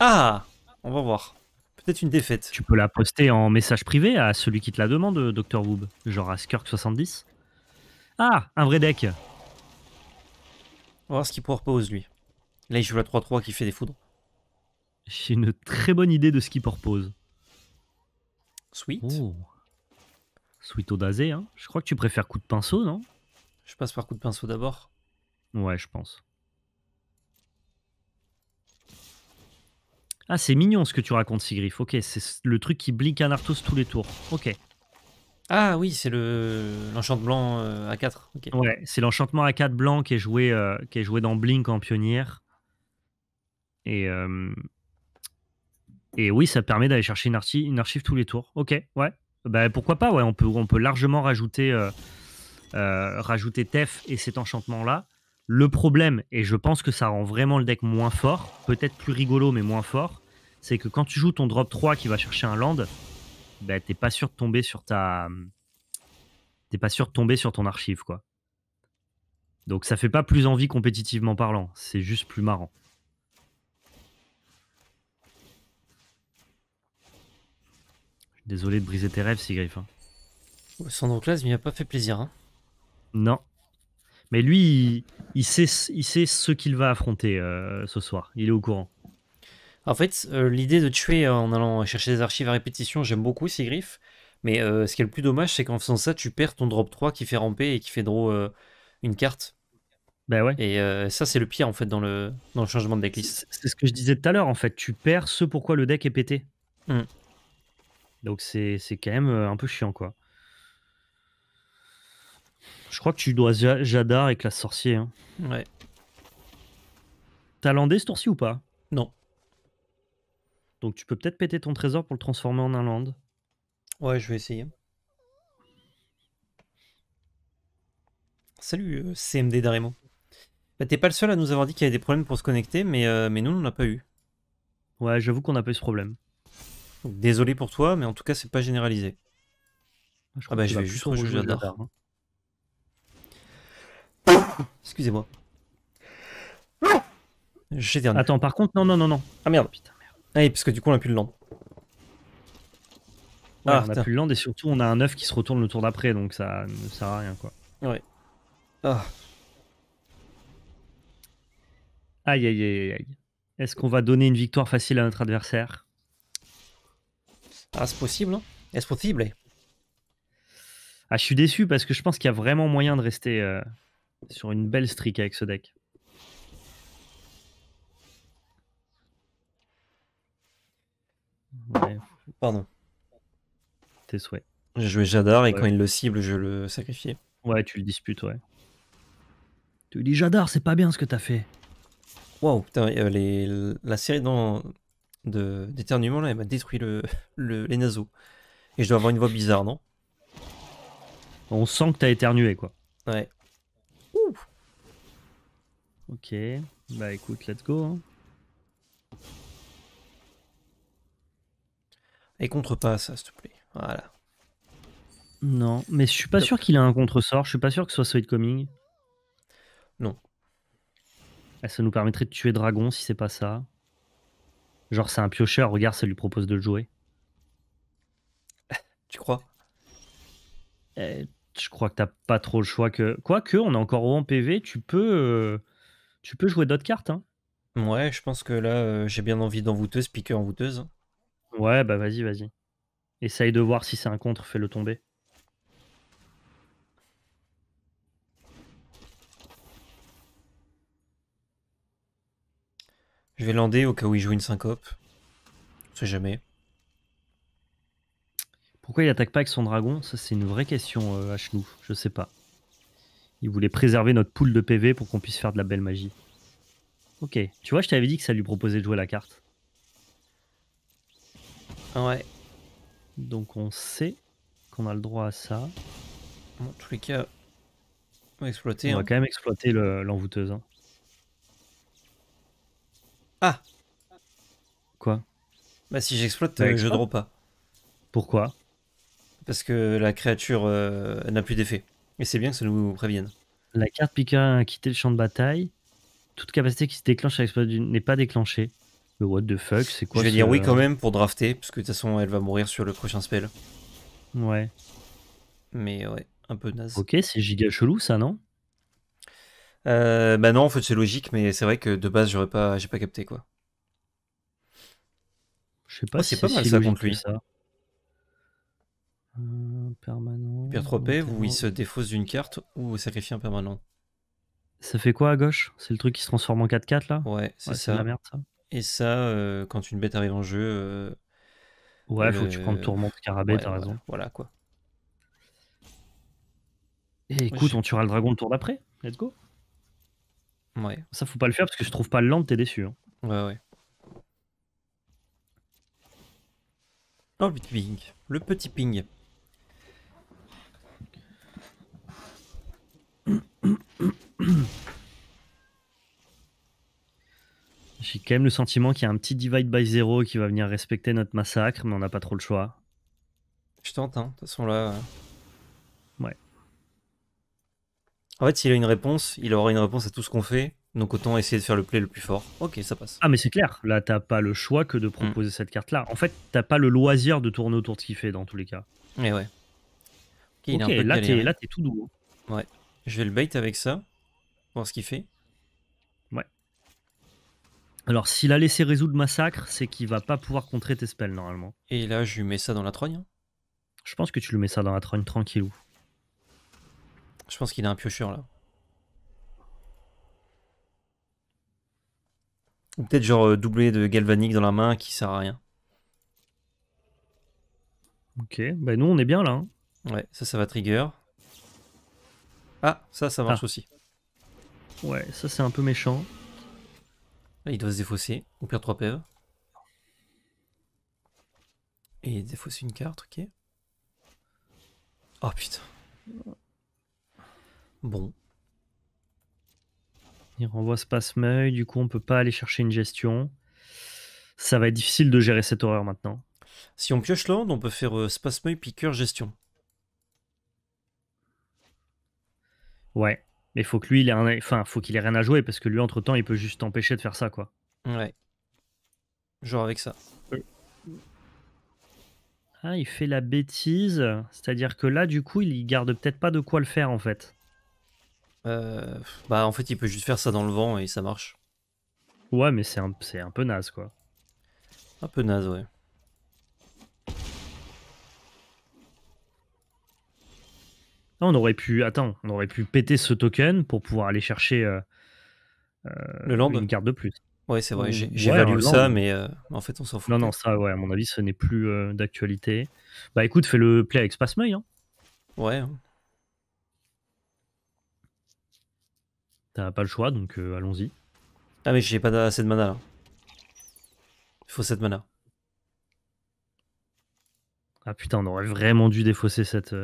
A: Ah On va voir. Peut-être une défaite. Tu peux la poster en message privé à celui qui te la demande, euh, Dr. Woob. Genre à Skirk70. Ah Un vrai deck On va voir ce qu'il propose, lui. Là, il joue la 3-3 qui fait des foudres. J'ai une très bonne idée de ce qu'il propose. Sweet. Oh. Sweet Odazé, hein. Je crois que tu préfères coup de pinceau, non Je passe par coup de pinceau d'abord. Ouais, je pense. Ah, c'est mignon ce que tu racontes, Sigrif. Ok, c'est le truc qui blink un Artos tous les tours. Ok. Ah oui, c'est le l'enchantement blanc euh, A4. Ok. Ouais, c'est l'enchantement A4 blanc qui est joué, euh, qui est joué dans Blink en pionnière. Et, euh, et oui, ça permet d'aller chercher une, une, archive tous les tours. Ok, ouais. Bah, pourquoi pas, ouais. On peut, on peut largement rajouter, rajouter Tef et cet enchantement-là. Le problème, et je pense que ça rend vraiment le deck moins fort, peut-être plus rigolo mais moins fort, c'est que quand tu joues ton drop 3 qui va chercher un land, bah, t'es pas sûr de tomber sur ta. T'es pas sûr de tomber sur ton archive, quoi. Donc ça fait pas plus envie compétitivement parlant, c'est juste plus marrant. Désolé de briser tes rêves, Sigriff. Hein. Son il a pas fait plaisir. Hein. Non, mais lui, il, sait, il sait ce qu'il va affronter euh, ce soir. Il est au courant. En fait, euh, l'idée de tuer en allant chercher des archives à répétition, j'aime beaucoup ces griffes. Mais euh, ce qui est le plus dommage, c'est qu'en faisant ça, tu perds ton drop 3 qui fait ramper et qui fait draw une carte. Ben ouais. Et ça, c'est le pire en fait dans le, dans le changement de decklist. C'est ce que je disais tout à l'heure en fait. Tu perds ce pourquoi le deck est pété. Mm. Donc c'est quand même un peu chiant quoi. Je crois que tu dois Jadar et classe sorcier. Hein. Ouais. T'as landé ce tour-ci ou pas Non. Donc tu peux peut-être péter ton trésor pour le transformer en un land. Ouais, je vais essayer. Salut euh, CMD Darimo. Bah, T'es pas le seul à nous avoir dit qu'il y avait des problèmes pour se connecter, mais, euh, mais nous, on n'en pas eu. Ouais, j'avoue qu'on a pas eu ce problème. désolé pour toi, mais en tout cas, c'est pas généralisé. ah bah, je vais juste rejouer Jadar. Hein. Excusez-moi. dernier. Attends, par contre, non, non, non, non. Ah merde, putain, merde. Ah oui, parce que du coup, on a plus le land. Ah, on a plus le land et surtout, on a un œuf qui se retourne le tour d'après, donc ça ne sert à rien, quoi.
B: Ouais. Ah.
A: Aïe, aïe, aïe, aïe. Est-ce qu'on va donner une victoire facile à notre adversaire Ah, c'est possible. non hein. Est-ce possible Ah, je suis déçu parce que je pense qu'il y a vraiment moyen de rester. Euh, sur une belle streak avec ce deck. Pardon. Tes souhaits. J'ai joué Jadar et quand il le cible, je le sacrifie. Ouais, tu le disputes, ouais. Tu lui dis Jadar, c'est pas bien ce que t'as fait. Waouh, putain, euh, la série dans, de, d'éternuement là, elle m'a détruit le, les naseaux. Et je dois avoir une voix bizarre, non On sent que t'as éternué, quoi. Ouais. Ok, bah écoute, let's go. Hein. Et contre pas ça, s'il te plaît. Voilà. Non, mais je suis pas sûr qu'il a un contresort. Je suis pas sûr que ce soit Sweet Coming. Non. Ah, ça nous permettrait de tuer Dragon si c'est pas ça. Genre, c'est un piocheur, regarde, ça lui propose de le jouer. tu crois eh, Je crois que t'as pas trop le choix que. Quoique, on est encore haut en PV, tu peux. Euh, tu peux jouer d'autres cartes. Hein. Ouais, je pense que là, euh, j'ai bien envie d'envoûteuse, piqueur envoûteuse. Hein. Ouais, bah vas-y, vas-y. Essaye de voir si c'est un contre, fais-le tomber. Je vais lander au cas où il joue une syncope. On sait jamais. Pourquoi il attaque pas avec son dragon Ça, c'est une vraie question, euh, ne Je sais pas. Il voulait préserver notre pool de PV pour qu'on puisse faire de la belle magie. Ok, tu vois, je t'avais dit que ça lui proposait de jouer la carte. Ah ouais. Donc on sait qu'on a le droit à ça. En tous les cas, on va exploiter. On hein. va quand même exploiter l'envoûteuse. Hein. Ah Quoi
B: Bah si j'exploite, euh, je je drop pas.
A: Pourquoi Parce que la créature euh, n'a plus d'effet c'est bien que ça nous prévienne. La carte Pika a quitté le champ de bataille. Toute capacité qui se déclenche à l'exploit n'est pas déclenchée. Le what the fuck, c'est quoi Je vais dire oui quand même pour drafter, parce que de toute façon, elle va mourir sur le prochain spell. Ouais. Mais ouais, un peu naze. Ok, c'est giga chelou ça, non euh, Bah non, en fait, c'est logique, mais c'est vrai que de base, j'aurais pas, j'ai pas capté quoi. Je sais pas. Oh, si c'est pas mal ça contre lui. Euh, permanent. Hypertropé, où il se défausse d'une carte ou sacrifie un permanent. Ça fait quoi à gauche C'est le truc qui se transforme en 4-4 là Ouais, c'est ça. la merde Et ça, euh, quand une bête arrive en jeu. Euh, ouais, faut que tu prennes tourmente carabée, t'as raison. Voilà, quoi. Et eh, écoute, on tuera le dragon le tour d'après. Let's go. Ouais. Ça, faut pas le faire parce que je trouve pas le land, t'es déçu. Hein. Ouais, ouais. Oh, le ping. Le petit ping. J'ai quand même le sentiment qu'il y a un petit divide by zero qui va venir respecter notre massacre, mais on n'a pas trop le choix. Je tente, hein. De toute façon, là. Euh. Ouais. En fait, s'il a une réponse, il aura une réponse à tout ce qu'on fait. Donc autant essayer de faire le play le plus fort. Ok, ça passe. Ah mais c'est clair, là t'as pas le choix que de mm. proposer cette carte-là. En fait, t'as pas le loisir de tourner autour de ce qu'il fait dans tous les cas. Mais eh ouais. Ok, là t'es tout doux. Hein. Ouais. Je vais le bait avec ça, voir ce qu'il fait. Ouais. Alors, s'il a laissé résoudre Massacre, c'est qu'il va pas pouvoir contrer tes spells normalement. Et là, je lui mets ça dans la trogne. Hein. Je pense que tu lui mets ça dans la trogne tranquillou. Je pense qu'il a un piocheur là. Ou peut-être genre doublé euh, de galvanique dans la main qui sert à rien. Ok, bah nous on est bien là. Hein. Ouais, ça ça va trigger. Ah, ça, ça marche ah. aussi. Ouais, ça c'est un peu méchant. Ah, il doit se défausser, ou pire, 3 PV. E. Et défausser une carte, ok. Oh putain. Bon. Il renvoie ce passe du coup on peut pas aller chercher une gestion. Ça va être difficile de gérer cette horreur maintenant. Si on pioche land, on peut faire euh, space gestion. Ouais. Mais faut que lui, il ait, un... enfin, faut qu'il ait rien à jouer parce que lui, entre temps, il peut juste t'empêcher de faire ça, quoi. Ouais. Genre avec ça. Ah, il fait la bêtise. C'est-à-dire que là, du coup, il garde peut-être pas de quoi le faire, en fait. Euh, bah, en fait, il peut juste faire ça dans le vent et ça marche. Ouais, mais c'est un, un peu naze, quoi. Un peu naze, ouais. on aurait pu. Attends, on aurait pu péter ce token pour pouvoir aller chercher euh, euh, le une carte de plus. Ouais, c'est vrai, J'ai valu ça, mais euh, en fait, on s'en fout. Non, non, ça, ouais, à mon avis, ce n'est plus d'actualité. Bah écoute, fais le play avec Space Hein. Ouais. T'as pas le choix, donc allons-y. Ah, mais j'ai pas assez de mana là. Il faut cette mana. Ah putain, on aurait vraiment dû défausser cette.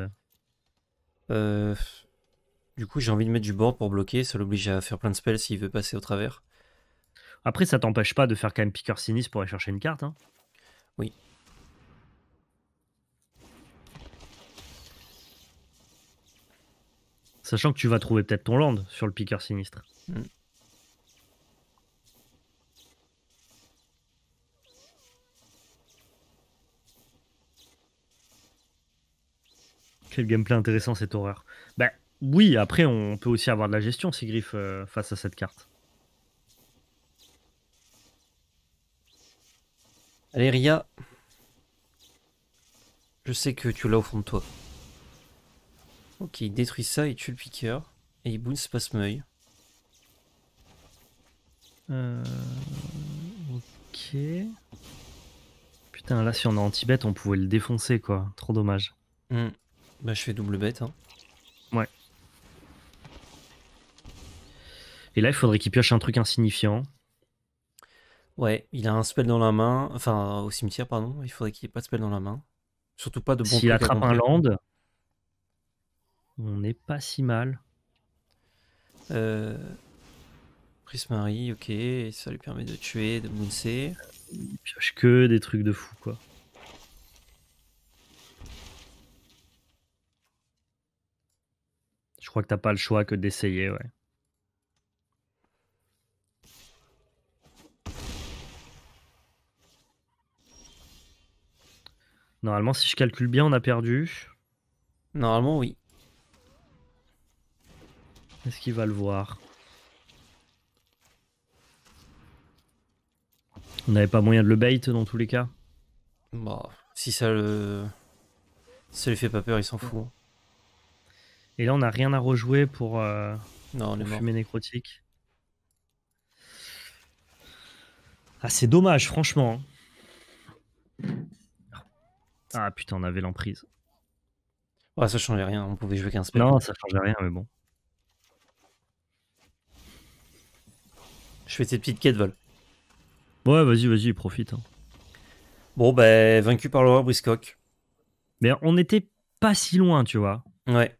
A: Euh, du coup, j'ai envie de mettre du board pour bloquer. Ça l'oblige à faire plein de spells s'il veut passer au travers. Après, ça t'empêche pas de faire quand même piqueur sinistre pour aller chercher une carte. Hein. Oui. Sachant que tu vas trouver peut-être ton land sur le piqueur sinistre. Hmm. le gameplay intéressant cette horreur. Bah oui, après on peut aussi avoir de la gestion si griffes euh, face à cette carte. Allez Ria, je sais que tu l'as au fond de toi. Ok, il détruit ça, il tue le piqueur. Et il boune passe Euh... Ok. Putain, là, si on est en Tibet, on pouvait le défoncer, quoi. Trop dommage. Hmm. Bah je fais double bête. Hein. Ouais. Et là, il faudrait qu'il pioche un truc insignifiant. Ouais, il a un spell dans la main, enfin au cimetière, pardon. Il faudrait qu'il ait pas de spell dans la main. Surtout pas de bon S'il attrape un land, on n'est pas si mal. Euh... Prismari, ok, ça lui permet de tuer, de mouncer Il pioche que des trucs de fou, quoi. Je crois que t'as pas le choix que d'essayer, ouais. Normalement, si je calcule bien, on a perdu. Normalement, oui. Est-ce qu'il va le voir On n'avait pas moyen de le bait dans tous les cas Bah, si ça le. Ça lui fait pas peur, il s'en fout. Et là, on n'a rien à rejouer pour, euh, non, fumer nécrotique. Ah, c'est dommage, franchement. Ah putain, on avait l'emprise. Ouais, ça changeait rien, on pouvait jouer qu'un spell. Non, ça changeait rien, mais bon. Je fais cette petite quête vol. Ouais, vas-y, vas-y, profite. Hein. Bon, ben, vaincu par l'horreur Briscock. Mais on n'était pas si loin, tu vois. Ouais.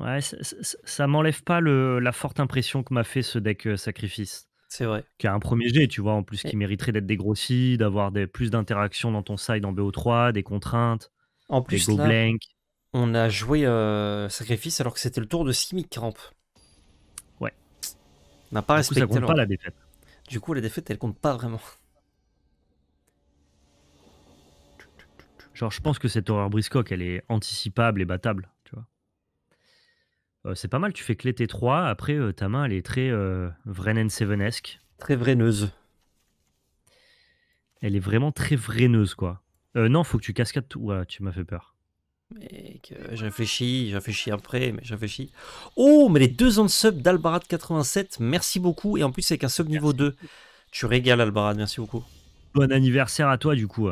A: Ouais, ça, m'enlève pas la forte impression que m'a fait ce deck euh, sacrifice. C'est vrai. Qui a un premier jet, tu vois, en plus, qui mériterait d'être dégrossi, d'avoir plus d'interactions dans ton side en BO3, des contraintes, en plus, On a joué euh, sacrifice alors que c'était le tour de Simic Ramp. Ouais. On n'a pas du respecté. Coup, ça compte pas la défaite. Du coup, la défaite, elle compte pas vraiment. Genre, je pense que cette horreur briscoque, elle est anticipable et battable. Euh, c'est pas mal, tu fais clé T3, après euh, ta main elle est très euh, Seven-esque. Très vraineuse. Elle est vraiment très vraineuse quoi. Euh, non, faut que tu cascades tout. Ouais, tu m'as fait peur. Mec, je réfléchis, je réfléchis après, mais je réfléchis. Oh, mais les deux ans de sub d'Albarad 87, merci beaucoup. Et en plus, avec un sub niveau 2, tu régales Albarad, merci beaucoup. Bon anniversaire à toi, du coup.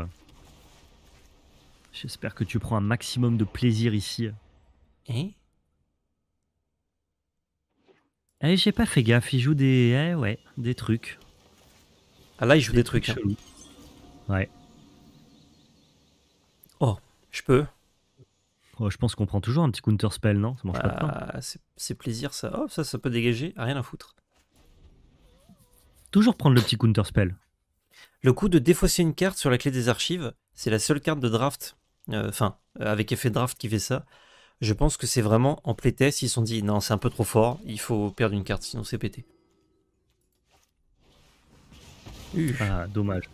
A: J'espère que tu prends un maximum de plaisir ici. Hein eh, j'ai pas fait gaffe, il joue des. Eh, ouais, des trucs. Ah là, il joue des, trucs, hein. Ouais. Oh, je peux. Oh, je pense qu'on prend toujours un petit counter spell, non Ça bah, C'est plaisir ça. Oh, ça, ça peut dégager. rien à foutre. Toujours prendre le petit counter spell. Le coup de défausser une carte sur la clé des archives, c'est la seule carte de draft, euh, enfin, euh, avec effet draft qui fait ça. Je pense que c'est vraiment en playtest, ils se sont dit non, c'est un peu trop fort, il faut perdre une carte, sinon c'est pété. Ah, dommage.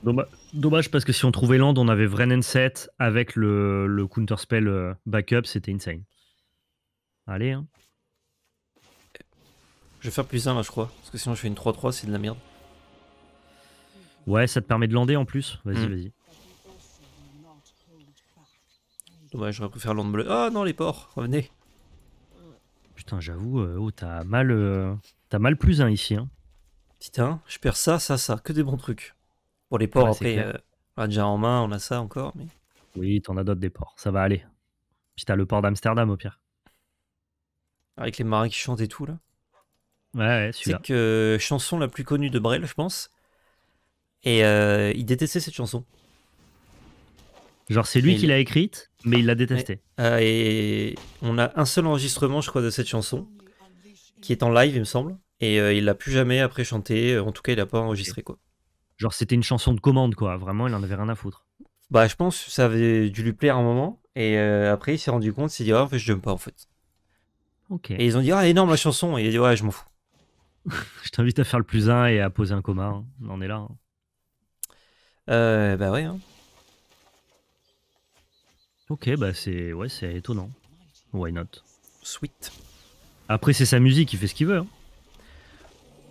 A: dommage. parce que si on trouvait Land, on avait Vrenen 7 avec le, le Counterspell euh, backup, c'était insane. Allez, hein. Je vais faire plus un là, je crois. Parce que sinon, je fais une 3-3, c'est de la merde. Ouais, ça te permet de lander en plus. Vas-y, hmm. vas-y. j'aurais préféré l'onde bleue. Ah oh, non, les ports, revenez. Putain, j'avoue, euh, oh, t'as mal, euh, mal plus un ici. Putain, hein. je perds ça, ça, ça, que des bons trucs. Pour les ports, euh, on a déjà en main, on a ça encore. Mais... Oui, t'en as d'autres des ports, ça va aller. Puis t'as le port d'Amsterdam au pire. Avec les marins qui chantent et tout, là. Ouais, ouais C'est que chanson la plus connue de Brel, je pense. Et il détestait cette chanson. Genre, c'est lui qui l'a écrite, mais il l'a détestée. Euh, et on a un seul enregistrement, je crois, de cette chanson, qui est en live, il me semble. Et euh, il l'a plus jamais après chanté. En tout cas, il l'a pas enregistré, quoi. Genre, c'était une chanson de commande, quoi. Vraiment, il en avait rien à foutre. Bah, je pense que ça avait dû lui plaire un moment. Et euh, après, il s'est rendu compte, il s'est dit, ah, en fait, je l'aime pas, en fait. Ok. Et ils ont dit, ah, énorme la chanson. Et il a dit, ouais, je m'en fous. je t'invite à faire le plus un et à poser un coma. Hein. On en est là. Hein. bah ouais. Hein. Ok, bah c'est ouais, c'est étonnant. Why not Sweet. Après, c'est sa musique, il fait ce qu'il veut. Hein.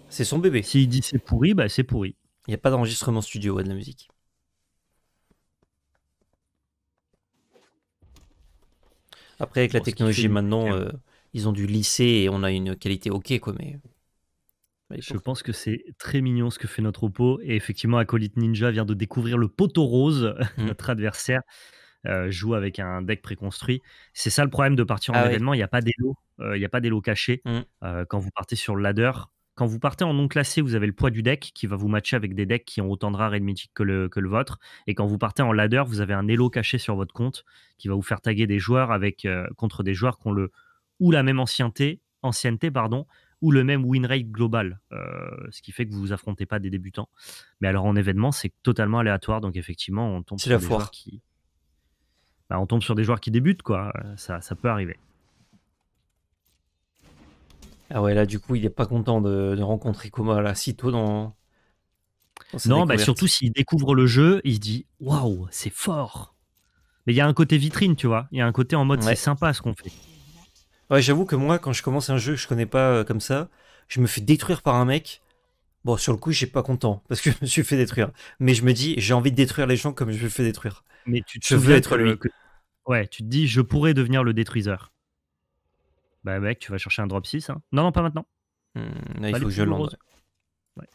A: C'est son bébé. S'il dit c'est pourri, bah c'est pourri. Il n'y a pas d'enregistrement studio de la musique. Après, avec la technologie maintenant, euh, ils ont du lycée et on a une qualité ok, quoi, mais. Je pense que c'est très mignon ce que fait notre oppo Et effectivement, Acolyte Ninja vient de découvrir le poteau rose, hmm. notre adversaire. Euh, joue avec un deck préconstruit. C'est ça le problème de partir en ah événement. Il n'y a pas d'élo, euh, il a pas d'élo caché. Mm. Euh, quand vous partez sur le ladder, quand vous partez en non classé, vous avez le poids du deck qui va vous matcher avec des decks qui ont autant de rares et de mythiques que le, que le vôtre. Et quand vous partez en ladder, vous avez un élo caché sur votre compte qui va vous faire taguer des joueurs avec contre des joueurs qui ont le ou la même ancienneté, ancienneté pardon, ou le même win rate global, ce qui fait que vous vous affrontez pas des débutants. Mais alors en événement, c'est totalement aléatoire, donc effectivement, on tombe sur des Joueurs qui bah, on tombe sur des joueurs qui débutent, quoi. Euh, ça, ça peut arriver. Ah ouais, là, du coup, il n'est pas content de, rencontrer Koma là, si tôt dans. non, bah, surtout s'il découvre le jeu, il se dit waouh, c'est fort. Mais il y a un côté vitrine, tu vois. Il y a un côté en mode c'est sympa ce qu'on fait. Ouais, j'avoue que moi, quand je commence un jeu que je connais pas euh, comme ça, je me fais détruire par un mec. Bon, sur le coup, j'ai pas content parce que je me suis fait détruire. Mais je me dis, j'ai envie de détruire les gens comme je me fais détruire. Mais tu te veux être le, lui. Ouais, tu te dis, je pourrais devenir le détruiseur. Bah, mec, tu vas chercher un drop 6. Hein. Non, non, pas maintenant. Mmh, il faut que je lance. Ouais.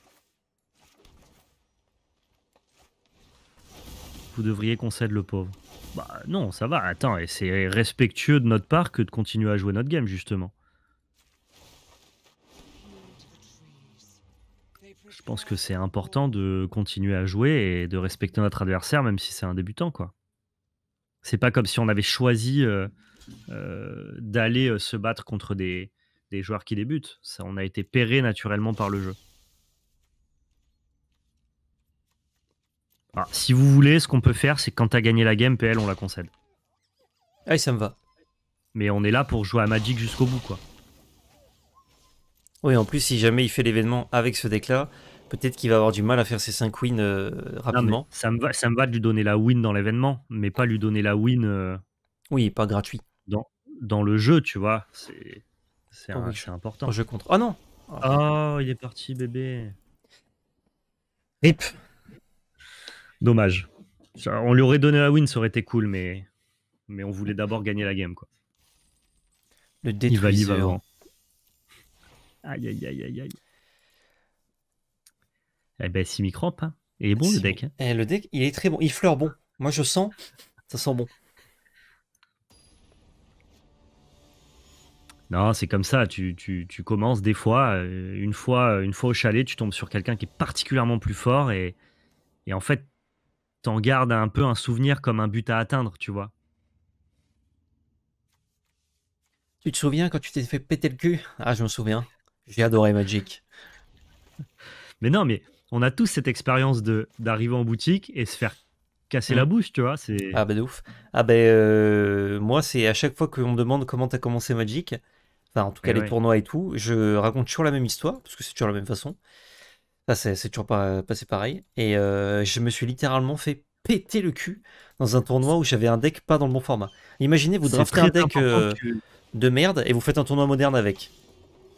A: Vous devriez qu'on le pauvre. Bah, non, ça va. Attends, et c'est respectueux de notre part que de continuer à jouer notre game, justement. Je pense que c'est important de continuer à jouer et de respecter notre adversaire, même si c'est un débutant, quoi. C'est pas comme si on avait choisi euh, euh, d'aller euh, se battre contre des, des joueurs qui débutent. Ça, on a été pairé naturellement par le jeu. si vous voulez, ce qu'on peut faire, c'est quand t'as gagné la game, PL, on la concède. Ah, ça me va. Mais on est là pour jouer à Magic jusqu'au bout, quoi. Oui, en plus, si jamais il fait l'événement avec ce deck-là, Peut-être qu'il va avoir du mal à faire ses 5 wins euh, rapidement. ça, me va, ça me de lui donner la win dans l'événement, mais pas lui donner la win. Euh, oui, pas gratuit. Dans, dans le jeu, tu vois. C'est
B: oh, important. Oh, je contre. Oh ah,
A: non Oh, il est parti, bébé. Rip. Dommage. On lui aurait donné la win, ça aurait été cool, mais, mais on voulait d'abord gagner la game. Quoi. Le détruiseur. Il va, avant. aïe, aïe, aïe, aïe. Eh ben, Simicramp, hein. Et bon le deck. Hein. Eh, le deck, il est très bon. Il fleure bon. Moi, je sens, ça sent bon. Non, c'est comme ça. Tu, commences des fois, euh, une fois, une fois au chalet, tu tombes sur quelqu'un qui est particulièrement plus fort et, et en fait, t'en gardes un peu un souvenir comme un but à atteindre, tu vois. Tu te souviens quand tu t'es fait péter le cul Ah, je me souviens. J'ai adoré Magic. mais non, mais on a tous cette expérience de d'arriver en boutique et se faire casser la mmh. bouche, tu vois. C'est... Ah bah ouf. Ah ben moi, c'est à chaque fois qu'on me demande comment t'as commencé Magic, enfin en tout cas eh les tournois et tout, je raconte toujours la même histoire, parce que c'est toujours la même façon. Ça, c'est, toujours pas passé pareil. Et euh, je me suis littéralement fait péter le cul dans un tournoi où j'avais un deck pas dans le bon format. Imaginez, vous draftez un deck euh, de merde et vous faites un tournoi moderne avec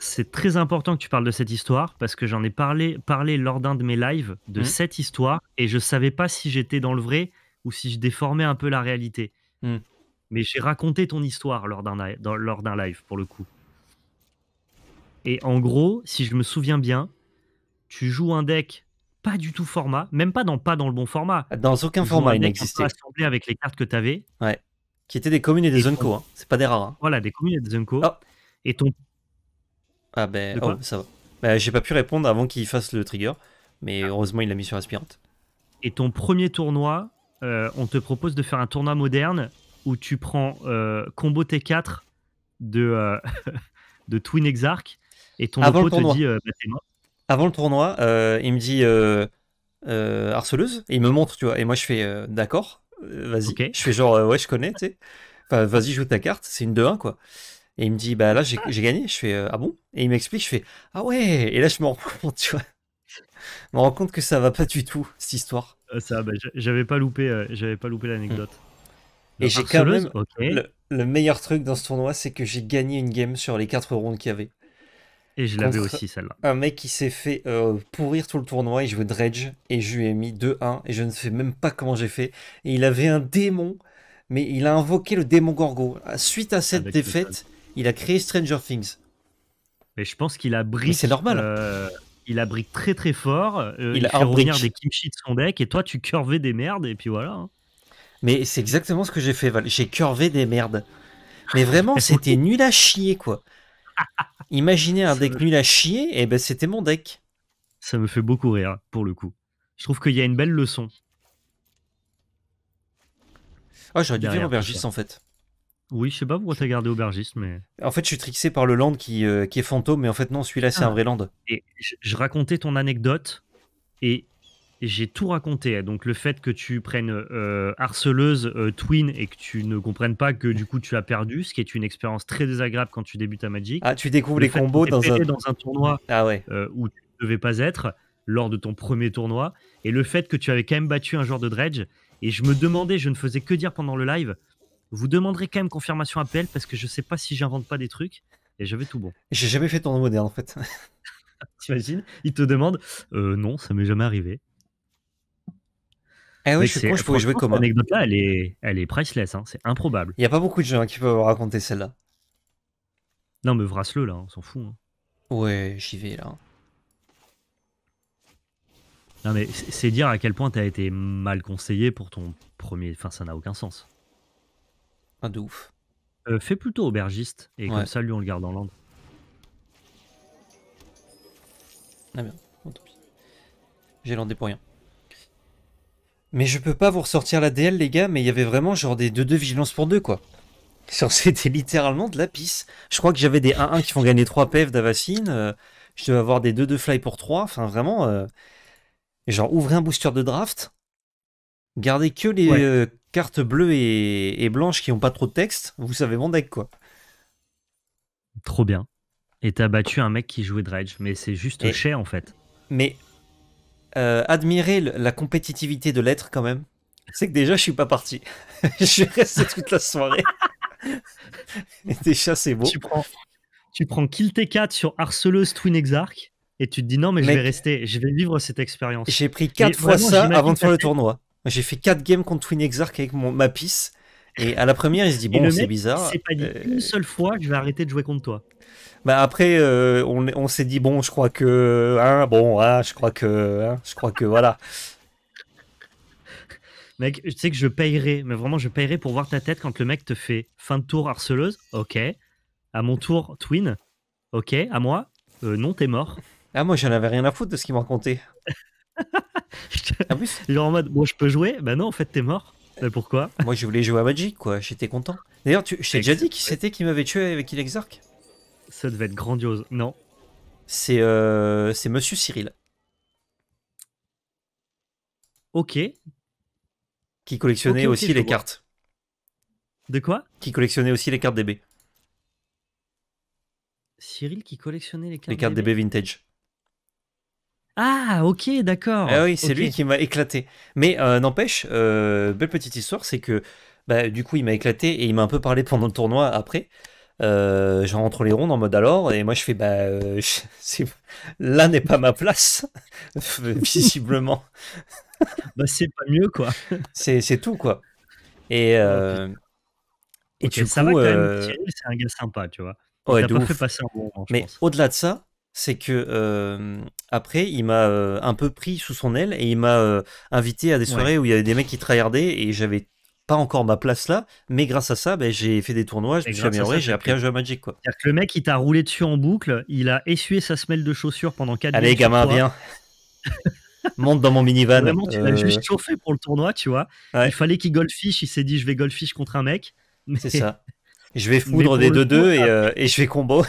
A: c'est très important que tu parles de cette histoire parce que j'en ai parlé, parlé lors d'un de mes lives de mmh. cette histoire et je savais pas si j'étais dans le vrai ou si je déformais un peu la réalité. Mmh. Mais j'ai raconté ton histoire lors d'un, lors d'un live pour le coup. Et en gros, si je me souviens bien, tu joues un deck pas du tout format, même pas dans pas dans le bon format. Ah, dans aucun format, il n'existait. Assemblé avec les cartes que tu avais. Ouais. Qui étaient des communes et des zones hein. C'est pas des rares. Hein. Voilà, des communes et des zones oh. Et ton ah ben, oh, ça va. Ben, j'ai pas pu répondre avant qu'il fasse le trigger, mais ah. heureusement il l'a mis sur aspirante. Et ton premier tournoi, euh, on te propose de faire un tournoi moderne où tu prends euh, combo T4 de, euh, de Twin Exarch et ton avant tournoi.
B: Bah,
A: avant le tournoi, il me dit harceleuse et il me montre, tu vois, et moi je fais d'accord, vas-y. Je fais genre ouais, je connais, tu sais. vas-y, joue ta carte, c'est une 2-1 quoi. Et il me dit, bah là, j'ai gagné. Je fais, euh, ah bon Et il m'explique, je fais, ah ouais. Et là, je me rends compte, tu vois. Je me rends compte que ça va pas du tout, cette histoire. Euh, ça, bah, j'avais pas loupé, euh, j'avais pas loupé l'anecdote. Et j'ai quand même. Le, meilleur truc dans ce tournoi, c'est que j'ai gagné une game sur les 4 rondes qu'il y avait. Et je l'avais aussi, celle-là. Un mec qui s'est fait pourrir tout le tournoi, il jouait Dredge, et je lui ai mis 2-1, et je ne sais même pas comment j'ai fait. Et il avait un démon mais il a invoqué le démon Gorgo. Ah, suite à cette défaite, il a créé Stranger Things. Mais je pense qu'il a brisé. C'est normal. Euh, il a très très fort. Euh, il, a fait revenir des kimchi de son deck et toi tu curvais des merdes et puis voilà. Hein. Mais c'est exactement ce que j'ai fait, Val. J'ai curvé des merdes. Mais vraiment, c'était nul à chier quoi. Imaginez un deck nul à chier, et eh ben c'était mon deck. Ça me fait beaucoup rire pour le coup. Je trouve qu'il y a une belle leçon. Ah, oh, j'aurais dû dire en fait. Oui, je sais pas pourquoi t'as gardé aubergiste, mais. En fait, je suis trixé par le land qui, euh, qui est fantôme, mais en fait, non, celui-là, c'est ah. un vrai land. Et je, racontais ton anecdote et j'ai tout raconté. Donc, le fait que tu prennes euh, harceleuse, euh, twin et que tu ne comprennes pas que du coup tu as perdu, ce qui est une expérience très désagréable quand tu débutes à Magic. Ah, tu découvres les combos dans un... dans un... tournoi ah, où tu ne devais pas être lors de ton premier tournoi et le fait que tu avais quand même battu un joueur de dredge. Et je me demandais, je ne faisais que dire pendant le live vous demanderez quand même confirmation appel parce que je sais pas si j'invente pas des trucs et j'avais tout bon. J'ai jamais fait ton moderne en fait. T'imagines Il te demande euh, Non, ça m'est jamais arrivé. Eh oui, je suis je pourrais jouer comme anecdote là, elle est, priceless, hein, c'est improbable. Il n'y a pas beaucoup de gens qui peuvent raconter celle-là. Non, mais brasse-le là, on s'en fout. Hein. Ouais, j'y vais là. Non, mais c'est dire à quel point t'as été mal conseillé pour ton premier. Enfin, ça n'a aucun sens. Ah, de ouf. Euh, fais plutôt aubergiste, et comme ça, lui, on le garde en lande. Ah bien, J'ai landé pour rien. Mais je peux pas vous ressortir la DL, les gars, mais il y avait vraiment genre des 2-2 vigilance pour 2, quoi. C'était littéralement de la pisse. Je crois que j'avais des 1-1 qui font gagner 3 PF d'Avacine. Euh, je devais avoir des 2-2 fly pour 3. Enfin, vraiment. Euh, genre, ouvrez un booster de draft, Gardez que les euh, cartes bleues et, blanches qui n'ont pas trop de texte. Vous savez mon deck, quoi. Trop bien. Et t'as battu un mec qui jouait Dredge, mais c'est juste cher en fait. Mais euh, admirer la compétitivité de l'être quand même, c'est que déjà je suis pas parti. je reste toute la soirée. et déjà c'est beau. Tu prends, tu prends Kill T4 sur Harceleuse Twin Exarch et tu te dis non mais je vais rester, je vais vivre cette expérience. J'ai pris 4 fois ça avant de faire le tournoi. J'ai fait 4 games contre Twin Exarch avec mon, ma pisse. Et à la première, il se dit bon, c'est bizarre. C'est euh, une seule fois, je vais arrêter de jouer contre toi. Bah après, euh, on, on s'est dit bon, je crois que hein, bon, hein, je crois que hein, je crois que voilà. Mec, tu sais que je payerai, mais vraiment, je payerai pour voir ta tête quand le mec te fait fin de tour harceleuse. Ok. À mon tour, Twin. Ok. À moi, euh, non, t'es mort. Ah moi, j'en avais rien à foutre de ce qu'il m'a racontait. Genre en mode, moi je peux jouer Bah non, en fait, t'es mort. Bah pourquoi Moi je voulais jouer à Magic, quoi. J'étais content. D'ailleurs, tu... je t'ai déjà dit qui c'était qui m'avait tué avec Ilexark. Ça devait être grandiose, non C'est euh... Monsieur Cyril. Ok. Qui collectionnait aussi les cartes. De quoi Qui collectionnait aussi les cartes DB. Cyril qui collectionnait les cartes, les cartes DB vintage. Ah, ok, d'accord. Ah oui, c'est lui qui m'a éclaté. Mais euh, n'empêche, euh, belle petite histoire, c'est que bah, du coup, il m'a éclaté et il m'a un peu parlé pendant le tournoi après. Euh, rentre les rondes en mode alors, et moi je fais bah euh, là n'est pas ma place, visiblement. bah, c'est pas mieux quoi. c'est tout quoi. Et, et du ça va c'est un gars sympa, tu vois. ouais, pas passer Mais au-delà de ça, c'est que après, il m'a un peu pris sous son aile et il m'a invité à des soirées où il y avait des mecs qui tryhardaient et j'avais pas encore ma place là, mais grâce à ça, ben, j'ai fait des tournois, je me j'ai appris à jouer à Magic. Quoi. le mec, il t'a roulé dessus en boucle, il a essuyé sa semelle de chaussures pendant 4 Allez, Allez, gamin, viens. monte dans mon minivan. Vraiment, tu l'as euh, juste chauffé pour le tournoi, tu vois. Il fallait qu'il goldfish, il s'est dit je vais goldfish contre un mec. Mais... C'est ça. Je vais foudre des 2-2 et, je vais combo.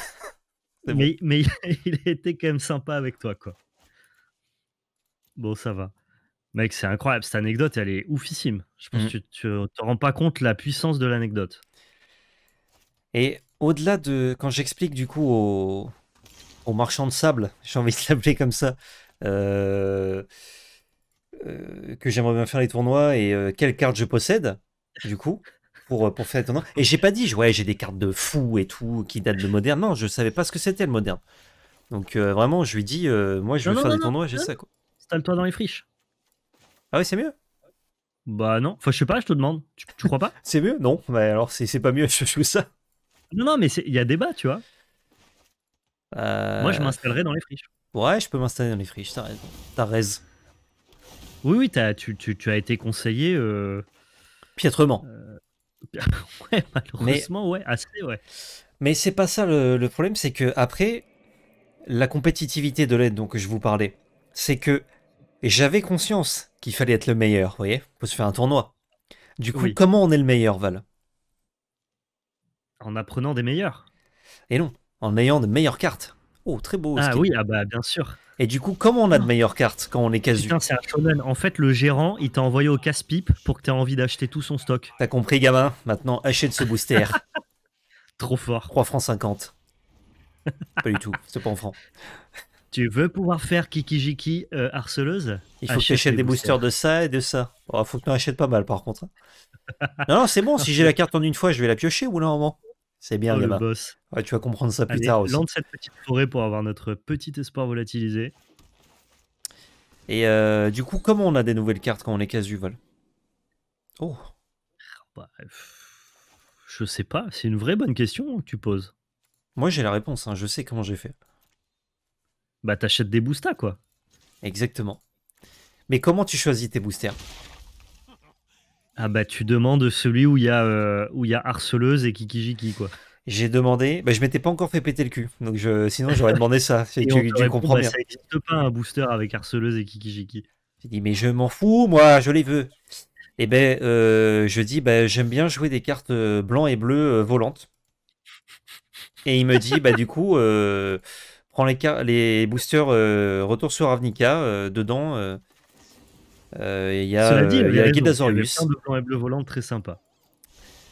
A: Mais, il était quand même sympa avec toi, quoi. Bon, ça va. Mec, c'est incroyable. Cette anecdote, elle est oufissime. Je pense mhm. que tu ne te rends pas compte la puissance de l'anecdote. Et au-delà de. Quand j'explique du coup au marchand marchands de sable, j'ai envie de l'appeler comme ça, euh, euh, que j'aimerais bien faire les tournois et euh, quelles cartes je possède, du coup pour, euh, pour faire Et j'ai pas dit, ouais, j'ai des cartes de fou et tout qui datent de moderne. Non, je savais pas ce que c'était le moderne. Donc euh, vraiment, je lui dis, euh, moi je veux faire des j'ai ça quoi. Installe-toi dans les friches. Ah oui c'est mieux Bah non, enfin je sais pas, je te demande. Tu, crois pas C'est mieux Non, mais bah, alors c'est pas mieux, je joue ça. Non, non, mais il y a débat, tu vois. Moi je m'installerai dans les friches. Ouais, je peux m'installer dans les friches, t'as raison. T'as raison. Oui, oui, tu, tu, as été conseillé. Piètrement. malheureusement, mais, ouais, assez, ouais. Mais c'est pas ça le, problème, c'est que après, la compétitivité de l'aide dont je vous parlais, c'est que j'avais conscience qu'il fallait être le meilleur, vous voyez, pour se faire un tournoi. Du coup, comment on est le meilleur, Val En apprenant des meilleurs. Et non, en ayant de meilleures cartes. Oh, très beau. Ah oui, ah bah, bien sûr. Et du coup, comment on a de ah. meilleures cartes quand on est casu Putain, En fait, le gérant, il t'a envoyé au casse-pipe pour que tu aies envie d'acheter tout son stock. T'as compris, gamin Maintenant, achète ce booster. Trop fort. 3 francs 50. pas du tout, c'est pas en francs. Tu veux pouvoir faire Kikijiki euh, harceleuse Il faut que tu achètes des boosters. de ça et de ça. Il oh, faut que tu achètes pas mal, par contre. Hein. non, non c'est bon, si j'ai la carte en une fois, je vais la piocher ou non c'est bien, oh, le boss. tu vas comprendre ça plus tard aussi. Lance cette petite forêt pour avoir notre petit espoir volatilisé. Et euh, du coup, comment on a des nouvelles cartes quand on est vol Oh ah, bah, Je sais pas, c'est une vraie bonne question que tu poses. Moi j'ai la réponse, hein. je sais comment j'ai fait. Bah t'achètes des boosters quoi. Exactement. Mais comment tu choisis tes boosters ah bah tu demandes celui où il y a euh, où il y a harceleuse et kikijiki quoi. J'ai demandé, bah je m'étais pas encore fait péter le cul, donc je, sinon j'aurais demandé ça. tu, comprends bah, Ça n'existe pas un booster avec harceleuse et kikijiki. J'ai dit mais je m'en fous, moi je les veux. Et eh ben euh, je dis bah j'aime bien jouer des cartes euh, blancs et bleu volantes. Et il me dit bah du coup prends les, les boosters retour sur Avnica dedans euh, il y a, dit, euh, il y de blanc et bleu volant très sympa.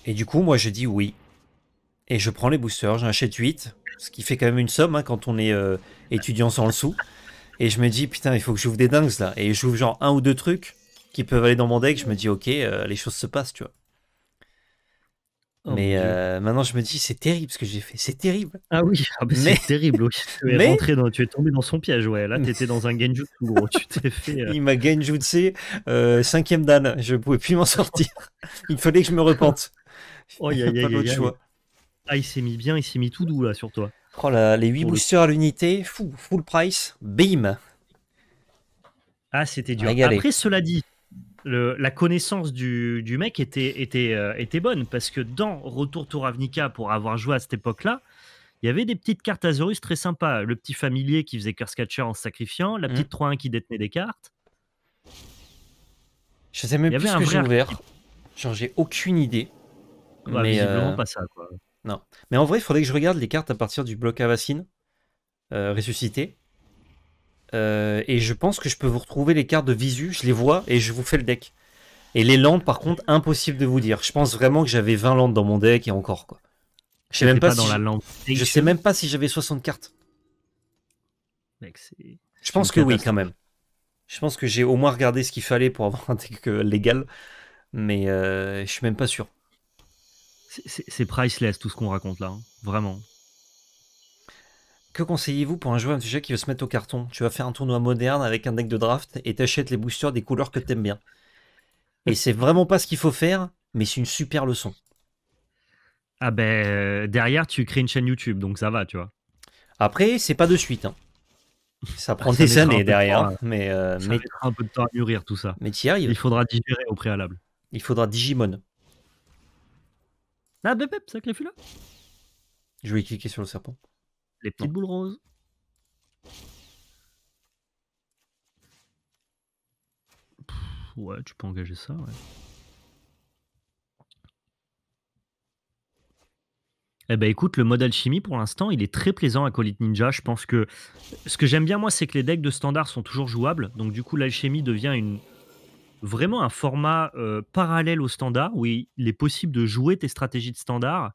A: Et du coup, moi, je dis oui. Et je prends les boosters, j'en achète 8, ce qui fait quand même une somme hein, quand on est euh, étudiant sans le sou. Et je me dis, putain, il faut que j'ouvre des dingues là. Et j'ouvre genre un ou deux trucs qui peuvent aller dans mon deck. Je me dis, ok, les choses se passent, tu vois.
B: Oh mais euh,
A: maintenant, je me dis, c'est terrible ce que j'ai fait. C'est terrible. Ah oui, ah bah, c'est terrible. Tu, es dans, tu es tombé dans son piège. Ouais. Là, tu étais dans un genjutsu. tu t'es fait, euh, Il m'a genjutsu euh, cinquième dan. Je pouvais plus m'en sortir. Il fallait que je me repente. il n'y a, pas d'autre choix. Ah, il s'est mis bien. Il s'est mis tout doux là sur toi.
B: Oh là, les 8 boosters
A: à l'unité, full price, bim. Ah, c'était dur. Après, cela dit, la connaissance du, mec euh, était, bonne parce que dans Retour Tour Avnica, pour avoir joué à cette époque-là, il y avait des petites cartes Azorus très sympas. Le petit familier qui faisait Curse catcher en sacrifiant, la petite 3-1 mm. qui détenait des cartes. Je sais même plus ce que j'ai ouvert. Genre, aucune idée. mais visiblement euh, pas ça, Non. Mais en vrai, il faudrait que je regarde les cartes à partir du bloc Avacine euh, ressuscité. Euh, et je pense que je peux vous retrouver les cartes de visu, je les vois et je vous fais le deck. Et les landes, par contre, impossible de vous dire. Je pense vraiment que j'avais 20 landes dans mon deck et encore quoi. Je sais même pas, si dans la Je sais même pas si j'avais 60 cartes. je pense que oui quand même. Je pense que j'ai au moins regardé ce qu'il fallait pour avoir un deck euh, légal, mais euh, je suis même pas sûr. C'est priceless tout ce qu'on raconte là, hein. vraiment que conseillez-vous pour un joueur un qui veut se mettre au carton Tu vas faire un tournoi moderne avec un deck de draft et t'achètes les boosters des couleurs que t'aimes bien. Et c'est vraiment pas ce qu'il faut faire, mais c'est une super leçon. Ah ben derrière tu crées une chaîne YouTube, donc ça va, tu vois. Après, c'est pas de suite. Hein. Ça prend des années derrière, hein. mais euh, un peu de temps à tout ça. Mais Il faudra digérer au préalable. Il faudra Digimon. Ah, ça ça le les là Je vais cliquer sur le serpent. Les petites boules roses. ouais, tu peux engager ça, Eh ben écoute, le mode alchimie pour l'instant, il est très plaisant à Colite Ninja. Je pense que ce que j'aime bien moi, c'est que les decks de standard sont toujours jouables. Donc du coup, l'alchimie devient vraiment un format euh, parallèle au standard où il est possible de jouer tes stratégies de standard,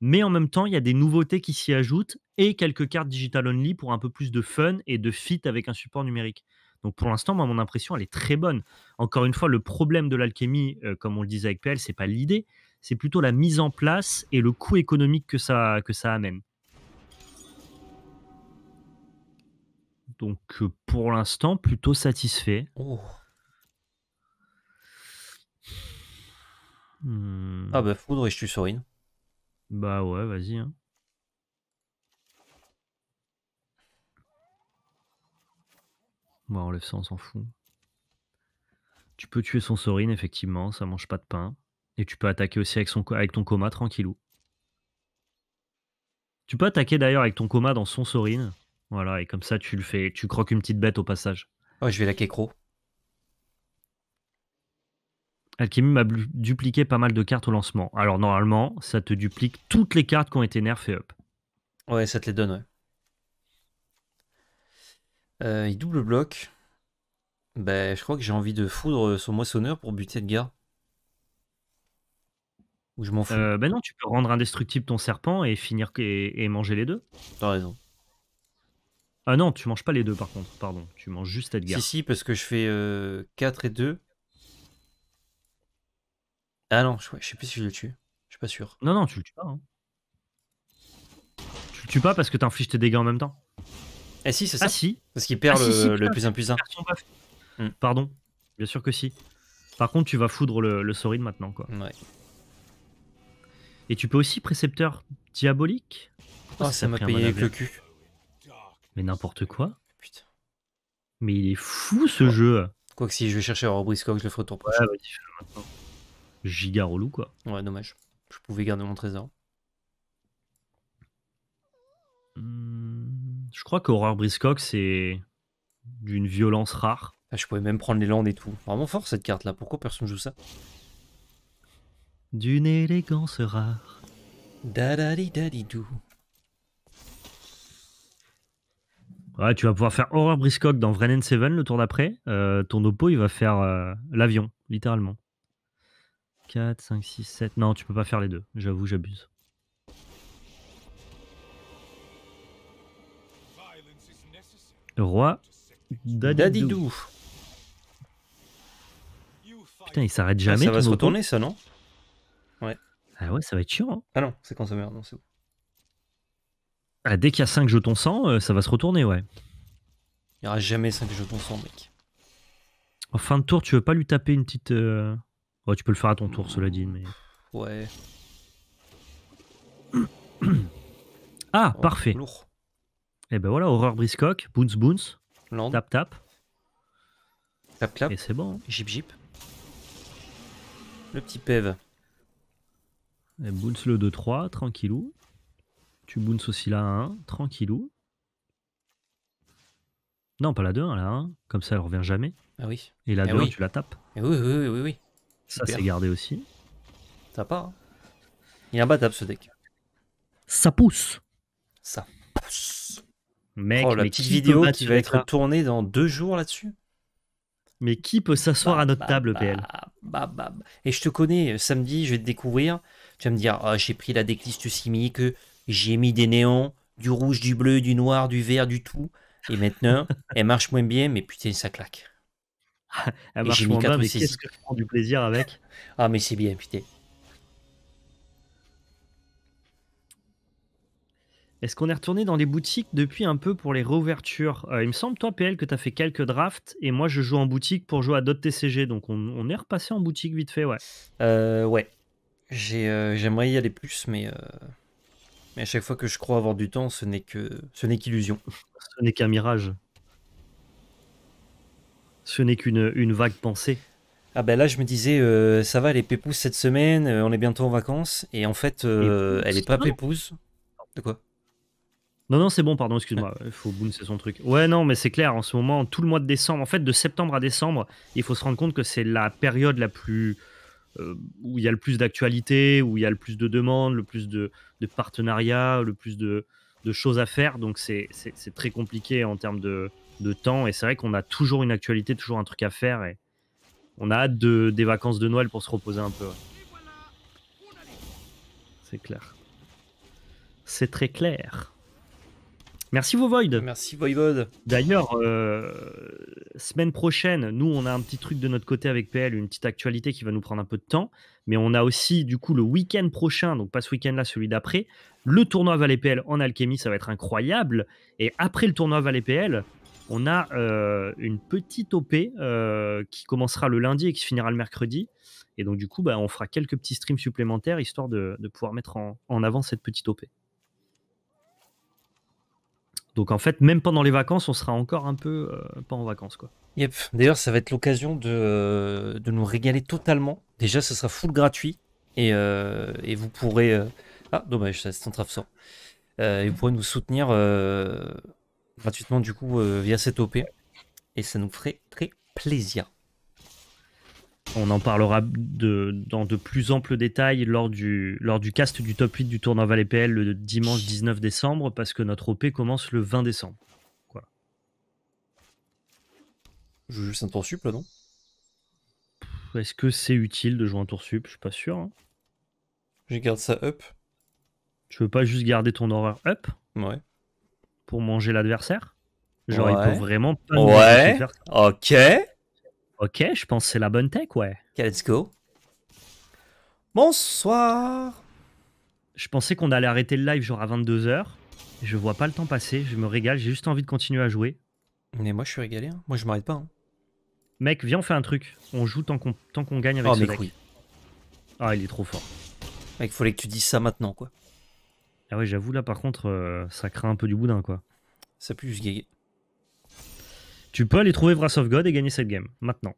A: mais en même temps, il y a des nouveautés qui s'y ajoutent et quelques cartes digital only pour un peu plus de fun et de fit avec un support numérique. Donc pour l'instant, moi, mon impression, elle est très bonne. Encore une fois, le problème de l'alchimie, euh, comme on le disait avec PL, c'est pas l'idée, c'est plutôt la mise en place et le coût économique que ça, que ça amène. Donc euh, pour l'instant, plutôt satisfait. Oh. Hmm. Ah bah foudre et je tue Sorine. Bah ouais, vas-y. Hein. Moi, enlève ça, on s'en fout. Tu peux tuer son sorine, effectivement, ça mange pas de pain. Et tu peux attaquer aussi avec, ton coma, tranquillou. Tu peux attaquer d'ailleurs avec ton coma dans son sorine. Voilà, et comme ça, tu le fais. Tu croques une petite bête au passage. Oh, je vais la Kekro. Alchemy m'a dupliqué pas mal de cartes au lancement. Alors normalement, ça te duplique toutes les cartes qui ont été nerfées up. Ouais, ça te les donne, ouais. Euh, il double bloc Ben, je crois que j'ai envie de foudre son moissonneur pour buter Edgar Ou je m'en fous. Euh, ben non, tu peux rendre indestructible ton serpent et finir et, manger les deux. T'as raison. Ah non, tu manges pas les deux par contre, pardon. Tu manges juste Edgar. Si, si, parce que je fais 4 euh, et 2. Ah non, je, sais plus si je le tue. Je suis pas sûr. Non, non, tu le tues pas. Hein. Tu le tues pas parce que t'infliges tes dégâts en même temps. Ah si, c'est ça. Ah si. Parce qu'il perd ah, le, plus un plus un. Hmm. Pardon. Bien sûr que si. Par contre, tu vas foudre le, le maintenant, quoi. Ouais. Et tu peux aussi précepteur diabolique. Ah ça m'a payé avec le cul. Mais n'importe quoi. Putain. Mais il est fou ce jeu. Quoi que si je vais chercher Robrisco, je le ferai tour prochain. Giga relou, quoi. Ouais, dommage. Je pouvais garder mon trésor. Hmm. Je crois qu'Horreur Briscock, c'est d'une violence rare. Ah, je pouvais même prendre les landes et tout. Vraiment fort cette carte là. Pourquoi personne joue ça D'une élégance rare. Ouais, tu vas pouvoir faire Horreur Briscock dans Vren 7 le tour d'après. Euh, ton oppo, il va faire euh, l'avion, littéralement. 4, 5, 6, 7. Non, tu peux pas faire les deux. J'avoue, j'abuse. roi Dadidou. Putain, il s'arrête ah, jamais. ça va se retourner, ça, non Ouais. Ah ouais, ça va être chiant. Hein. Ah non, c'est quand ça meurt, non, ah, dès qu'il y a 5 jetons sans, euh, ça va se retourner, ouais. Il n'y aura jamais 5 jetons sans, mec. En fin de tour, tu veux pas lui taper une petite. Euh, tu peux le faire à ton tour, cela dit, mais. Ouais. ah, oh, parfait. Et ben voilà, Horreur Briscock, Boons Boons, Land. Tap Tap. Tap Clap. Et c'est bon. Jip Jip. Le petit PEV. Et boons le 2-3, tranquillou. Tu boons aussi la 1, tranquillou. Non, pas la 2, hein, la 1. Comme ça, elle revient jamais. Ah oui. Et la 2, eh oui. tu la tapes. Eh oui, oui, oui, oui, oui. Ça, c'est gardé aussi. Ça part. Hein. Il est imbattable, ce deck. Ça pousse. Ça pousse. Mec, oh, la petite vidéo qui va être tournée dans deux jours là-dessus. Mais qui peut s'asseoir bah, à notre bah, table, bah, PL Et je te connais, euh, samedi, je vais te découvrir. Tu vas me dire, oh, j'ai pris la décliste que j'ai mis des néons, du rouge, du bleu, du noir, du vert, du tout. Et maintenant, elle marche moins bien, mais putain, ça claque. Ah, elle marche moins bien, qu'est-ce que je prends du plaisir avec Ah, mais c'est bien, putain. Est-ce qu'on est retourné dans les boutiques depuis un peu pour les réouvertures euh, Il me semble, toi, PL, que tu as fait quelques drafts et moi, je joue en boutique pour jouer à d'autres TCG. Donc, on, est repassé en boutique vite fait, ouais. Euh, ouais. Euh, j'aimerais y aller plus, mais, mais à chaque fois que je crois avoir du temps, ce n'est qu'illusion. Ce n'est qu'un mirage. Ce n'est qu'une vague pensée. Ah ben là, je me disais, ça va, elle est pépouse cette semaine, on est bientôt en vacances, et en fait, elle est pas ah pépouse. De quoi non, non, c'est bon, pardon, excuse-moi. Il faut booster son truc. Ouais, non, mais c'est clair, en ce moment, tout le mois de décembre, en fait, de septembre à décembre, il faut se rendre compte que c'est la période la plus. Euh, où il y a le plus d'actualité, où il y a le plus de demandes, le plus de, partenariats, le plus de, choses à faire. Donc, c'est très compliqué en termes de, de temps. Et c'est vrai qu'on a toujours une actualité, toujours un truc à faire. Et on a hâte de, des vacances de Noël pour se reposer un peu. C'est clair. C'est très clair. Merci Vovoid. Merci Voivode. D'ailleurs, euh, semaine prochaine, nous, on a un petit truc de notre côté avec PL, une petite actualité qui va nous prendre un peu de temps. Mais on a aussi, du coup, le week-end prochain, donc pas ce week-end-là, celui d'après, le tournoi Valet PL en alchimie, ça va être incroyable. Et après le tournoi Valet PL, on a euh, une petite OP euh, qui commencera le lundi et qui finira le mercredi. Et donc, du coup, bah, on fera quelques petits streams supplémentaires, histoire de, pouvoir mettre en, en avant cette petite OP. Donc en fait, même pendant les vacances, on sera encore un peu euh, pas en vacances. quoi. Yep. D'ailleurs, ça va être l'occasion de, euh, nous régaler totalement. Déjà, ce sera full gratuit. Et, euh, vous pourrez... Ah, dommage, ça c'est traf et vous pourrez nous soutenir gratuitement du coup via cette OP. Et ça nous ferait très plaisir. On en parlera dans de plus amples détails lors du, lors du cast du top 8 du tournoi Valais PL le dimanche 19 décembre, parce que notre OP commence le 20 décembre. Je joue juste un tour sup là, non Est-ce que c'est utile de jouer un tour sup Je suis pas sûr. Hein. Je garde ça up. Tu veux pas juste garder ton horreur up Ouais. Pour manger l'adversaire Genre, il peut vraiment pas. Ouais. Ok. Ok, je pense c'est la bonne tech, ouais. Ok, let's go. Bonsoir. Je pensais qu'on allait arrêter le live genre à 22h. Je vois pas le temps passer, je me régale, j'ai juste envie de continuer à jouer. Mais moi je suis régalé, hein. moi je m'arrête pas. Hein. Mec, viens on fait un truc. On joue tant qu'on gagne avec oh, ce mec, Ah, il est trop fort. Mec, fallait que tu dises ça maintenant quoi. Ah ouais, j'avoue là par contre, euh, ça craint un peu du boudin quoi. Ça pue juste gagner. Tu peux aller trouver Wrath of God et gagner cette game, maintenant.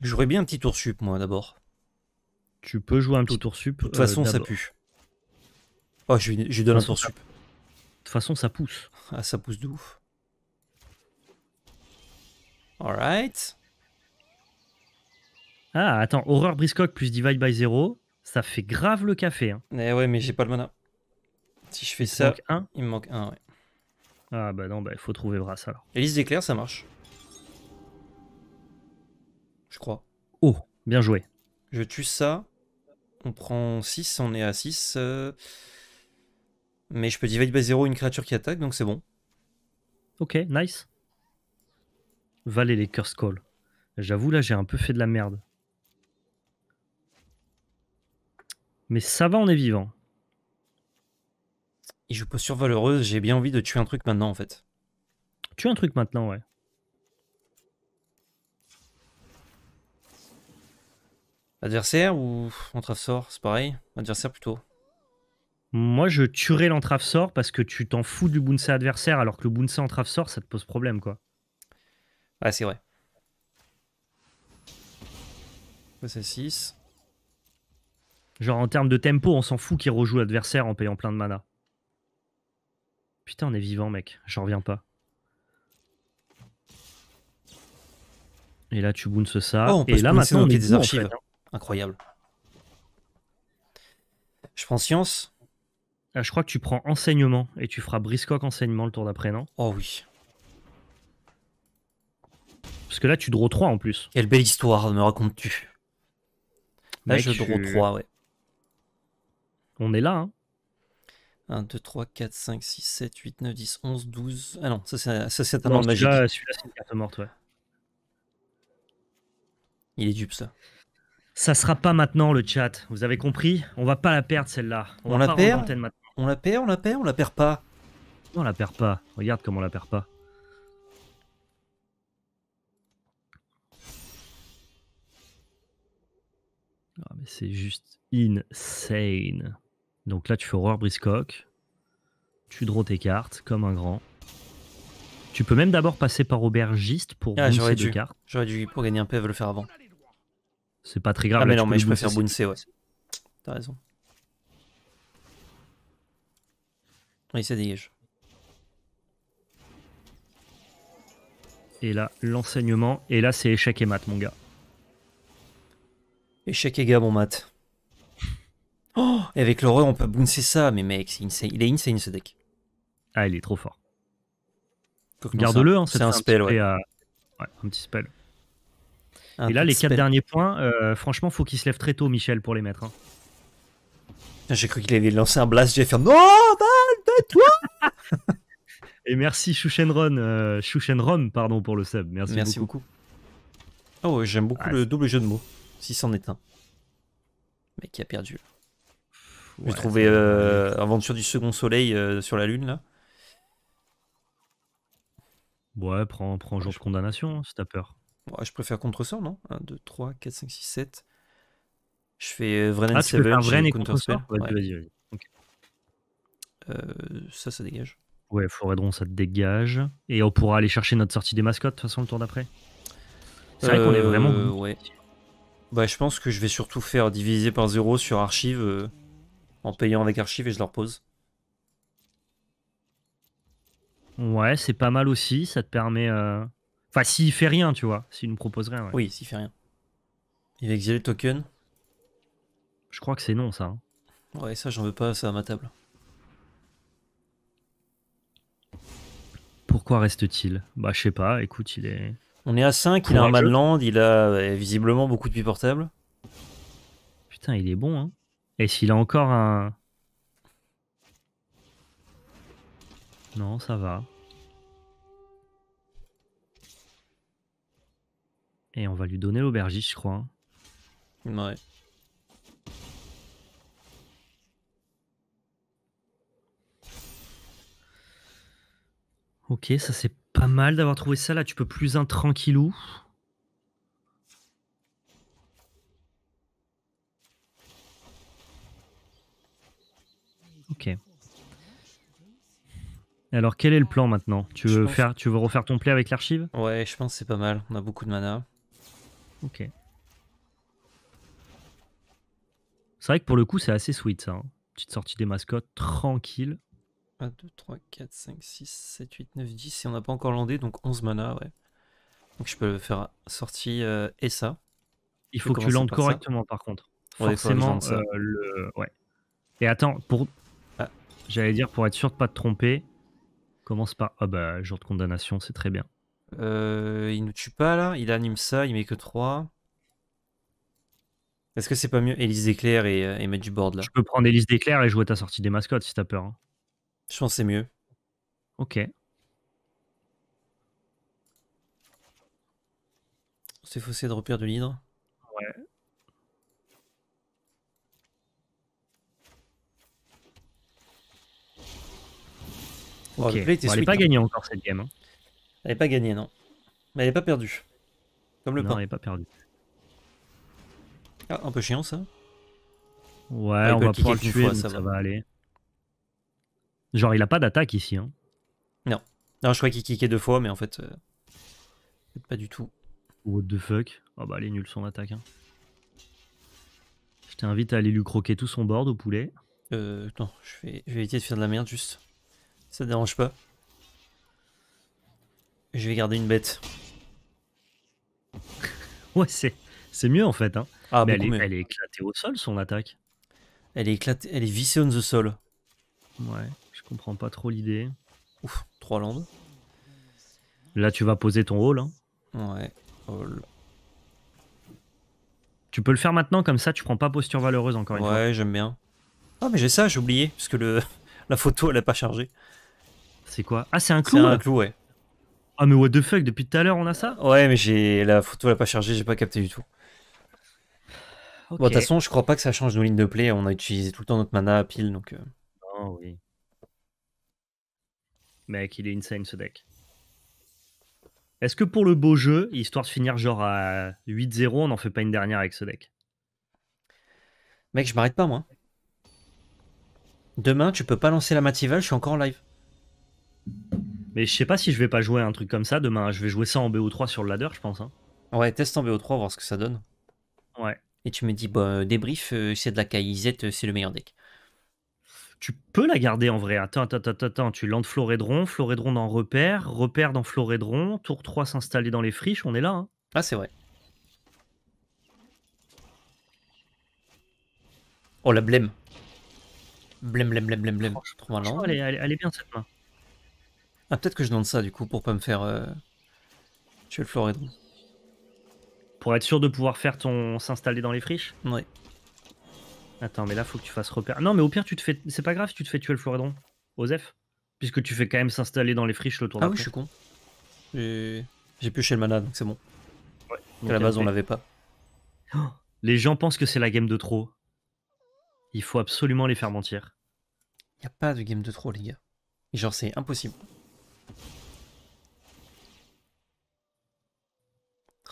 A: J'aurais bien un petit tour sup, moi, d'abord. Tu peux jouer un petit tour sup. De toute façon, euh, ça pue. Oh, je lui, donne un tour sup. De toute façon, ça pousse. Ah, ça pousse de ouf. Alright. Ah, attends, Horreur Briscock plus Divide by Zero, ça fait grave le café. Hein. Eh ouais, mais j'ai pas le mana. Si je fais il ça, un. il me manque un, ouais. Ah bah non, bah il faut trouver Brass alors. Hélice d'éclair, ça marche. Je crois. Oh, bien joué. Je tue ça. On prend 6, on est à 6. Euh. Mais je peux divide by 0 une créature qui attaque, donc c'est bon. Ok, nice. Valer les curse call. J'avoue, là, j'ai un peu fait de la merde. Mais ça va, on est vivant. Et je sur valeureuse, j'ai bien envie de tuer un truc maintenant en fait. Tuer un truc maintenant, ouais. Adversaire ou entrave sort, c'est pareil. Adversaire plutôt. Moi, je tuerais l'entrave sort parce que tu t'en fous du Bouncé adversaire alors que le Bouncé entrave sort, ça te pose problème quoi. Ouais c'est vrai. C'est 6. Genre en termes de tempo, on s'en fout qu'il rejoue l'adversaire en payant plein de mana. Putain, on est vivant, mec. J'en reviens pas. Et là, tu bounces ça. Oh, et là, maintenant, on est des archives. Hein. Incroyable. Je prends science. Euh, je crois que tu prends enseignement et tu feras briscoque enseignement le tour d'après, non Oh oui. Parce que là, tu draws 3 en plus. Quelle belle histoire me racontes-tu Là, je draw 3, ouais. On est là, hein 1, 2, 3, 4, 5, 6, 7, 8, 9, 10, 11, 12. Ah non, ça c'est un ordre magique. Celui-là, c'est une carte morte, ouais. Il est dupe, ça. Ça sera pas maintenant le chat, vous avez compris On va pas la perdre celle-là. On, la perd On la perd, on la perd, on la perd pas. On la perd pas. Regarde comment on la perd pas. Ah, mais c'est juste insane. Donc là, tu fais horreur Briscoque, Tu draws tes cartes comme un grand. Tu peux même d'abord passer par aubergiste pour ah, cartes. J'aurais dû, pour gagner un PV, le faire avant. C'est pas très grave. Ah, mais non, mais je préfère bouncer, ouais. T'as raison. Oui, ça dégage. Et là, l'enseignement. Et là, c'est échec et mat, mon gars. Échec et gars, mon mat. Oh Et avec l'horreur, on peut bouncer ça, mais mec, il est insane ce deck. Ah, il est trop fort. Garde-le, hein, c'est un, spell. ouais. un petit spell. Et là, les 4 derniers points, euh, franchement, faut qu'il se lève très tôt, Michel, pour les mettre. Hein. Ah, j'ai cru qu'il allait lancer un blast, j'ai fait Non, balle, toi Et merci Shushenron, euh, pardon, pour le sub. Merci, beaucoup. Oh, j'aime beaucoup ah, le double jeu de mots, si c'en est un. Mec qui a perdu. J'ai trouvé euh, Aventure du Second Soleil euh, sur la Lune, là. Ouais, prends, prends Jour de Condamnation, hein, si t'as peur. Ouais, je préfère Contre-Sort, non 1, 2, 3, 4, 5, 6, 7. Je fais euh, Vren ah, et counter Vas-y, vas-y. ça, ça dégage. Ouais, Floredron, ça te dégage. Et on pourra aller chercher notre sortie des mascottes, de toute façon, le tour d'après. C'est vrai qu'on est vraiment... Ouais. Bah, je pense que je vais surtout faire diviser par 0 sur Archive en payant avec archive et je leur pose. Ouais, c'est pas mal aussi. Ça te permet. Euh... Enfin, s'il fait rien, tu vois. S'il nous propose rien. Oui, s'il fait rien. Il va exiler le token. Je crois que c'est non, ça. Hein. Ouais, ça, j'en veux pas, ça à ma table. Pourquoi reste-t-il Bah, je sais pas. Écoute, il est. On est à 5, il a un Madland, il a visiblement beaucoup de puits portables. Putain, il est bon, hein. Et s'il a encore un... Non, ça va. Et on va lui donner l'aubergiste, je crois. Ouais. Ok, ça c'est pas mal d'avoir trouvé ça. Là, tu peux plus un tranquillou. Ok. Alors quel est le plan maintenant tu veux, refaire ton play avec l'archive Ouais, je pense c'est pas mal. On a beaucoup de mana. Ok. C'est vrai que pour le coup, c'est assez sweet ça. Hein. Petite sortie des mascottes, tranquille. 1, 2, 3, 4, 5, 6, 7, 8, 9, 10. Et on n'a pas encore landé, donc 11 mana, ouais. Donc je peux faire sortie et euh, ça. Il faut que tu landes correctement par contre. Ouais,
B: euh, ouais.
A: Et attends, pour, J'allais dire, pour être sûr de pas te tromper, commence par Ah bah, jour de condamnation, c'est très bien. Euh, il nous tue pas là, il anime ça, il met que 3. Est-ce que c'est pas mieux Élise d'éclair et, mettre euh, du board là Je peux prendre Élise d'éclair et jouer ta sortie des mascottes si t'as peur. Hein. Je pense que c'est mieux. Ok. C'est faussé de repère de l'hydre. elle n'est pas hein. gagnée encore cette game. Hein. Elle n'est pas gagnée, non. Mais elle n'est pas perdue. Comme le non, pain. elle n'est pas perdue. Ah, un peu chiant ça. Ouais, on va pouvoir le tuer, ça, va. aller. Genre, il a pas d'attaque ici. Hein. Non. Non, je crois qu'il kickait deux fois, mais en fait, euh, pas du tout. What the fuck Oh bah, elle est nulle son attaque. Hein. Je t'invite à aller lui croquer tout son board au poulet. Euh, non, je vais, je vais éviter de faire de la merde juste. Ça dérange pas. Je vais garder une bête. ouais, c'est, c'est mieux en fait. Hein. Ah, Mais elle, est, elle, est, éclatée au sol, son attaque. Elle est éclatée, elle est vissée on the sol. Ouais, je comprends pas trop l'idée. Ouf, trois landes. Là, tu vas poser ton hall. Hein. Ouais, hall. Tu peux le faire maintenant, comme ça tu prends pas posture valeureuse encore une fois. Ouais, j'aime bien. Ah, mais j'ai ça, j'ai oublié, parce que le... la photo elle est pas chargée c'est quoi Ah, c'est un clou C'est un ouais. Ah, mais what the fuck, depuis tout à l'heure, on a ça Ouais, mais j'ai la photo, elle pas chargée, j'ai pas capté du tout. Bon, de toute façon, je crois pas que ça change nos lignes de play. On a utilisé tout le temps notre mana à pile, donc. oh oui. Mec, il est insane ce deck. Est-ce que pour le beau jeu, histoire de finir genre à 8-0, on n'en fait pas une dernière avec ce deck Mec, je m'arrête pas moi. Demain, tu peux pas lancer la matival je suis encore en live je sais pas si je vais pas jouer un truc comme ça demain. Je vais jouer ça en BO3 sur le ladder, je pense. Hein. Ouais, teste en BO3, voir ce que ça donne. Ouais. Et tu me dis, bah, euh, débrief, euh, c'est de la KIZ, euh, c'est le meilleur deck. Tu peux la garder en vrai. Attends, attends, attends, attends. Tu lances Florédron, Florédron dans Repère, Repère dans Florédron, Tour 3 s'installer dans les friches, on est là. Hein. Ah, c'est vrai. Oh, la blême. Blême, blême, blême, blême, blême. Elle, elle est bien cette main. Ah, peut-être que je demande ça du coup pour pas me faire euh, tuer le floridon. Pour être sûr de pouvoir faire ton. s'installer dans les friches Ouais. Attends, mais là, faut que tu fasses repère. Non, mais au pire, tu te fais. C'est pas grave, si tu te fais tuer le floridon, Osef. Puisque tu fais quand même s'installer dans les friches le tour Ah oui, je suis con. J'ai chez le mana, donc c'est bon.
B: Ouais. à la base, on l'avait
A: pas. les gens pensent que c'est la game de trop. Il faut absolument les faire mentir. il Y a pas de game de trop, les gars. Genre, c'est impossible.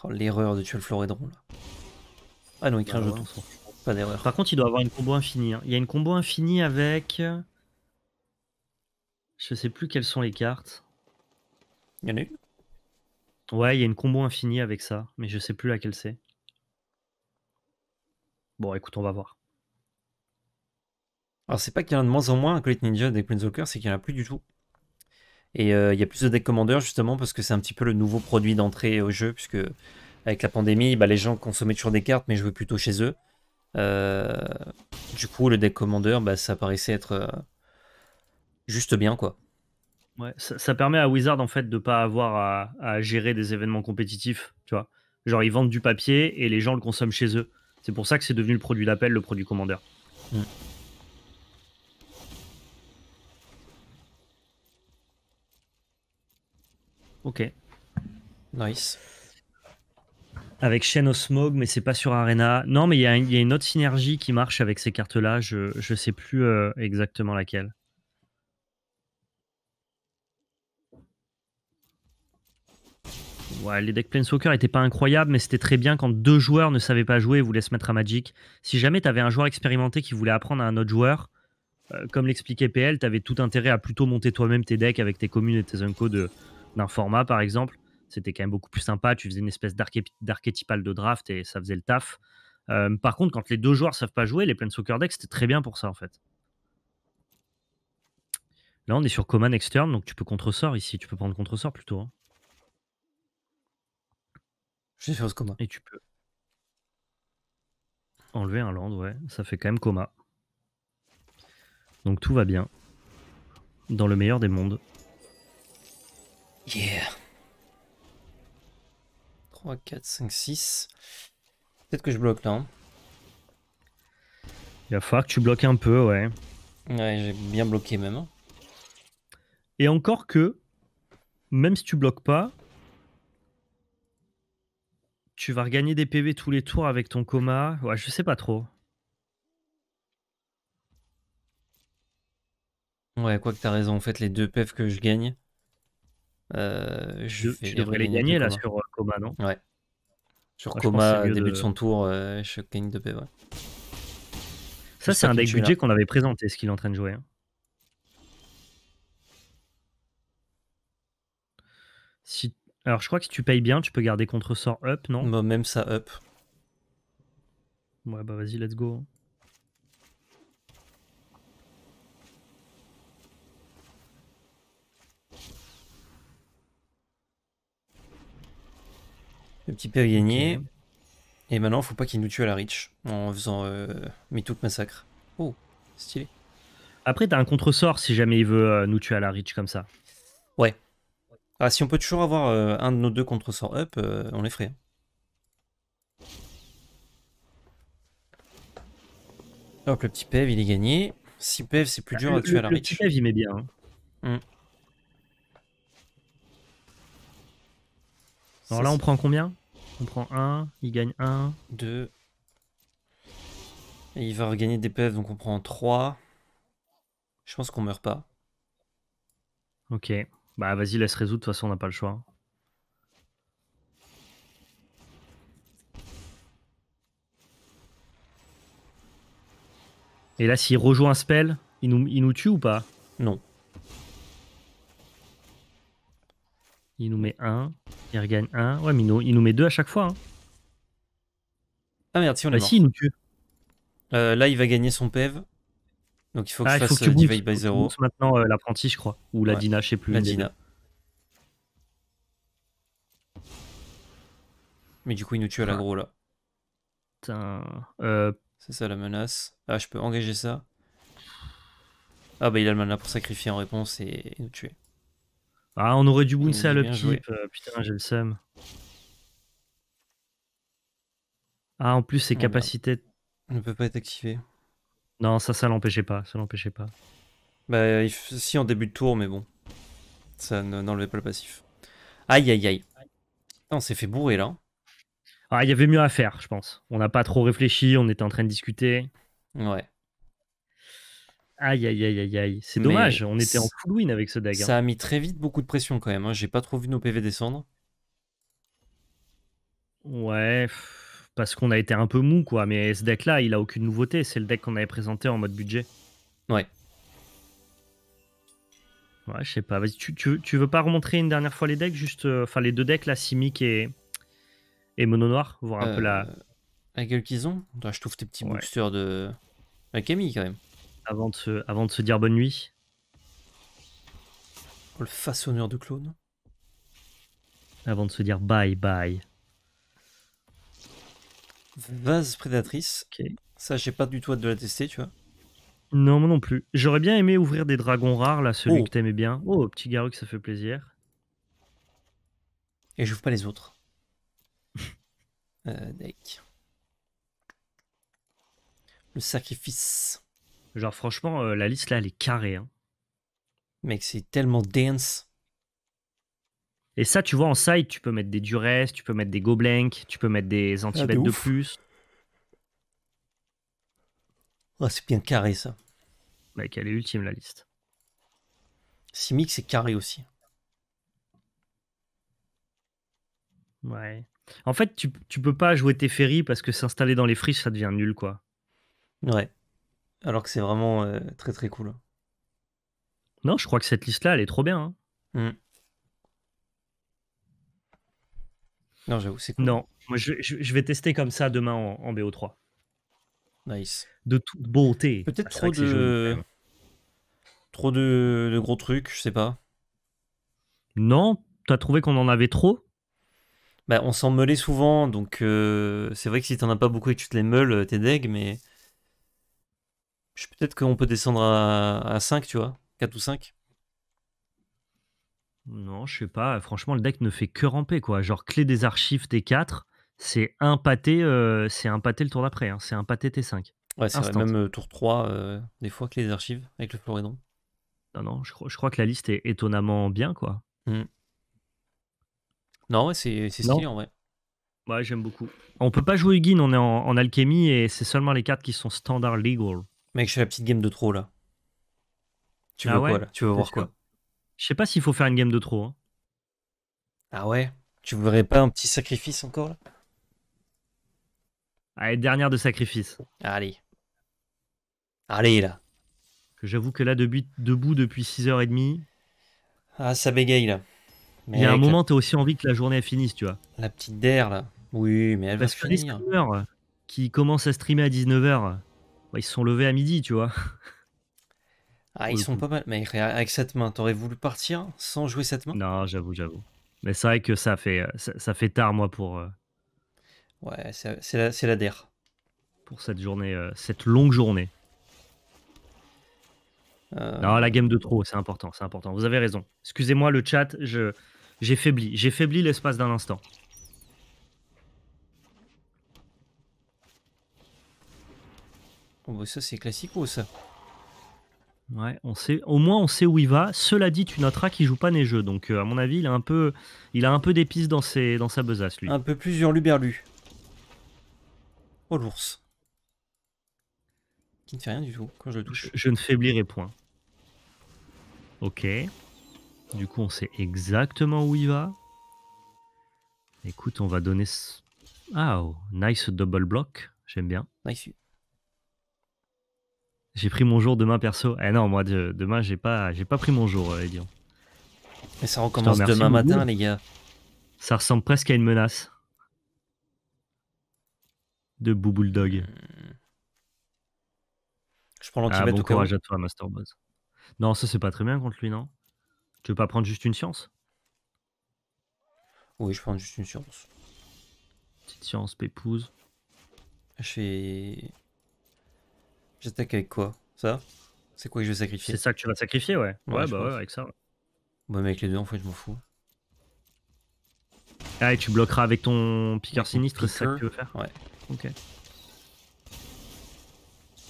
A: Oh, l'erreur de tuer le Floridron là. Ah non, il crée un jeton. Pas d'erreur. Par contre, il doit avoir une combo infinie. Hein. Il y a une combo infinie avec. Je sais plus quelles sont les cartes. Il y en a une Ouais, il y a une combo infinie avec ça, mais je sais plus laquelle c'est. Bon, écoute, on va voir. Alors, c'est pas qu'il y en a de moins en moins un Colette Ninja des Planeswalkers, c'est qu'il n'y en a plus du tout. Et euh, il y a plus de deck commander justement parce que c'est un petit peu le nouveau produit d'entrée au jeu, puisque avec la pandémie, bah, les gens consommaient toujours des cartes, mais jouaient plutôt chez eux. Euh, du coup, le deck commandeur, bah, ça paraissait être euh, juste bien, quoi. ça, permet à Wizard en fait de pas avoir à, gérer des événements compétitifs, tu vois. Genre ils vendent du papier et les gens le consomment chez eux. C'est pour ça que c'est devenu le produit d'appel, le produit commandeur. Mm. Ok. Nice. Avec Chain au Smog, mais c'est pas sur Arena. Non, mais il y, a une autre synergie qui marche avec ces cartes-là. Je, ne sais plus euh, exactement laquelle. Ouais, les decks Planeswalker n'étaient pas incroyables, mais c'était très bien quand deux joueurs ne savaient pas jouer et voulaient se mettre à Magic. Si jamais tu avais un joueur expérimenté qui voulait apprendre à un autre joueur, euh, comme l'expliquait PL, tu avais tout intérêt à plutôt monter toi-même tes decks avec tes communes et tes uncos de, d'un format, par exemple, c'était quand même beaucoup plus sympa. Tu faisais une espèce d'archétypal de draft et ça faisait le taf. Euh, par contre, quand les deux joueurs savent pas jouer, les Plains Soccer Deck, c'était très bien pour ça, en fait. Là, on est sur next Externe, donc tu peux contresort ici. Tu peux prendre contresort plutôt. Hein. Je vais ce coma. Et tu peux enlever un land, ouais. Ça fait quand même coma. Donc tout va bien. Dans le meilleur des mondes. Yeah 3, 4, 5, 6. Peut-être que je bloque là. Il va falloir que tu bloques un peu, ouais. Ouais, j'ai bien bloqué même. Hein. Et encore que, même si tu bloques pas, tu vas regagner des PV tous les tours avec ton coma. Ouais, je sais pas trop. Ouais, quoi que t'as raison. En fait, les deux PV que je gagne, euh, je, devrais les gagner là sur euh, Coma, non Ouais. Sur Coma, début de... son tour, je euh, gagne de p ouais. E. Ça, c'est un deck budget qu'on avait présenté, ce qu'il est en train de jouer. Hein. Si... Alors, je crois que si tu payes bien, tu peux garder contre-sort up, non bah, Même ça up. Ouais, bah vas-y, let's go. Hein. Le petit père gagné. Et maintenant, faut pas qu'il nous tue à la Rich en faisant euh, tout Massacre. Oh, stylé. Après, t'as un sort si jamais il veut euh, nous tuer à la Rich comme ça. Ouais. Ah, si on peut toujours avoir euh, un de nos deux contresorts up, euh, on les ferait. donc hein. le petit PEV, il est gagné. Si PEV, c'est plus bah, dur à tuer à la Le petit PEV, il met bien. Hein. Hmm. Alors là, on prend combien on prend 1, il gagne 1. 2. Et il va regagner des PF, donc on prend 3. Je pense qu'on meurt pas. Ok. Bah vas-y, laisse résoudre, de toute façon on n'a pas le choix. Et là, s'il rejoint un spell, il nous, il nous tue ou pas Non. Il nous met 1. Il regagne 1. Ouais, mais il nous, met 2 à chaque fois. Hein. Ah merde, si on ah, est. Bah si, il nous tue. Euh, là, il va gagner son PEV. Donc il faut que ah, je fasse faut que tu euh, divide by 0. maintenant euh, l'apprenti, je crois. Ou la Dina, je sais plus. La Dina. Mais du coup, il nous tue à l'aggro ah. là. Putain. C'est ça la menace. Ah, je peux engager ça. Ah, bah il a le mana pour sacrifier en réponse et nous tuer. Ah, on aurait dû bouncer à l'upkeep. Euh, putain, j'ai le seum. Ah, en plus, ses ah, capacités. Ne peut pas être activé. Non, ça, ça l'empêchait pas. Ça l'empêchait pas. Bah, euh, si en début de tour, mais bon. Ça n'enlevait pas le passif. Aïe, aïe, aïe. On s'est fait bourrer là. Ah, il y avait mieux à faire, je pense. On n'a pas trop réfléchi, on était en train de discuter. Ouais. Aïe, aïe, aïe, aïe, aïe. C'est dommage, on était en full win avec ce deck. Ça a mis très vite beaucoup de pression quand même. Hein. J'ai pas trop vu nos PV descendre. Ouais, parce qu'on a été un peu mou, quoi. Mais ce deck-là, il a aucune nouveauté. C'est le deck qu'on avait présenté en mode budget. Ouais. Ouais, je sais pas. Vas-y, tu, veux pas remontrer une dernière fois les decks Juste, euh, enfin, les deux decks, là, Simic et, et Mono Noir, voir un peu la. gueule qu'ils ont. je trouve tes petits boosters de. La Camille, quand même avant de, se, avant de se dire bonne nuit. Oh, le façonneur de clones. Avant de se dire bye bye. Vase prédatrice. Ça, j'ai pas du tout hâte de la tester, tu vois. Non, moi non plus. J'aurais bien aimé ouvrir des dragons rares, là, celui oh. que t'aimais bien. Oh, petit que ça fait plaisir. Et j'ouvre pas les autres. Euh, le sacrifice. Genre, franchement, euh, la liste là, elle est carrée. Hein. Mec, c'est tellement dense. Et ça, tu vois, en side, tu peux mettre des duresses tu peux mettre des goblins tu peux mettre des ah, antibêtes de plus. Ah, c'est bien carré ça. Mec, elle est ultime la liste. Simic, c'est carré aussi. Ouais. En fait, tu, tu peux pas jouer tes ferries parce que s'installer dans les friches, ça devient nul, quoi. Ouais. Alors que c'est vraiment euh, très très cool. Non, je crois que cette liste-là, elle est trop bien. Hein. Mm. Non, j'avoue, c'est cool. Non, moi je, vais tester comme ça demain en, BO3. Nice. De toute beauté. Peut-être ah, trop, de... trop de... gros trucs, je sais pas. Non, t'as trouvé qu'on en avait trop bah, on s'en meulait souvent, donc euh, c'est vrai que si t'en as pas beaucoup et que tu te les meules, euh, t'es deg, mais Peut-être qu'on peut descendre à, 5, tu vois 4 ou 5 non, je sais pas. Franchement, le deck ne fait que ramper, quoi. Genre, clé des archives T4, c'est un pâté, euh, c'est un pâté le tour d'après. Hein. C'est un pâté T5. Ouais, c'est même euh, tour 3, euh, des fois, clé des archives avec le Floridon. Non, non, je, crois que la liste est étonnamment bien, quoi. Hmm. Non, ouais, c'est stylé en vrai. Ouais, j'aime beaucoup. On peut pas jouer Ugin, on est en, en alchimie et c'est seulement les cartes qui sont standard legal. Mec, je fais la petite game de trop là.
B: Tu ah veux quoi là Tu veux voir quoi
A: Je sais pas s'il faut faire une game de trop. Hein. Ah ouais Tu voudrais pas un petit sacrifice encore là Allez, dernière de sacrifice. Allez. Allez là. J'avoue que là, debout, debout depuis 6h30. Ah, ça bégaye là. Il y a un moment, t'as aussi envie que la journée finisse, tu vois. La petite d'air là. Oui, mais elle va finir. Parce que les qui commence à streamer à 19h, bah, ils se sont levés à midi, tu vois. Ah, ils sont pas mal. Mais avec cette main, t'aurais voulu partir sans jouer cette main Non, j'avoue, j'avoue. Mais c'est vrai que ça fait, euh, ça, fait tard, moi, pour. Euh, ouais, c'est la, la DER. Pour cette journée, euh, cette longue journée. Non, la game de trop, c'est important, c'est important. Vous avez raison. Excusez-moi le chat, j'ai faibli, j'ai faibli l'espace d'un instant. Bon, bah, ça, c'est classico, ça. Ouais, on sait, au moins on sait où il va. Cela dit, tu noteras qu'il joue pas jeux. donc euh, à mon avis, il a un peu, il a un peu d'épices dans dans sa besace, lui. Un peu plus urluberlu. Oh l'ours. Qui ne fait rien du tout quand je le touche. Je, ne faiblirai point. Ok. Du coup, on sait exactement où il va. Écoute, on va donner. Ah, oh, nice double block. J'aime bien. Nice. J'ai pris mon jour demain perso. Eh non, moi demain j'ai pas pas pris mon jour, euh, Edion. Mais ça recommence demain matin, les gars. Ça ressemble presque à une menace de Bouboule Dog. Hmm. Je prends ah, bon courage à toi, Master Non, ça c'est pas très bien contre lui, non Tu veux pas prendre juste une science Oui, je prends juste une science. Petite science, pépouze. Je fais J'attaque avec quoi Ça C'est quoi que je vais sacrifier C'est ça que tu vas sacrifier, ouais. Ouais, bah ouais, avec ça. Ouais. Bah, mais avec les deux, en fait, je m'en fous. Ah, et tu bloqueras avec ton piqueur sinistre, c'est ça que tu veux faire Ouais. Ok.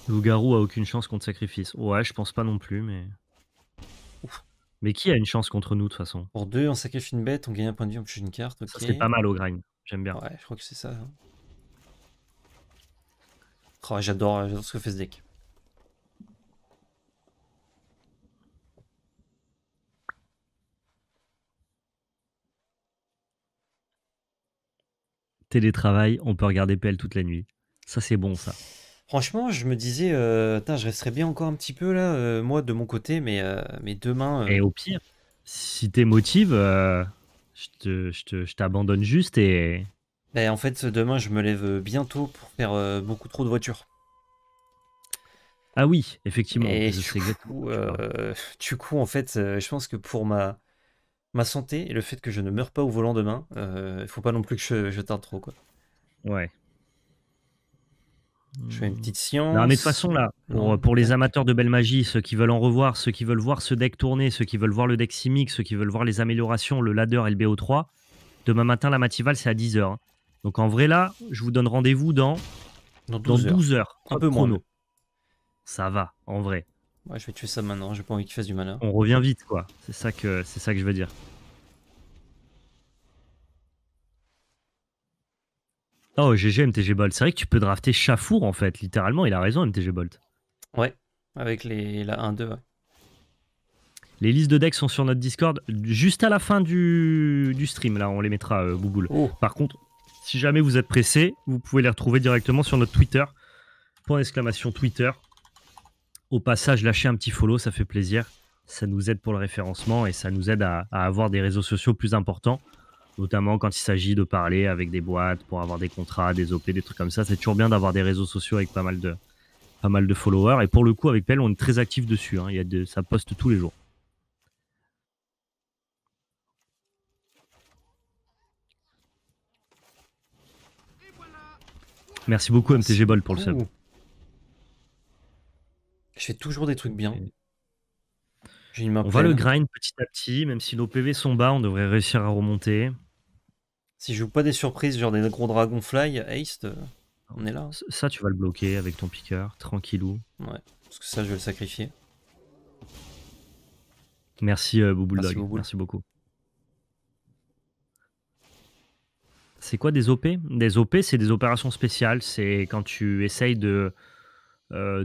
A: Loup-garou a aucune chance contre sacrifice. Ouais, je pense pas non plus, mais. Mais qui a une chance contre nous de toute façon Pour deux, on sacrifie une bête, on gagne un point de vie, on touche une carte. Ça c'est pas mal au grind, j'aime bien. Ouais, je crois que c'est ça. Hein. Oh, euh, j'adore, ce que fait ce deck. Télétravail, on peut regarder PL toute la nuit. Ça, c'est bon, ça. Franchement, je me disais, euh, je resterais bien encore un petit peu là, euh, moi, de mon côté, mais, mais demain. Et au pire, si t'es motive, je t'abandonne juste et, ben, en fait, demain, je me lève bientôt pour faire euh, beaucoup trop de voitures. Ah oui, effectivement. Et euh, du, coup, en fait, euh, je pense que pour ma, ma santé et le fait que je ne meure pas au volant demain, il faut pas non plus que je, tarde trop. Quoi. Ouais. Je fais une petite science. Non, mais de toute façon, là, pour, les amateurs de belle magie, ceux qui veulent en revoir, ceux qui veulent voir ce deck tourner, ceux qui veulent voir le deck Simic, ceux qui veulent voir les améliorations, le ladder et le BO3, demain matin, la Matival, c'est à 10h. Donc en vrai, là, je vous donne rendez-vous dans, dans 12 heures. un peu moins. Ça va, en vrai. Ouais, je vais tuer ça maintenant, j'ai pas envie qu'il fasse du malheur. On revient vite, quoi. C'est ça, que, ça que je veux dire. Oh, GG MTG Bolt. C'est vrai que tu peux drafter Chafour en fait, littéralement, il a raison MTG Bolt. Ouais, avec les, la 1-2. Les listes de decks sont sur notre Discord juste à la fin du, du stream, là, on les mettra, euh, oh. Par contre, si jamais vous êtes pressé, vous pouvez les retrouver directement sur notre Twitter. Point Twitter. Au passage, lâchez un petit follow, ça fait plaisir. Ça nous aide pour le référencement et ça nous aide à, avoir des réseaux sociaux plus importants, notamment quand il s'agit de parler avec des boîtes pour avoir des contrats, des OP, des trucs comme ça. C'est toujours bien d'avoir des réseaux sociaux avec pas mal de, pas mal de followers. Et pour le coup, avec Pell, on est très actif dessus. Hein. Il a de, ça poste tous les jours. Merci beaucoup MTG Ball pour le sub. Je fais toujours des trucs bien. on va le grind petit à petit, même si nos PV sont bas, on devrait réussir à remonter. Si je joue pas des surprises, genre des gros dragonfly, fly, haste, on est là. Ça, tu vas le bloquer avec ton piqueur, tranquillou. Ouais, parce que ça, je vais le sacrifier. Merci euh, Merci, Merci beaucoup. C'est quoi des OP Des OP, c'est des opérations spéciales. C'est quand tu essayes de, euh,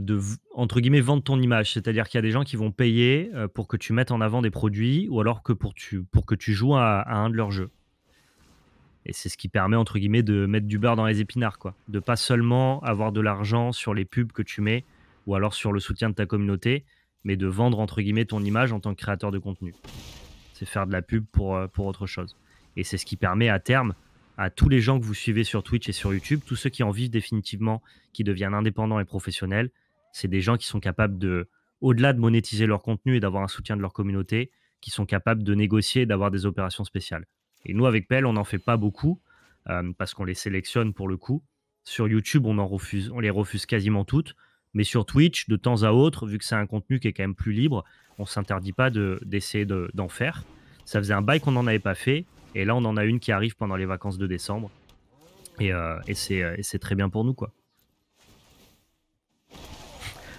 A: entre guillemets, vendre ton image. C'est-à-dire qu'il y a des gens qui vont payer euh, pour que tu mettes en avant des produits ou alors que pour, tu, pour que tu joues à, un de leurs jeux. Et c'est ce qui permet, entre guillemets, de mettre du beurre dans les épinards, quoi. De pas seulement avoir de l'argent sur les pubs que tu mets ou alors sur le soutien de ta communauté, mais de vendre, entre guillemets, ton image en tant que créateur de contenu. C'est faire de la pub pour, euh, pour autre chose. Et c'est ce qui permet à terme à tous les gens que vous suivez sur Twitch et sur YouTube, tous ceux qui en vivent définitivement, qui deviennent indépendants et professionnels, c'est des gens qui sont capables de, au-delà de monétiser leur contenu et d'avoir un soutien de leur communauté, qui sont capables de négocier, d'avoir des opérations spéciales. Et nous, avec Pell, on n'en fait pas beaucoup euh, parce qu'on les sélectionne pour le coup. Sur YouTube, on, en refuse, on les refuse quasiment toutes. Mais sur Twitch, de temps à autre, vu que c'est un contenu qui est quand même plus libre, on ne s'interdit pas d'essayer de, d'en faire. Ça faisait un bail qu'on n'en avait pas fait. Et là, on en a une qui arrive pendant les vacances de décembre. Euh, euh, et, c'est très bien pour nous, quoi.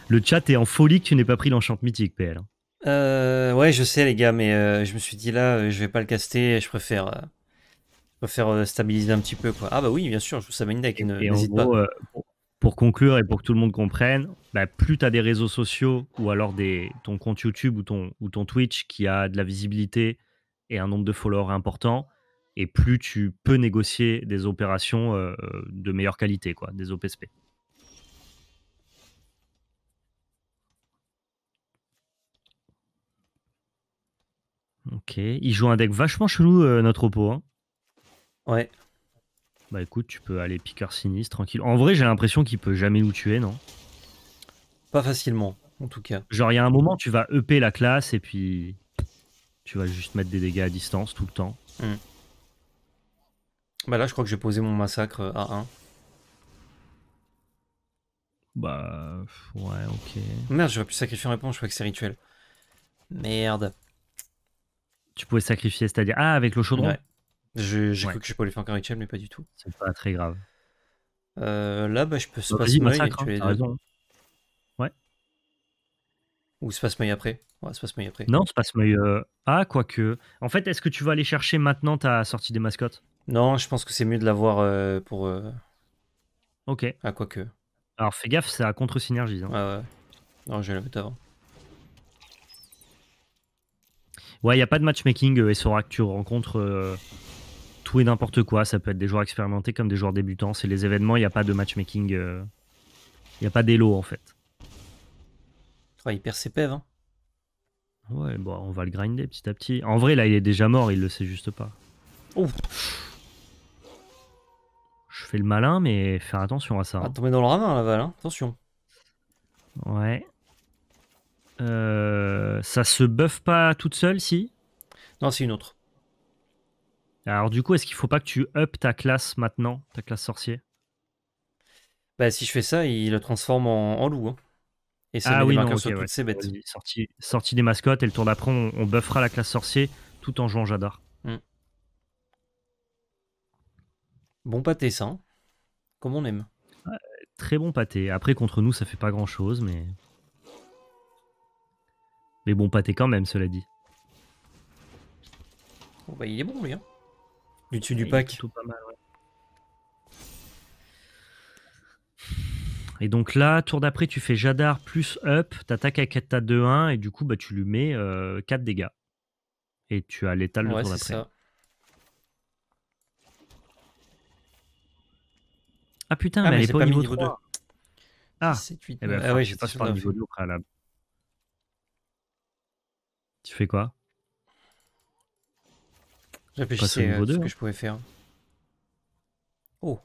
A: Le chat est en folie que tu n'aies pas pris l'enchant mythique, PL. Hein. Euh, ouais, je sais, les gars, mais je me suis dit là, je vais pas le caster. Je préfère, stabiliser un petit peu, quoi. Ah, bah oui, bien sûr, je vous savais deck. pas. Pour, conclure et pour que tout le monde comprenne, bah, plus tu as des réseaux sociaux ou alors des, ton compte YouTube ou ton, ou ton Twitch qui a de la visibilité et un nombre de followers important, et plus tu peux négocier des opérations euh, euh, de meilleure qualité, quoi, des OPSP. Ok, il joue un deck vachement chelou, euh, notre Oppo. Hein. Ouais. Bah écoute, tu peux aller piqueur sinistre, tranquille. En vrai, j'ai l'impression qu'il peut jamais nous tuer, non Pas facilement, en tout cas. Genre, il y a un moment, tu vas EP la classe et puis tu vas juste mettre des dégâts à distance tout le temps. Hmm. Bah là, je crois que j'ai posé mon massacre à 1. Bah, ouais, ok. Merde, vais pu sacrifier en réponse, je crois que c'est rituel. Merde. Tu pouvais sacrifier, c'est-à-dire. Ah, avec le chaudron ouais. J'ai cru que je pouvais les faire un rituel, mais pas du tout. C'est pas très grave. Euh, là, bah, je peux bah, se passer. Vas-y, massacre, hein, ou passe-moi après Ouais, passe-moi après. Non, passe Euh... Ah, quoique. En fait, est-ce que tu vas aller chercher maintenant ta sortie des mascottes Non, je pense que c'est mieux de l'avoir euh, pour. Euh... Ok. Ah, quoique. Alors fais gaffe, c'est à contre-synergie. Ah ouais. Non, je vais le Ouais, il n'y a pas de matchmaking et euh, sur que tu rencontres euh, tout et n'importe quoi. Ça peut être des joueurs expérimentés comme des joueurs débutants. C'est les événements, il n'y a pas de matchmaking. Il n'y a pas d'élo en fait il perd ses pèves. Hein. Ouais, bon, bah, on va le grinder petit à petit. En vrai, là, il est déjà mort, il le sait juste pas. Oh Je fais le malin, mais faire attention à ça. va hein. tomber dans le ravin, la Val, hein. attention. Ouais. Euh, ça se buff pas toute seule, si Non, c'est une autre. Alors, du coup, est-ce qu'il faut pas que tu up ta classe maintenant, ta classe sorcier Bah, si je fais ça, il le transforme en, loup ah oui, non, ces Sortie, des mascottes et le tour d'après, on, buffera la classe sorcier tout en jouant Jadar. Mm. Bon pâté, ça. Hein. Comme on aime. très bon pâté. Après, contre nous, ça fait pas grand chose, mais. Mais bon pâté quand même, cela dit. Oh, bah, il est bon, lui. Hein du dessus du pack. Pas mal, Et donc là, tour d'après, tu fais Jadar plus up, t'attaques avec ta 2-1 et du coup, bah, tu lui mets euh, 4 dégâts. Et tu as l'étal ouais, le tour d'après. Ah putain, ah, mais, elle est pas au niveau, 2.
B: Ah, 7, 8, eh ben, ah ouais, je passe par le niveau 2
A: au préalable. Tu fais quoi
B: Réfléchissais à ce 2, que hein. je pouvais faire. Oh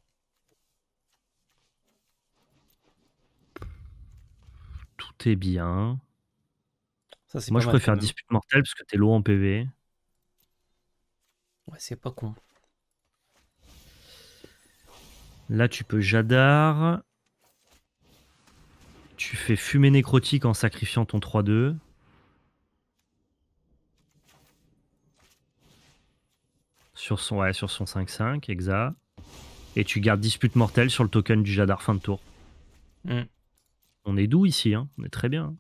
A: bien. Ça, Moi, je préfère Dispute Mortelle parce que t'es low en PV. Ouais, c'est pas con. Là, tu peux Jadar. Tu fais fumer nécrotique en sacrifiant ton 3-2. Sur son, ouais, sur son 5-5, exa. Et tu gardes dispute mortelle sur le token du Jadar fin de tour. Hmm. On est doux ici, hein. on est très bien.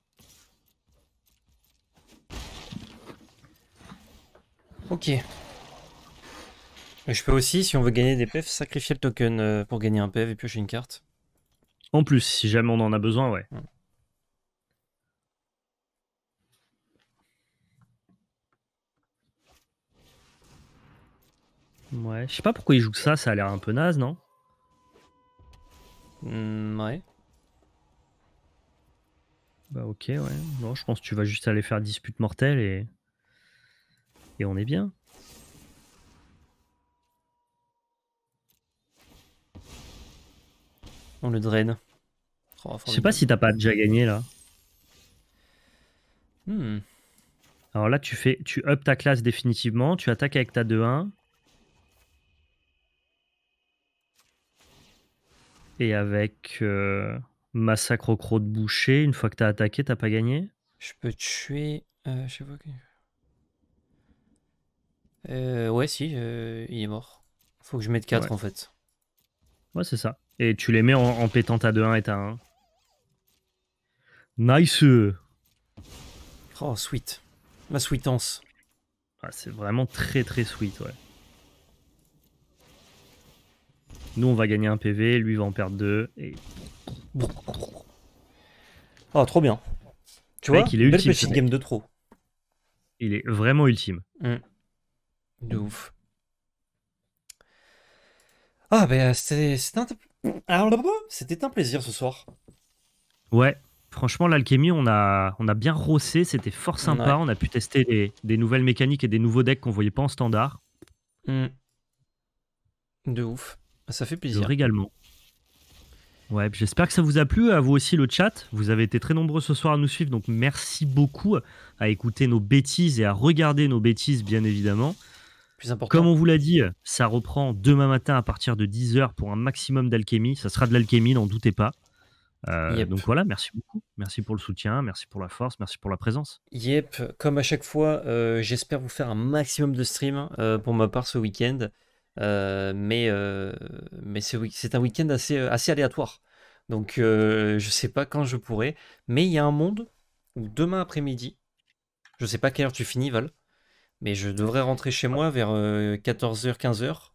A: Ok. Je peux aussi, si on veut gagner des PEV, sacrifier le token euh, pour gagner un PEV et piocher une carte. En plus, si jamais on en a besoin, ouais. Mm. ouais. je sais pas pourquoi il joue ça, ça a l'air un peu naze, non mm, Ouais. Bah ok, ouais. Non, je pense que tu vas juste aller faire dispute mortelle et... Et on est bien. On le draine. Oh, je sais pas si t'as pas déjà gagné là. Hmm. Alors là, tu fais, tu up ta classe définitivement, tu attaques avec ta 2-1. Et avec... Euh, Massacre au croc de boucher, une fois que t'as attaqué, t'as pas gagné Je peux tuer. Euh, je sais pas. Euh, ouais, si, euh, il est mort. Faut que je mette 4 en fait. Ouais, c'est ça. Et tu les mets en, pétant ta 2-1 et ta 1. Nice Oh, sweet. Ma sweetance. Ah, c'est vraiment très très sweet, ouais. Nous, on va gagner un PV, lui va en perdre 2. Et Oh, trop bien. Tu vois, il est belle petite game de trop. Il est vraiment ultime. Hmm. De ouf. Ah, ben, ah, bah, bah, bah, c'était un... un plaisir ce soir. Ouais, franchement, l'alchimie, on a, on a bien rossé, c'était fort sympa. On a pu tester des, nouvelles mécaniques et des nouveaux decks qu'on voyait pas en standard. Hmm. De ouf, ça fait plaisir. également. Ouais, j'espère que ça vous a plu, à vous aussi le chat. Vous avez été très nombreux ce soir à nous suivre, donc merci beaucoup à écouter nos bêtises et à regarder nos bêtises, bien évidemment. Plus important. Comme on vous l'a dit, ça reprend demain matin à partir de 10h pour un maximum d'alchimie. Ça sera de l'alchimie, n'en doutez pas. Euh, donc voilà, merci beaucoup. Merci pour le soutien, merci pour la force, merci pour la présence. Yep, comme à chaque fois, euh, j'espère vous faire un maximum de stream euh, pour ma part ce week-end. Euh, mais euh, mais c'est un week-end assez, euh, assez aléatoire. Donc je sais pas quand je pourrai. Mais il y a un monde où demain après-midi, je sais pas quelle heure tu finis, Val, mais je devrais rentrer chez moi vers 14h, 15h.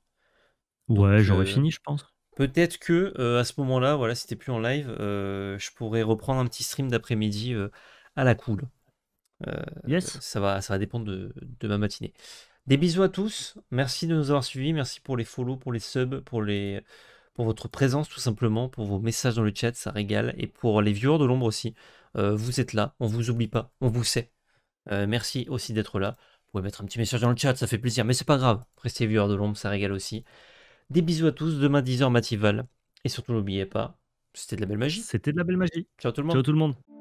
A: Ouais, j'aurais fini, je pense. Peut-être que à ce moment-là, voilà, si t'es plus en live, je pourrais reprendre un petit stream d'après-midi à la cool. yes. Ça va, ça va dépendre de, de ma matinée. Des bisous à tous. Merci de nous avoir suivis. Merci pour les follow, pour les subs, pour, les... pour votre présence tout simplement, pour vos messages dans le chat, ça régale. Et pour les viewers de l'ombre aussi. Euh, vous êtes là, on vous oublie pas, on vous sait. Euh, merci aussi d'être là. Vous pouvez mettre un petit message dans le chat, ça fait plaisir, mais c'est pas grave. Restez viewers de l'ombre, ça régale aussi. Des bisous à tous, demain 10h Matival. Et surtout n'oubliez pas, c'était de la belle magie. C'était de la belle magie. Ciao tout le monde. Ciao tout le monde.